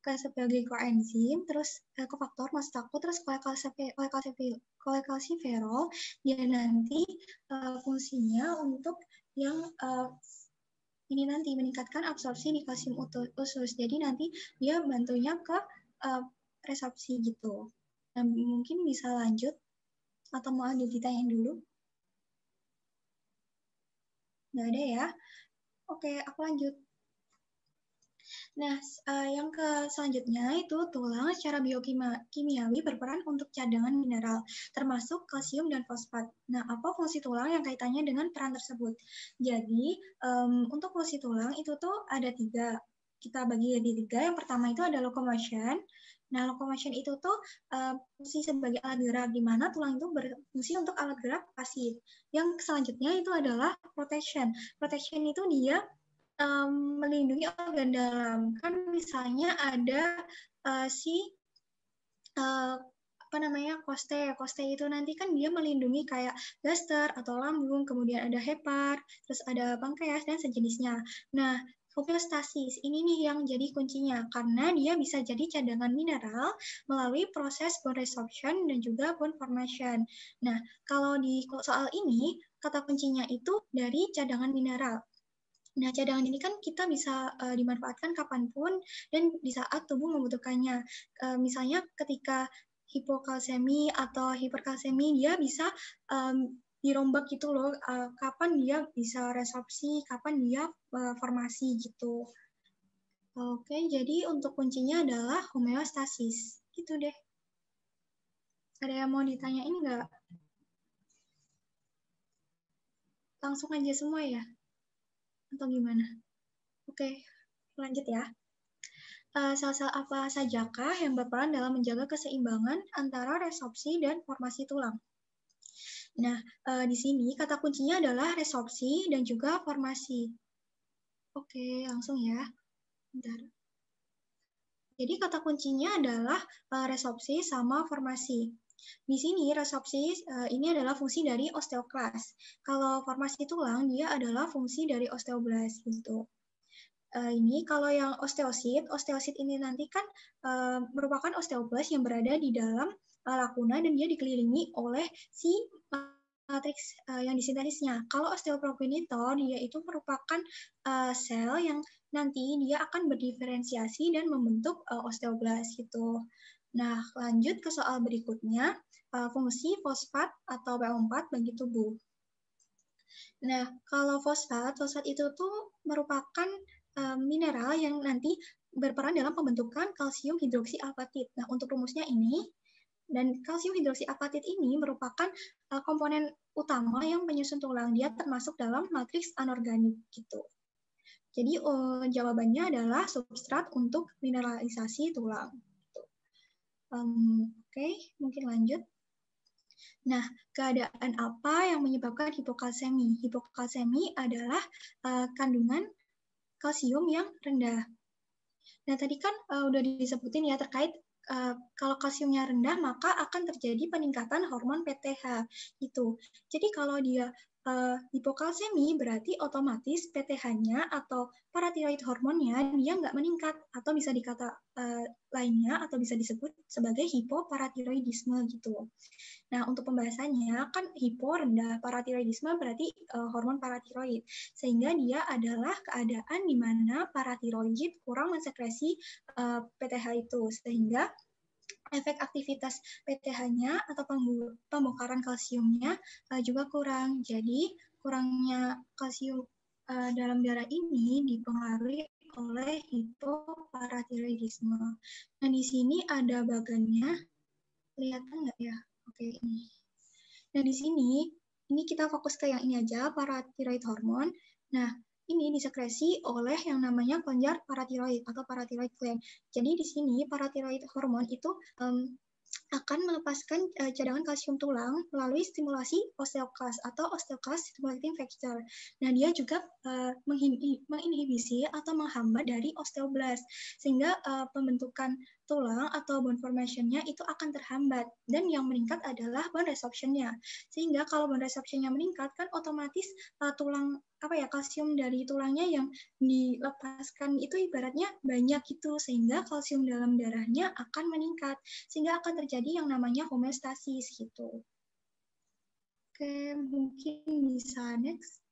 ke sebagai koenzim terus ke faktor mas aku terus kalau kalau dia nanti uh, fungsinya untuk yang uh, ini nanti meningkatkan absorpsi di kalsium usus. Jadi nanti dia bantunya ke uh, eh, resorpsi gitu. Nah, mungkin bisa lanjut atau mau ada ditanyain dulu? Nggak ada ya? Oke, aku lanjut. Nah, uh, yang ke selanjutnya itu tulang secara biokimiawi berperan untuk cadangan mineral, termasuk kalsium dan fosfat. Nah, apa fungsi tulang yang kaitannya dengan peran tersebut? Jadi, um, untuk fungsi tulang itu tuh ada tiga. Kita bagi jadi tiga. Yang pertama itu ada locomotion. Nah, locomotion itu tuh uh, fungsi sebagai alat gerak, di mana tulang itu berfungsi untuk alat gerak pasif. Yang selanjutnya itu adalah protection. Protection itu dia um, melindungi organ dalam. Kan misalnya ada uh, si uh, apa namanya koste koste itu nanti kan dia melindungi kayak gaster atau lambung kemudian ada hepar terus ada pankreas dan sejenisnya nah homeostasis ini nih yang jadi kuncinya karena dia bisa jadi cadangan mineral melalui proses bone resorption dan juga bone formation nah kalau di soal ini kata kuncinya itu dari cadangan mineral Nah, cadangan ini kan kita bisa uh, dimanfaatkan kapanpun dan di saat tubuh membutuhkannya. Uh, misalnya ketika hipokalsemi atau hiperkalsemi, dia bisa um, dirombak gitu loh, uh, kapan dia bisa resorpsi, kapan dia uh, formasi gitu. Oke, jadi untuk kuncinya adalah homeostasis. Gitu deh. Ada yang mau ditanyain nggak? Langsung aja semua ya? atau gimana? Oke, lanjut ya. Eh, sel-sel uh, apa sajakah yang berperan dalam menjaga keseimbangan antara resorpsi dan formasi tulang? Nah, uh, di sini kata kuncinya adalah resorpsi dan juga formasi. Oke, langsung ya. Bentar. Jadi kata kuncinya adalah uh, eh, resorpsi sama formasi. Di sini resopsis eh, ini adalah fungsi dari osteoklas. Kalau formasi tulang dia adalah fungsi dari osteoblas gitu. Eh, ini kalau yang osteosit, osteosit ini nanti kan eh, merupakan osteoblas yang berada di dalam lakuna dan dia dikelilingi oleh si matriks yang disintesisnya. Kalau osteoprogenitor, dia itu merupakan sel yang nanti dia akan berdiferensiasi dan membentuk uh, osteoblas gitu. Nah, lanjut ke soal berikutnya, eh, fungsi fosfat atau PO4 bagi tubuh. Nah, kalau fosfat, fosfat itu tuh merupakan eh, mineral yang nanti berperan dalam pembentukan kalsium hidroksiapatit. Nah, untuk rumusnya ini, dan kalsium hidroksiapatit ini merupakan eh, komponen utama yang menyusun tulang. Dia termasuk dalam matriks anorganik gitu. Jadi oh, jawabannya adalah substrat untuk mineralisasi tulang. Um, Oke, okay, mungkin lanjut. Nah, keadaan apa yang menyebabkan hipokalsemi? Hipokalsemi adalah uh, kandungan kalsium yang rendah. Nah, tadi kan uh, udah disebutin ya terkait Uh, kalau kalsiumnya rendah maka akan terjadi peningkatan hormon PTH itu. Jadi kalau dia uh, eh, hipokalsemi berarti otomatis PTH-nya atau paratiroid hormonnya dia nggak meningkat atau bisa dikata uh, lainnya atau bisa disebut sebagai hipoparatiroidisme gitu. Nah untuk pembahasannya kan hipo rendah paratiroidisme berarti uh, hormon paratiroid sehingga dia adalah keadaan di mana paratiroid kurang mensekresi uh, PTH itu sehingga efek aktivitas PTH-nya atau pembongkaran kalsiumnya uh, juga kurang. Jadi kurangnya kalsium uh, dalam darah ini dipengaruhi oleh hipoparatiroidisme. Nah di sini ada bagannya, kelihatan nggak ya? Oke ini. Nah di sini ini kita fokus ke yang ini aja, paratiroid hormon. Nah ini disekresi oleh yang namanya kelenjar paratiroid atau paratiroid gland. Jadi di sini paratiroid hormon itu um, akan melepaskan uh, cadangan kalsium tulang melalui stimulasi osteoklas atau osteoklas stimulating factor. Nah, dia juga uh, menginhibisi atau menghambat dari osteoblast sehingga uh, pembentukan tulang atau bone formation itu akan terhambat. Dan yang meningkat adalah bone resorption Sehingga kalau bone resorption-nya meningkat, kan otomatis uh, tulang apa ya kalsium dari tulangnya yang dilepaskan itu ibaratnya banyak itu sehingga kalsium dalam darahnya akan meningkat sehingga akan terjadi yang namanya homeostasis gitu. Oke, mungkin bisa next.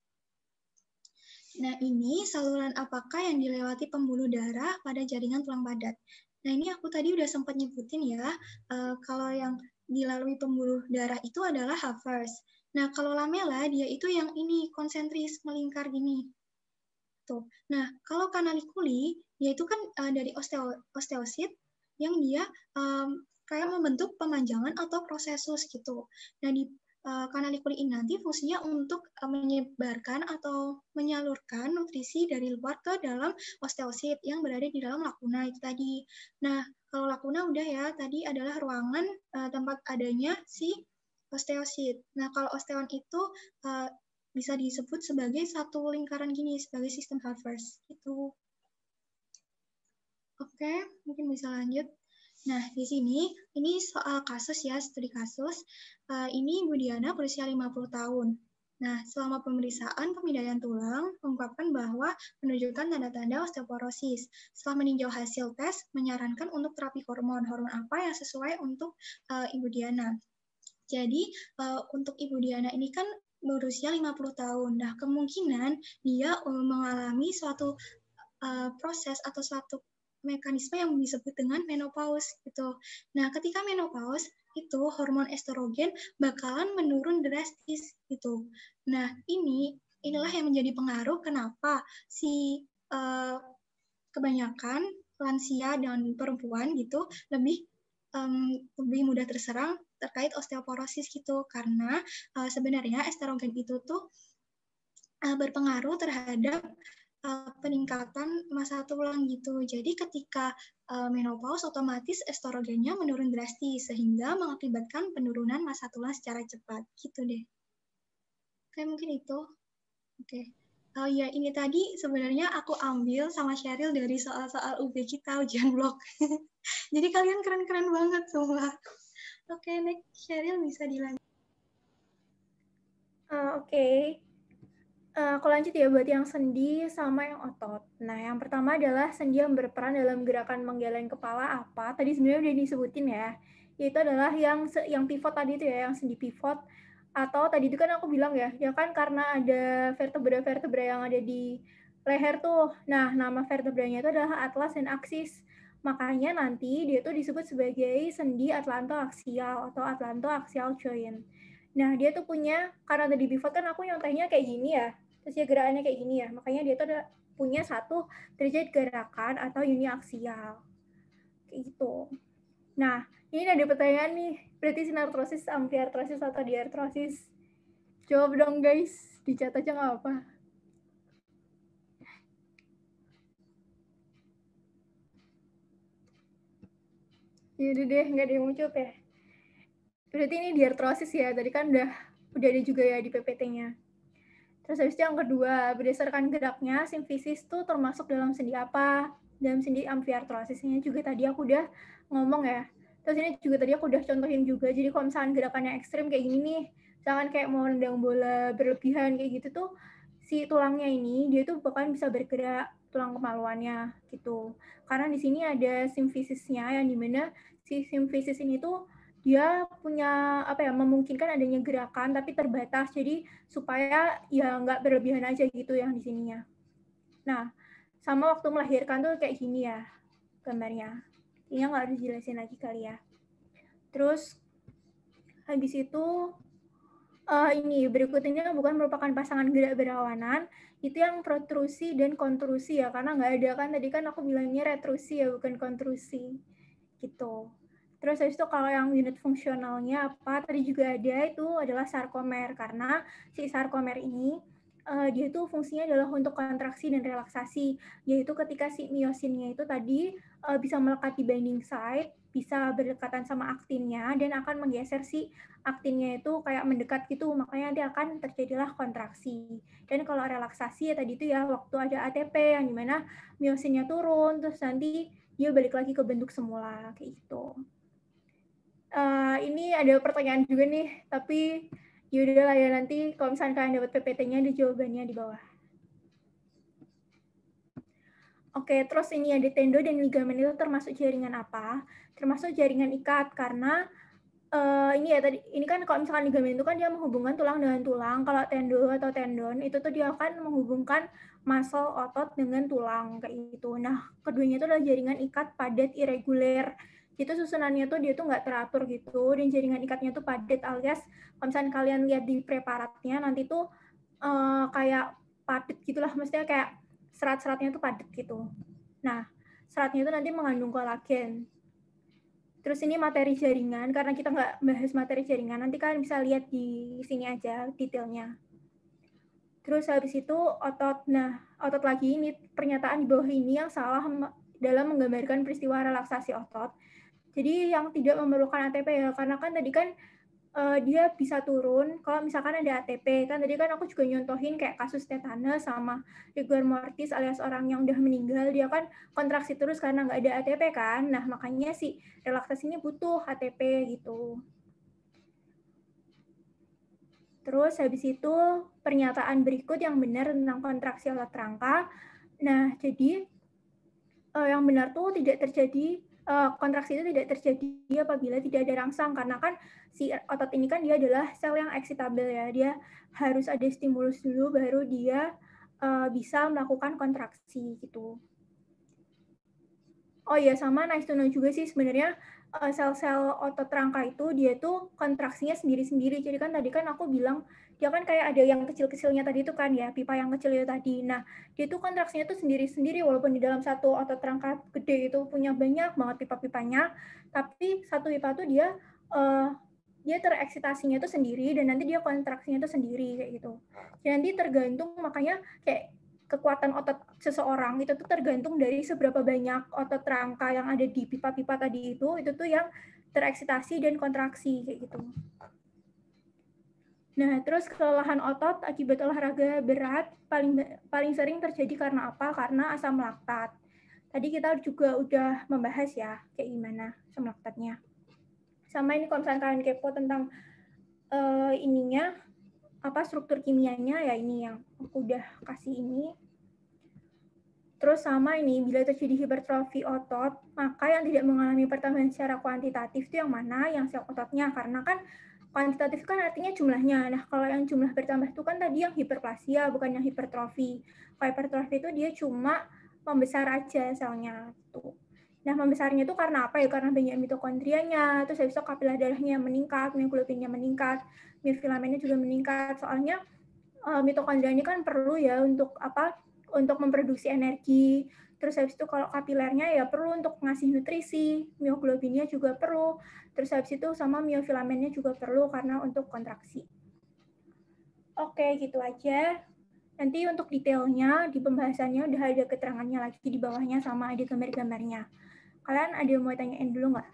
Nah, ini saluran apakah yang dilewati pembuluh darah pada jaringan tulang padat? Nah ini aku tadi udah sempat nyebutin ya, uh, kalau yang dilalui pembuluh darah itu adalah Havers. Nah kalau lamela dia itu yang ini konsentris melingkar gini. Tuh. Nah kalau kanalikuli dia itu kan uh, dari osteo osteosit yang dia um, kayak membentuk pemanjangan atau prosesus gitu. Nah di Eh, karena ini nanti fungsinya untuk eh, menyebarkan atau menyalurkan nutrisi dari luar ke dalam osteosit yang berada di dalam lakuna itu tadi. Nah, kalau lakuna udah ya, tadi adalah ruangan eh, tempat adanya si osteosit. Nah, kalau osteon itu bisa disebut sebagai satu lingkaran gini, sebagai sistem harvest. Gitu. Oke, mungkin bisa lanjut. Nah, di sini ini soal kasus ya, studi kasus. Uh, ini Ibu Diana berusia 50 tahun. Nah, selama pemeriksaan pemindaian tulang mengungkapkan bahwa menunjukkan tanda-tanda osteoporosis. Setelah meninjau hasil tes, menyarankan untuk terapi hormon. Hormon apa yang sesuai untuk uh, Ibu Diana. Jadi, uh, untuk Ibu Diana ini kan berusia 50 tahun. Nah, kemungkinan dia mengalami suatu uh, proses atau suatu mekanisme yang disebut dengan menopause gitu. Nah, ketika menopause itu hormon estrogen bakalan menurun drastis gitu. Nah, ini inilah yang menjadi pengaruh kenapa si uh, kebanyakan lansia dan perempuan gitu lebih um, lebih mudah terserang terkait osteoporosis gitu karena uh, sebenarnya estrogen itu tuh uh, berpengaruh terhadap Eh, peningkatan masa tulang gitu. Jadi ketika eh, menopause otomatis estrogennya menurun drastis sehingga mengakibatkan penurunan masa tulang secara cepat gitu deh. Kayak mungkin itu. Oke. Okay. Oh iya, ya ini tadi sebenarnya aku ambil sama Cheryl dari soal-soal UB kita ujian blog. Jadi kalian keren-keren banget semua. Oke, okay, next Cheryl bisa dilanjut. Uh, Oke, okay. Eh, aku lanjut ya buat yang sendi sama yang otot. Nah, yang pertama adalah sendi yang berperan dalam gerakan menggeleng kepala apa? Tadi sebenarnya udah disebutin ya. Yaitu adalah yang yang pivot tadi itu ya, yang sendi pivot atau tadi itu kan aku bilang ya, ya kan karena ada vertebra-vertebra yang ada di leher tuh. Nah, nama vertebranya itu adalah atlas dan axis. Makanya nanti dia tuh disebut sebagai sendi atlantoaksial atau atlantoaxial joint. Nah, dia tuh punya, karena tadi pivot kan aku nyonteknya kayak gini ya, terus ya gerakannya kayak gini ya makanya dia tuh ada punya satu derajat gerakan atau uniaksial kayak gitu nah ini ada pertanyaan nih berarti sinartrosis amfiartrosis atau diartrosis jawab dong guys dicat aja nggak apa ya udah deh, nggak ada yang muncul ya. Berarti ini diartrosis ya, tadi kan udah udah ada juga ya di PPT-nya. Terus habis itu yang kedua, berdasarkan geraknya, simfisis itu termasuk dalam sendi apa? Dalam sendi amfiartrosisnya ini juga tadi aku udah ngomong ya. Terus ini juga tadi aku udah contohin juga. Jadi kalau misalkan gerakannya ekstrim kayak gini nih, misalkan kayak mau nendang bola berlebihan kayak gitu tuh, si tulangnya ini dia tuh bahkan bisa bergerak tulang kemaluannya gitu. Karena di sini ada simfisisnya yang dimana si simfisis ini tuh dia punya apa ya memungkinkan adanya gerakan tapi terbatas jadi supaya ya nggak berlebihan aja gitu yang di sininya. Nah sama waktu melahirkan tuh kayak gini ya gambarnya. Ini nggak harus dijelasin lagi kali ya. Terus habis itu uh, ini berikutnya bukan merupakan pasangan gerak berlawanan itu yang protrusi dan kontrusi ya karena nggak ada kan tadi kan aku bilangnya retrusi ya bukan kontrusi gitu Terus habis itu kalau yang unit fungsionalnya apa tadi juga ada itu adalah sarkomer karena si sarkomer ini uh, dia itu fungsinya adalah untuk kontraksi dan relaksasi yaitu ketika si miosinnya itu tadi uh, bisa melekat di binding site bisa berdekatan sama aktinnya dan akan menggeser si aktinnya itu kayak mendekat gitu makanya nanti akan terjadilah kontraksi dan kalau relaksasi ya tadi itu ya waktu ada ATP yang dimana miosinnya turun terus nanti dia balik lagi ke bentuk semula kayak gitu uh, ini ada pertanyaan juga nih, tapi yaudah lah ya nanti kalau misalnya kalian dapat PPT-nya ada jawabannya di bawah. Oke, terus ini ada tendo dan ligamen itu termasuk jaringan apa? Termasuk jaringan ikat karena uh, ini ya tadi ini kan kalau misalkan ligamen itu kan dia menghubungkan tulang dengan tulang. Kalau tendo atau tendon itu tuh dia akan menghubungkan muscle otot dengan tulang kayak gitu. Nah, keduanya itu adalah jaringan ikat padat irregular itu susunannya tuh dia tuh nggak teratur gitu dan jaringan ikatnya tuh padat alias kalau misalnya kalian lihat di preparatnya nanti tuh uh, kayak padat gitulah maksudnya kayak serat-seratnya tuh padat gitu. Nah, seratnya itu nanti mengandung kolagen. Terus ini materi jaringan, karena kita nggak bahas materi jaringan, nanti kalian bisa lihat di sini aja detailnya. Terus habis itu otot, nah otot lagi ini pernyataan di bawah ini yang salah dalam menggambarkan peristiwa relaksasi otot jadi yang tidak memerlukan ATP ya, karena kan tadi kan uh, dia bisa turun kalau misalkan ada ATP. Kan tadi kan aku juga nyontohin kayak kasus tetanus sama rigor mortis alias orang yang udah meninggal, dia kan kontraksi terus karena nggak ada ATP kan. Nah, makanya si relaksasi ini butuh ATP gitu. Terus habis itu pernyataan berikut yang benar tentang kontraksi otot rangka. Nah, jadi eh, yang benar tuh tidak terjadi Eh, kontraksi itu tidak terjadi apabila tidak ada rangsang karena kan si otot ini kan dia adalah sel yang eksitabel ya dia harus ada stimulus dulu baru dia eh, bisa melakukan kontraksi gitu. Oh iya sama nice to know juga sih sebenarnya Eh, sel-sel otot rangka itu dia itu kontraksinya sendiri-sendiri. Jadi kan tadi kan aku bilang dia kan kayak ada yang kecil-kecilnya tadi itu kan ya, pipa yang kecil itu tadi. Nah, dia itu kontraksinya itu sendiri-sendiri walaupun di dalam satu otot rangka gede itu punya banyak banget pipa-pipanya, tapi satu pipa itu dia uh, dia tereksitasinya itu sendiri dan nanti dia kontraksinya itu sendiri kayak gitu. Jadi nanti tergantung makanya kayak kekuatan otot seseorang itu tuh tergantung dari seberapa banyak otot rangka yang ada di pipa-pipa tadi itu itu tuh yang tereksitasi dan kontraksi kayak gitu. Nah, terus kelelahan otot akibat olahraga berat paling paling sering terjadi karena apa? Karena asam laktat. Tadi kita juga udah membahas ya kayak gimana asam laktatnya. Sama ini kalau kalian kepo tentang uh, ininya apa struktur kimianya ya ini yang aku udah kasih ini. Terus sama ini, bila terjadi hipertrofi otot, maka yang tidak mengalami pertambahan secara kuantitatif itu yang mana? Yang sel ototnya, karena kan kuantitatif kan artinya jumlahnya. Nah, kalau yang jumlah bertambah itu kan tadi yang hiperplasia, bukan yang hipertrofi. Kalau hipertrofi itu dia cuma membesar aja selnya. Tuh. Nah, membesarnya itu karena apa ya? Karena banyak mitokondrianya, terus habis itu kapilah darahnya meningkat, mioglobinnya meningkat, mirfilamennya juga meningkat. Soalnya uh, mitokondria kan perlu ya untuk apa? Untuk memproduksi energi. Terus habis itu kalau kapilernya ya perlu untuk ngasih nutrisi, mioglobinnya juga perlu. Terus habis itu sama miofilamennya juga perlu karena untuk kontraksi. Oke, gitu aja. Nanti untuk detailnya di pembahasannya udah ada keterangannya lagi di bawahnya sama ada gambar-gambarnya. Kalian ada yang mau tanyain dulu nggak?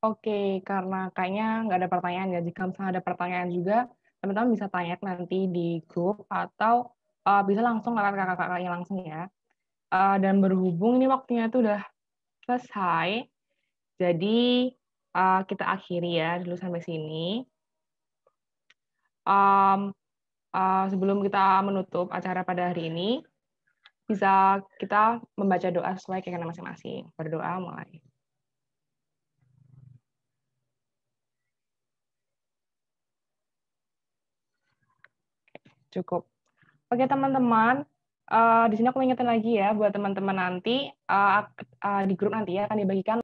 Oke, karena kayaknya nggak ada pertanyaan ya. Jika misalnya ada pertanyaan juga, teman-teman bisa tanya nanti di grup atau uh, bisa langsung ke kakak-kakaknya langsung ya. Uh, dan berhubung ini waktunya itu udah selesai, jadi uh, kita akhiri ya dulu sampai sini. Um, uh, sebelum kita menutup acara pada hari ini, bisa kita membaca doa sesuai keinginan masing-masing. Berdoa mulai. cukup. Oke teman-teman, uh, di sini aku ingetin lagi ya buat teman-teman nanti uh, uh, di grup nanti ya akan dibagikan